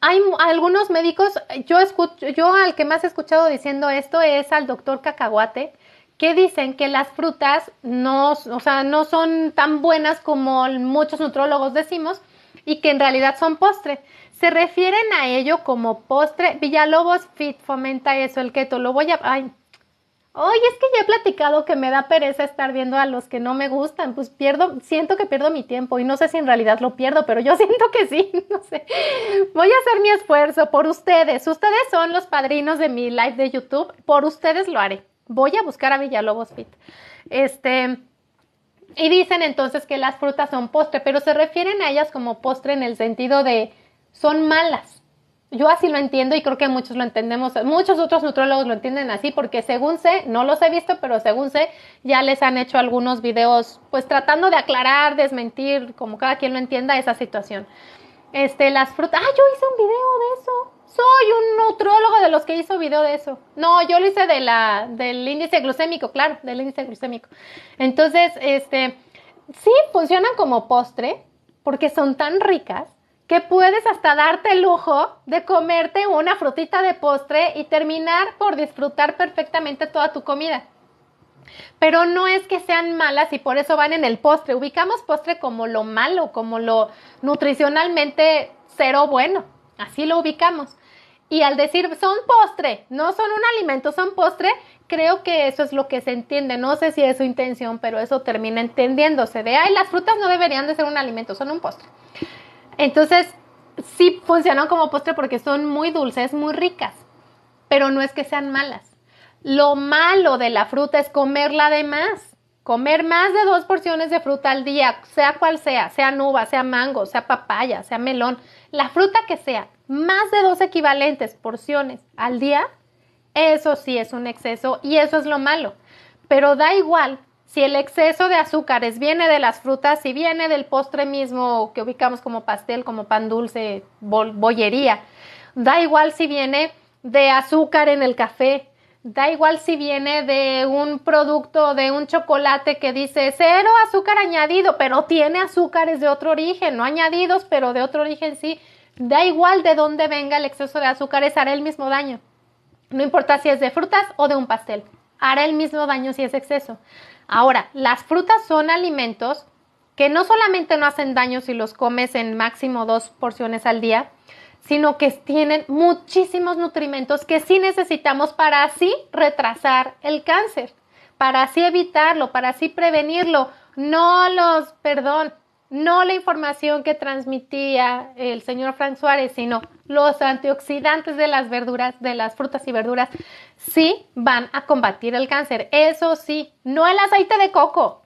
Hay algunos médicos, yo, escucho, yo al que más he escuchado diciendo esto es al doctor Cacahuate, que dicen que las frutas no, o sea, no son tan buenas como muchos nutrólogos decimos y que en realidad son postre. Se refieren a ello como postre. Villalobos Fit fomenta eso, el keto. Lo voy a... Ay, hoy es que ya he platicado que me da pereza estar viendo a los que no me gustan, pues pierdo, siento que pierdo mi tiempo y no sé si en realidad lo pierdo, pero yo siento que sí, no sé. Voy a hacer mi esfuerzo por ustedes. Ustedes son los padrinos de mi live de YouTube, por ustedes lo haré. Voy a buscar a Villalobos Pit. Este, y dicen entonces que las frutas son postre, pero se refieren a ellas como postre en el sentido de son malas. Yo así lo entiendo y creo que muchos lo entendemos, muchos otros nutrólogos lo entienden así porque según sé, no los he visto, pero según sé, ya les han hecho algunos videos pues tratando de aclarar, desmentir, como cada quien lo entienda esa situación. Este, las frutas, ah, yo hice un video de eso. Soy un nutrólogo de los que hizo video de eso. No, yo lo hice de la, del índice glucémico, claro, del índice glucémico. Entonces, este, sí funcionan como postre porque son tan ricas que puedes hasta darte el lujo de comerte una frutita de postre y terminar por disfrutar perfectamente toda tu comida. Pero no es que sean malas y por eso van en el postre. Ubicamos postre como lo malo, como lo nutricionalmente cero bueno. Así lo ubicamos. Y al decir son postre, no son un alimento, son postre, creo que eso es lo que se entiende. No sé si es su intención, pero eso termina entendiéndose. De, ay, las frutas no deberían de ser un alimento, son un postre. Entonces, sí funcionan como postre porque son muy dulces, muy ricas, pero no es que sean malas. Lo malo de la fruta es comerla de más. Comer más de dos porciones de fruta al día, sea cual sea, sea nuba, sea mango, sea papaya, sea melón, la fruta que sea, más de dos equivalentes porciones al día, eso sí es un exceso y eso es lo malo. Pero da igual si el exceso de azúcares viene de las frutas, si viene del postre mismo que ubicamos como pastel, como pan dulce, bollería, da igual si viene de azúcar en el café, Da igual si viene de un producto, de un chocolate que dice cero azúcar añadido, pero tiene azúcares de otro origen, no añadidos, pero de otro origen sí. Da igual de dónde venga el exceso de azúcares, hará el mismo daño. No importa si es de frutas o de un pastel, hará el mismo daño si es exceso. Ahora, las frutas son alimentos que no solamente no hacen daño si los comes en máximo dos porciones al día, sino que tienen muchísimos nutrimentos que sí necesitamos para así retrasar el cáncer, para así evitarlo, para así prevenirlo. No los, perdón, no la información que transmitía el señor Frank Suárez, sino los antioxidantes de las verduras, de las frutas y verduras, sí van a combatir el cáncer. Eso sí, no el aceite de coco,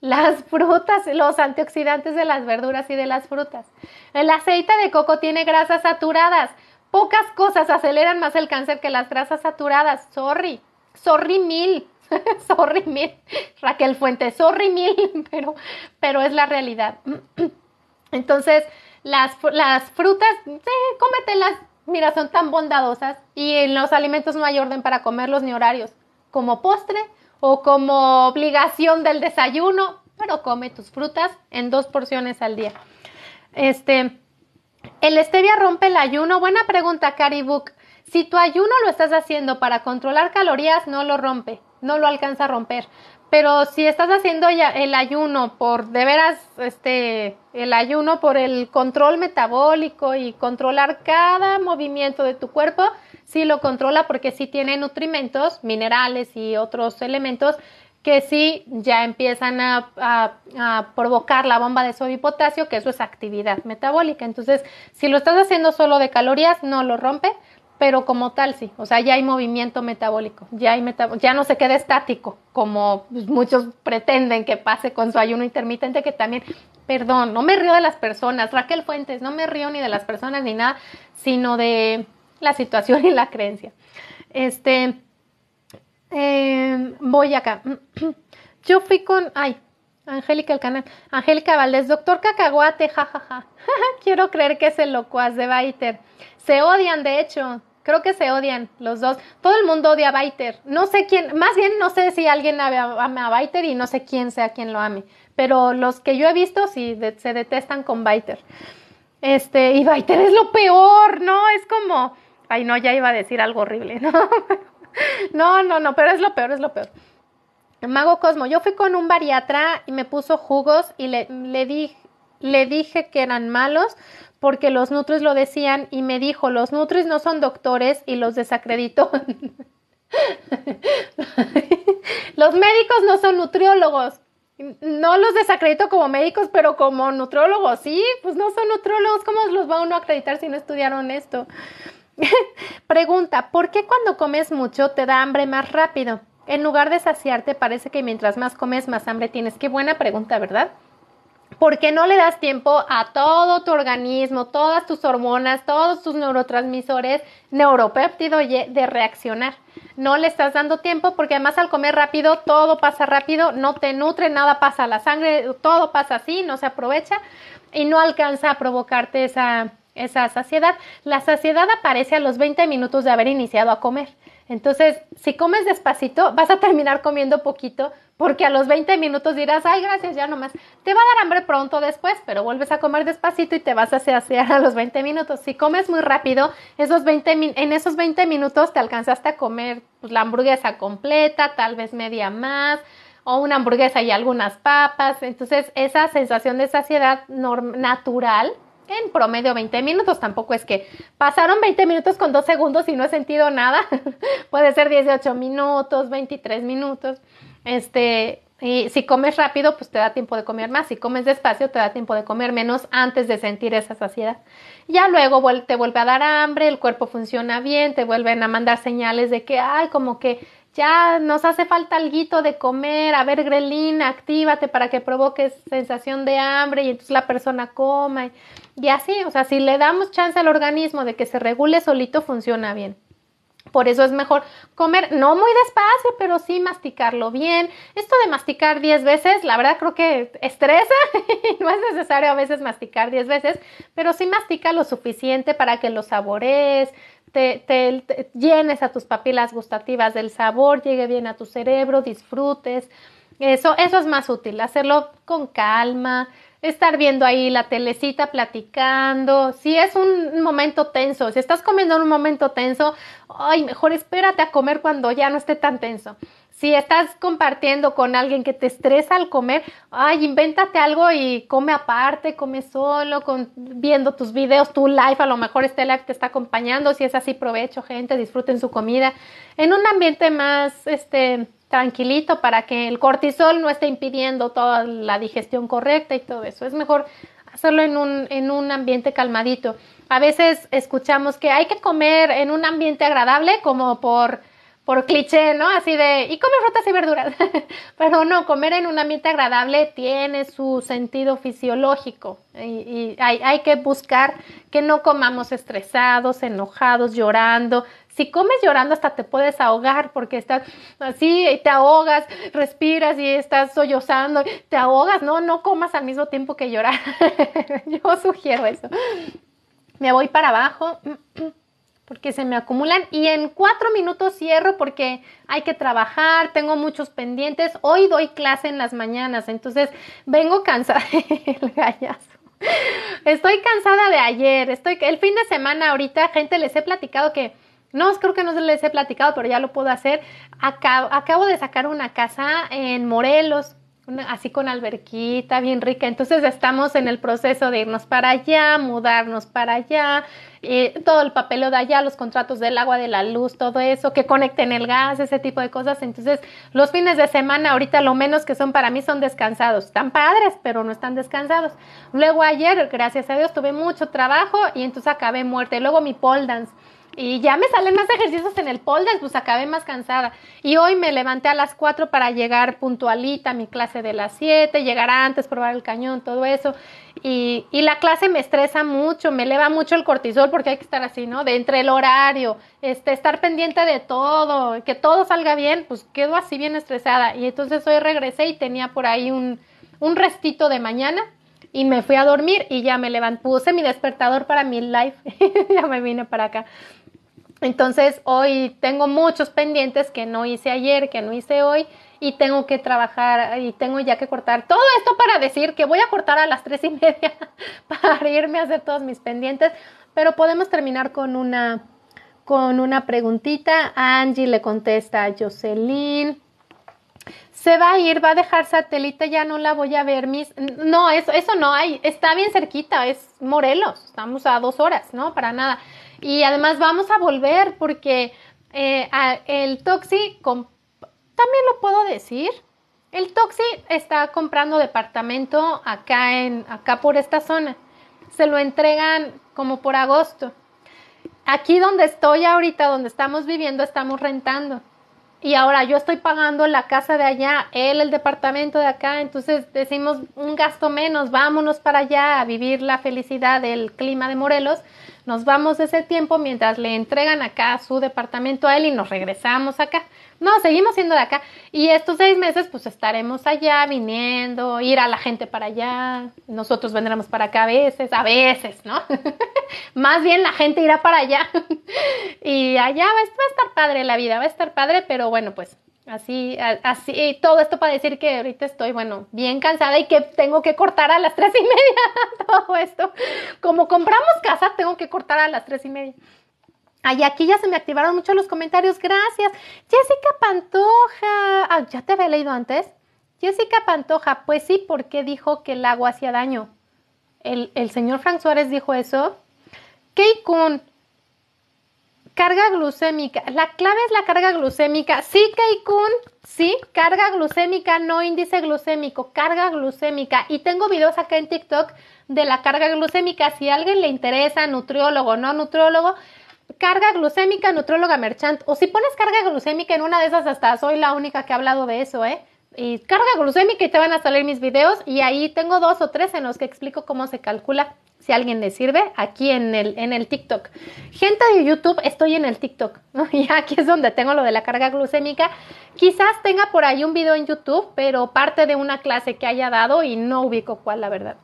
las frutas, los antioxidantes de las verduras y de las frutas. El aceite de coco tiene grasas saturadas. Pocas cosas aceleran más el cáncer que las grasas saturadas. Sorry, sorry mil, sorry mil. Raquel Fuente, sorry mil, pero, pero es la realidad. Entonces, las, frutas, sí, cómetelas. Mira, son tan bondadosas y en los alimentos no hay orden para comerlos ni horarios. Como postre, o como obligación del desayuno, pero come tus frutas en dos porciones al día. Este, ¿el stevia rompe el ayuno? Buena pregunta, Cari Si tu ayuno lo estás haciendo para controlar calorías, no lo rompe, no lo alcanza a romper. Pero si estás haciendo el ayuno por, de veras, este, el ayuno por el control metabólico y controlar cada movimiento de tu cuerpo, sí lo controla porque sí tiene nutrimentos, minerales y otros elementos que sí ya empiezan a, provocar la bomba de sodio y potasio, que eso es actividad metabólica. Entonces, si lo estás haciendo solo de calorías, no lo rompe, pero como tal sí, o sea, ya hay movimiento metabólico, ya, hay ya no se queda estático, como muchos pretenden que pase con su ayuno intermitente, que también, perdón, no me río de las personas, Raquel Fuentes, no me río ni de las personas ni nada, sino de la situación y la creencia. Este, em, voy acá. Yo fui con, ay, Angélica el canal, Angélica Valdés, doctor cacahuate, jajaja. Quiero creer que es el locuaz de Baiter. Se odian, de hecho. Creo que se odian los dos. Todo el mundo odia a Baiter. No sé quién, más bien no sé si alguien ama a Baiter y no sé quién sea quien lo ame. Pero los que yo he visto sí se detestan con Baiter. Este, y Baiter es lo peor, ¿no? Es como, Ay, no, ya iba a decir algo horrible, ¿no? no, no, no, pero es lo peor, es lo peor. Mago Cosmo, yo fui con un bariatra y me puso jugos y le, le, le dije que eran malos porque los nutris lo decían y me dijo, los nutris no son doctores y los desacredito. los médicos no son nutriólogos. No los desacredito como médicos, pero como nutriólogos, sí, pues no son nutriólogos, ¿cómo los va uno a acreditar si no estudiaron esto? Pregunta, ¿por qué cuando comes mucho te da hambre más rápido? En lugar de saciarte, parece que mientras más comes, más hambre tienes. Qué buena pregunta, ¿verdad? Porque no le das tiempo a todo tu organismo, todas tus hormonas, todos tus neurotransmisores, neuropéptido de reaccionar. No le estás dando tiempo porque además al comer rápido todo pasa rápido, no te nutre, nada pasa a la sangre, todo pasa así, no se aprovecha y no alcanza a provocarte esa esa saciedad. La saciedad aparece a los 20 minutos de haber iniciado a comer. Entonces, si comes despacito, vas a terminar comiendo poquito, porque a los 20 minutos dirás, ay, gracias, ya nomás. Te va a dar hambre pronto después, pero vuelves a comer despacito y te vas a saciar a los 20 minutos. Si comes muy rápido, esos en esos 20 minutos te alcanzaste a comer pues, la hamburguesa completa, tal vez media más, o una hamburguesa y algunas papas. Entonces, esa sensación de saciedad natural en promedio 20 minutos. Tampoco es que pasaron 20 minutos con 2 segundos y no he sentido nada. Puede ser 18 minutos, 23 minutos. Este, y si comes rápido, pues te da tiempo de comer más. Si comes despacio, te da tiempo de comer menos antes de sentir esa saciedad. Ya luego te vuelve a dar hambre, el cuerpo funciona bien, te vuelven a mandar señales de que, ay, como que ya nos hace falta algo de comer. A ver, grelina, actívate para que provoques sensación de hambre y entonces la persona coma. Y así, o sea, si le damos chance al organismo de que se regule solito, funciona bien. Por eso es mejor comer, no muy despacio, pero sí masticarlo bien. Esto de masticar 10 veces, la verdad creo que estresa y no es necesario a veces masticar 10 veces, pero sí mastica lo suficiente para que lo sabores, te, te llenes a tus papilas gustativas del sabor, llegue bien a tu cerebro, disfrutes. Eso, eso es más útil, hacerlo con calma, estar viendo ahí la telecita, platicando. Si es un momento tenso, si estás comiendo en un momento tenso, ay, mejor espérate a comer cuando ya no esté tan tenso. Si estás compartiendo con alguien que te estresa al comer, ay, invéntate algo y come aparte, come solo, con, viendo tus videos, tu live, a lo mejor este live te está acompañando. Si es así, provecho, gente, disfruten su comida. En un ambiente más, este, tranquilito para que el cortisol no esté impidiendo toda la digestión correcta y todo eso. Es mejor hacerlo en un, en un ambiente calmadito. A veces escuchamos que hay que comer en un ambiente agradable como por, por cliché, ¿no? Así de, y come frutas y verduras. Pero no, comer en un ambiente agradable tiene su sentido fisiológico y, hay, hay que buscar que no comamos estresados, enojados, llorando, si comes llorando hasta te puedes ahogar porque estás así y te ahogas, respiras y estás sollozando, te ahogas, no, no comas al mismo tiempo que llorar. Yo sugiero eso. Me voy para abajo porque se me acumulan y en cuatro minutos cierro porque hay que trabajar, tengo muchos pendientes. Hoy doy clase en las mañanas, entonces vengo cansada. El gallazo. Estoy cansada de ayer, estoy el fin de semana ahorita, gente, les he platicado que no, creo que no se les he platicado, pero ya lo puedo hacer. acabo, de sacar una casa en Morelos, así con alberquita, bien rica. Entonces estamos en el proceso de irnos para allá, mudarnos para allá, eh, todo el papeleo de allá, los contratos del agua, de la luz, todo eso, que conecten el gas, ese tipo de cosas. Entonces los fines de semana ahorita lo menos que son para mí son descansados. Están padres, pero no están descansados. Luego ayer, gracias a Dios, tuve mucho trabajo y entonces acabé muerte. Luego mi pole dance y ya me salen más ejercicios en el poldes, pues acabé más cansada. Y hoy me levanté a las 4 para llegar puntualita a mi clase de las 7, llegar antes, probar el cañón, todo eso. Y, la clase me estresa mucho, me eleva mucho el cortisol porque hay que estar así, ¿no? De entre el horario, este, estar pendiente de todo, que todo salga bien, pues quedo así bien estresada. Y entonces hoy regresé y tenía por ahí un, un restito de mañana y me fui a dormir y ya me levanté, puse mi despertador para mi live, ya me vine para acá. Entonces hoy tengo muchos pendientes que no hice ayer, que no hice hoy y tengo que trabajar y tengo ya que cortar. Todo esto para decir que voy a cortar a las tres y media para irme a hacer todos mis pendientes, pero podemos terminar con una, con una preguntita. Angie le contesta a Jocelyn. Se va a ir, va a dejar satélite, ya no la voy a ver, mis. No, eso, eso no hay, está bien cerquita, es Morelos, estamos a dos horas, ¿no? Para nada. Y además vamos a volver porque eh, el Toxi, también lo puedo decir, el Toxi está comprando departamento acá, en, acá por esta zona. Se lo entregan como por agosto. Aquí donde estoy ahorita, donde estamos viviendo, estamos rentando. Y ahora yo estoy pagando la casa de allá, él el departamento de acá, entonces decimos un gasto menos, vámonos para allá a vivir la felicidad del clima de Morelos nos vamos ese tiempo mientras le entregan acá su departamento a él y nos regresamos acá. No, seguimos siendo de acá. Y estos seis meses, pues estaremos allá viniendo, ir a la gente para allá. Nosotros vendremos para acá a veces, a veces, ¿no? Más bien la gente irá para allá. y allá va a estar padre la vida, va a estar padre, pero bueno, pues Así, así, y todo esto para decir que ahorita estoy, bueno, bien cansada y que tengo que cortar a las tres y media todo esto. Como compramos casa, tengo que cortar a las tres y media. Ay, aquí ya se me activaron mucho los comentarios, gracias. Jessica Pantoja, ah, ya te había leído antes. Jessica Pantoja, pues sí, porque dijo que el agua hacía daño. El, señor Frank Suárez dijo eso. con...? Carga glucémica. La clave es la carga glucémica. Sí, Keikun. Sí, carga glucémica, no índice glucémico, carga glucémica. Y tengo videos acá en TikTok de la carga glucémica. Si a alguien le interesa, nutriólogo, no nutriólogo, carga glucémica, nutrióloga merchant. O si pones carga glucémica en una de esas, hasta soy la única que ha hablado de eso, ¿eh? y carga glucémica y te van a salir mis videos y ahí tengo dos o tres en los que explico cómo se calcula. Si alguien le sirve, aquí en el, en el TikTok. Gente de YouTube, estoy en el TikTok. Y aquí es donde tengo lo de la carga glucémica. Quizás tenga por ahí un video en YouTube, pero parte de una clase que haya dado y no ubico cuál, la verdad.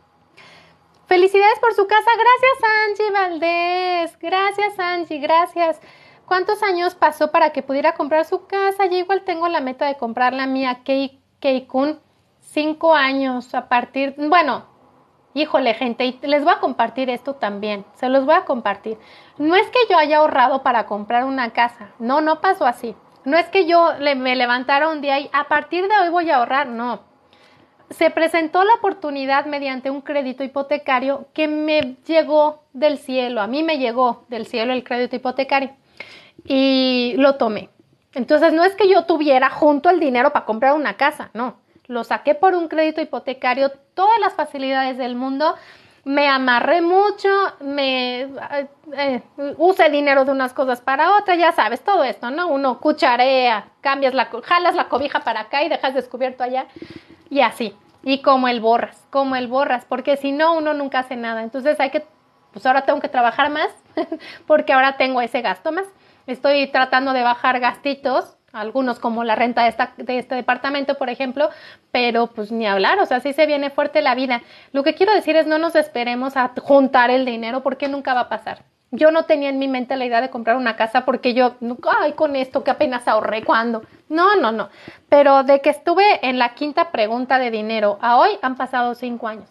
Felicidades por su casa. Gracias, Angie Valdés. Gracias, Angie. Gracias. ¿Cuántos años pasó para que pudiera comprar su casa? Yo igual tengo la meta de comprar la mía, Keikun. Cinco años a partir, bueno, híjole gente, les voy a compartir esto también, se los voy a compartir. No es que yo haya ahorrado para comprar una casa, no, no pasó así. No es que yo me levantara un día y a partir de hoy voy a ahorrar, no. Se presentó la oportunidad mediante un crédito hipotecario que me llegó del cielo, a mí me llegó del cielo el crédito hipotecario y lo tomé. Entonces no es que yo tuviera junto el dinero para comprar una casa, no. Lo saqué por un crédito hipotecario, todas las facilidades del mundo. Me amarré mucho, me eh, eh, use dinero de unas cosas para otras, ya sabes, todo esto, ¿no? Uno cucharea, cambias la, jalas la cobija para acá y dejas descubierto allá y así. Y como el borras, como el borras, porque si no, uno nunca hace nada. Entonces hay que, pues ahora tengo que trabajar más, porque ahora tengo ese gasto más estoy tratando de bajar gastitos, algunos como la renta de, este departamento, por ejemplo, pero pues ni hablar, o sea, así se viene fuerte la vida. Lo que quiero decir es no nos esperemos a juntar el dinero porque nunca va a pasar. Yo no tenía en mi mente la idea de comprar una casa porque yo, ay, con esto que apenas ahorré cuando. No, no, no. Pero de que estuve en la quinta pregunta de dinero a hoy han pasado cinco años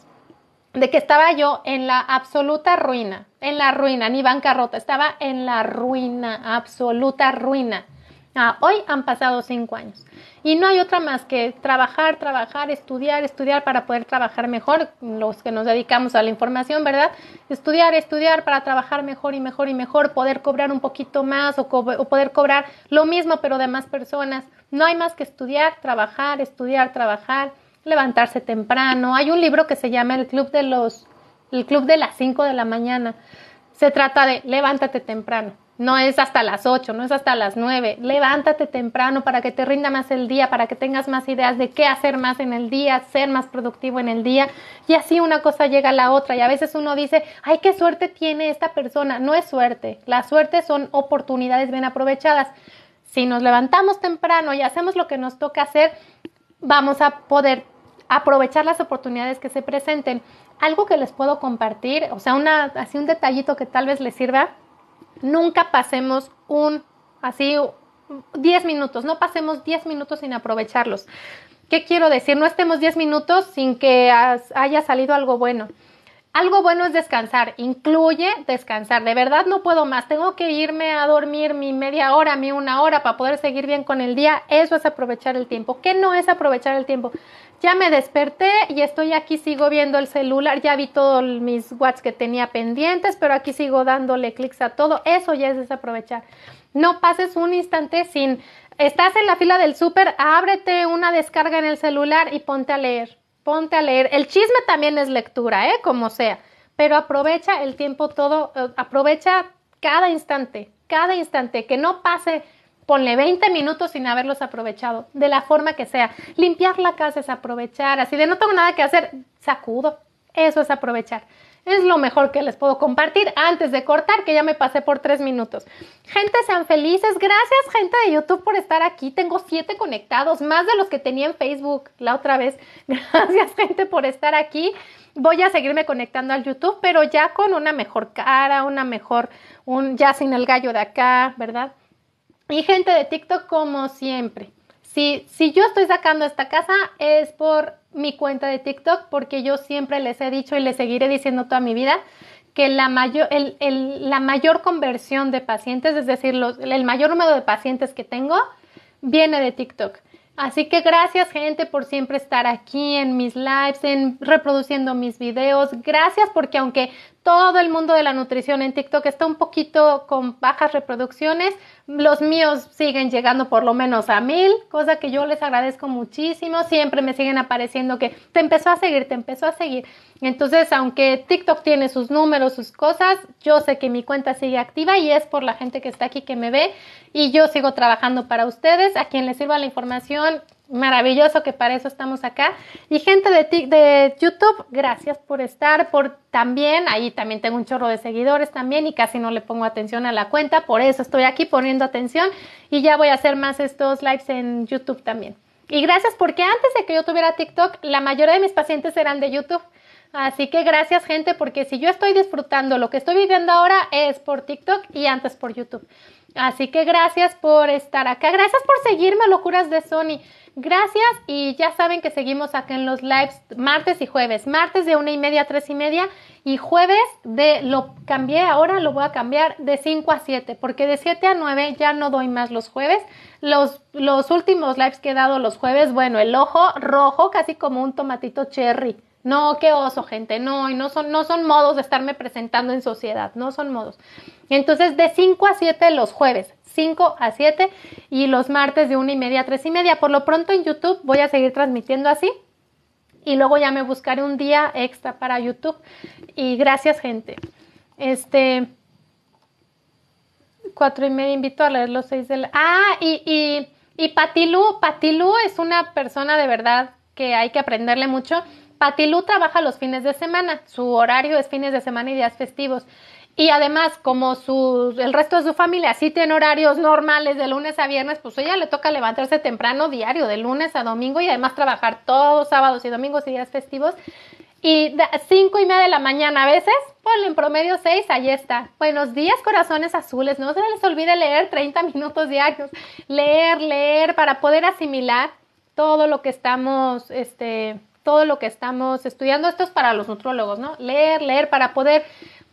de que estaba yo en la absoluta ruina, en la ruina, ni bancarrota, estaba en la ruina, absoluta ruina. Ah, hoy han pasado cinco años y no hay otra más que trabajar, trabajar, estudiar, estudiar para poder trabajar mejor, los que nos dedicamos a la información, ¿verdad? Estudiar, estudiar para trabajar mejor y mejor y mejor, poder cobrar un poquito más o poder cobrar lo mismo pero de más personas. No hay más que estudiar, trabajar, estudiar, trabajar levantarse temprano. Hay un libro que se llama El Club de los el Club de las 5 de la mañana. Se trata de levántate temprano. No es hasta las 8, no es hasta las 9. Levántate temprano para que te rinda más el día, para que tengas más ideas de qué hacer más en el día, ser más productivo en el día. Y así una cosa llega a la otra. Y a veces uno dice, ay, qué suerte tiene esta persona. No es suerte. La suerte son oportunidades bien aprovechadas. Si nos levantamos temprano y hacemos lo que nos toca hacer, vamos a poder aprovechar las oportunidades que se presenten. Algo que les puedo compartir, o sea, así un detallito que tal vez les sirva, nunca pasemos un, así, diez minutos, no pasemos diez minutos sin aprovecharlos. ¿Qué quiero decir? No estemos diez minutos sin que haya salido algo bueno. Algo bueno es descansar, incluye descansar. De verdad no puedo más, tengo que irme a dormir mi media hora, mi una hora para poder seguir bien con el día. Eso es aprovechar el tiempo. ¿Qué no es aprovechar el tiempo? ya me desperté y estoy aquí, sigo viendo el celular, ya vi todos mis whats que tenía pendientes, pero aquí sigo dándole clics a todo, eso ya es desaprovechar. No pases un instante sin, estás en la fila del súper, ábrete una descarga en el celular y ponte a leer, ponte a leer. El chisme también es lectura, ¿eh? Como sea, pero aprovecha el tiempo todo, eh, aprovecha cada instante, cada instante, que no pase ponle 20 minutos sin haberlos aprovechado, de la forma que sea. Limpiar la casa es aprovechar, así de no tengo nada que hacer, sacudo. Eso es aprovechar. Es lo mejor que les puedo compartir antes de cortar, que ya me pasé por tres minutos. Gente, sean felices. Gracias, gente de YouTube, por estar aquí. Tengo siete conectados, más de los que tenía en Facebook la otra vez. Gracias, gente, por estar aquí. Voy a seguirme conectando al YouTube, pero ya con una mejor cara, una mejor, un, ya sin el gallo de acá, ¿verdad? Y gente de TikTok como siempre. Si, si yo estoy sacando esta casa es por mi cuenta de TikTok porque yo siempre les he dicho y les seguiré diciendo toda mi vida que la mayor, la mayor conversión de pacientes, es decir, el mayor número de pacientes que tengo, viene de TikTok. Así que gracias gente por siempre estar aquí en mis lives, en reproduciendo mis videos. Gracias porque aunque todo el mundo de la nutrición en TikTok está un poquito con bajas reproducciones. Los míos siguen llegando por lo menos a mil, cosa que yo les agradezco muchísimo. Siempre me siguen apareciendo que te empezó a seguir, te empezó a seguir. Entonces, aunque TikTok tiene sus números, sus cosas, yo sé que mi cuenta sigue activa y es por la gente que está aquí que me ve y yo sigo trabajando para ustedes. A quien les sirva la información, maravilloso que para eso estamos acá. Y gente de, de YouTube, gracias por estar, por también, ahí también tengo un chorro de seguidores también y casi no le pongo atención a la cuenta, por eso estoy aquí poniendo atención y ya voy a hacer más estos lives en YouTube también. Y gracias porque antes de que yo tuviera TikTok, la mayoría de mis pacientes eran de YouTube. Así que gracias gente, porque si yo estoy disfrutando lo que estoy viviendo ahora es por TikTok y antes por YouTube. Así que gracias por estar acá, gracias por seguirme, locuras de Sony. Gracias y ya saben que seguimos acá en los lives martes y jueves. Martes de una y media a tres y media y jueves de, lo cambié ahora, lo voy a cambiar de 5 a 7 porque de 7 a 9 ya no doy más los jueves. Los, los últimos lives que he dado los jueves, bueno, el ojo rojo, casi como un tomatito cherry. No, qué oso, gente. No, y no son, no son modos de estarme presentando en sociedad, no son modos. Entonces, de 5 a 7 los jueves. 5 a 7 y los martes de 1 y media a 3 y media. Por lo pronto en YouTube voy a seguir transmitiendo así y luego ya me buscaré un día extra para YouTube. Y gracias gente. Este, cuatro y media invito a leer los 6 de la... Ah, y, y, y Patilú, Patilú es una persona de verdad que hay que aprenderle mucho. Patilú trabaja los fines de semana, su horario es fines de semana y días festivos. Y además, como su, el resto de su familia sí tiene horarios normales de lunes a viernes, pues a ella le toca levantarse temprano diario, de lunes a domingo, y además trabajar todos sábados y domingos y días festivos. Y cinco y media de la mañana a veces, pues en promedio seis, ahí está. Buenos días, corazones azules. No se les olvide leer 30 minutos diarios. Leer, leer, para poder asimilar todo lo que estamos, este, todo lo que estamos estudiando. Esto es para los nutrólogos, ¿no? Leer, leer, para poder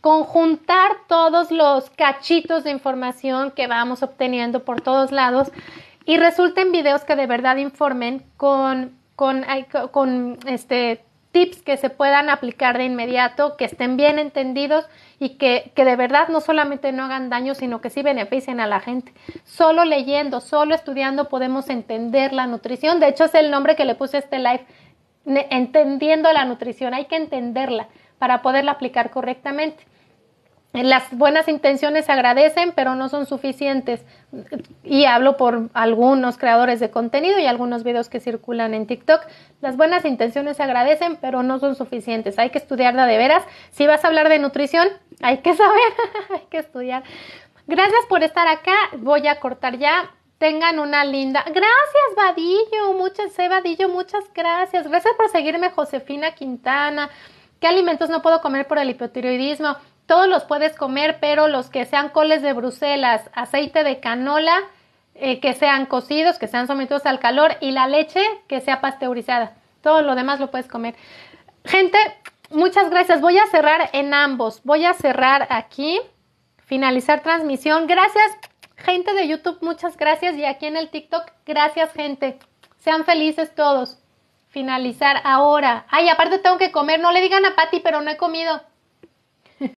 conjuntar todos los cachitos de información que vamos obteniendo por todos lados y resulten videos que de verdad informen con, con, este, tips que se puedan aplicar de inmediato, que estén bien entendidos y que, que, de verdad no solamente no hagan daño, sino que sí beneficien a la gente. Solo leyendo, solo estudiando podemos entender la nutrición. De hecho, es el nombre que le puse a este live, entendiendo la nutrición. Hay que entenderla para poderla aplicar correctamente las buenas intenciones se agradecen, pero no son suficientes. Y hablo por algunos creadores de contenido y algunos videos que circulan en TikTok. Las buenas intenciones se agradecen, pero no son suficientes. Hay que estudiarla de veras. Si vas a hablar de nutrición, hay que saber, hay que estudiar. Gracias por estar acá. Voy a cortar ya. Tengan una linda. Gracias, Vadillo. Muchas, eh, muchas gracias. Gracias por seguirme, Josefina Quintana. ¿Qué alimentos no puedo comer por el hipotiroidismo? todos los puedes comer, pero los que sean coles de Bruselas, aceite de canola, eh, que sean cocidos, que sean sometidos al calor y la leche que sea pasteurizada. Todo lo demás lo puedes comer. Gente, muchas gracias. Voy a cerrar en ambos. Voy a cerrar aquí, finalizar transmisión. Gracias, gente de YouTube, muchas gracias. Y aquí en el TikTok, gracias, gente. Sean felices todos. Finalizar ahora. Ay, aparte tengo que comer. No le digan a Patti, pero no he comido.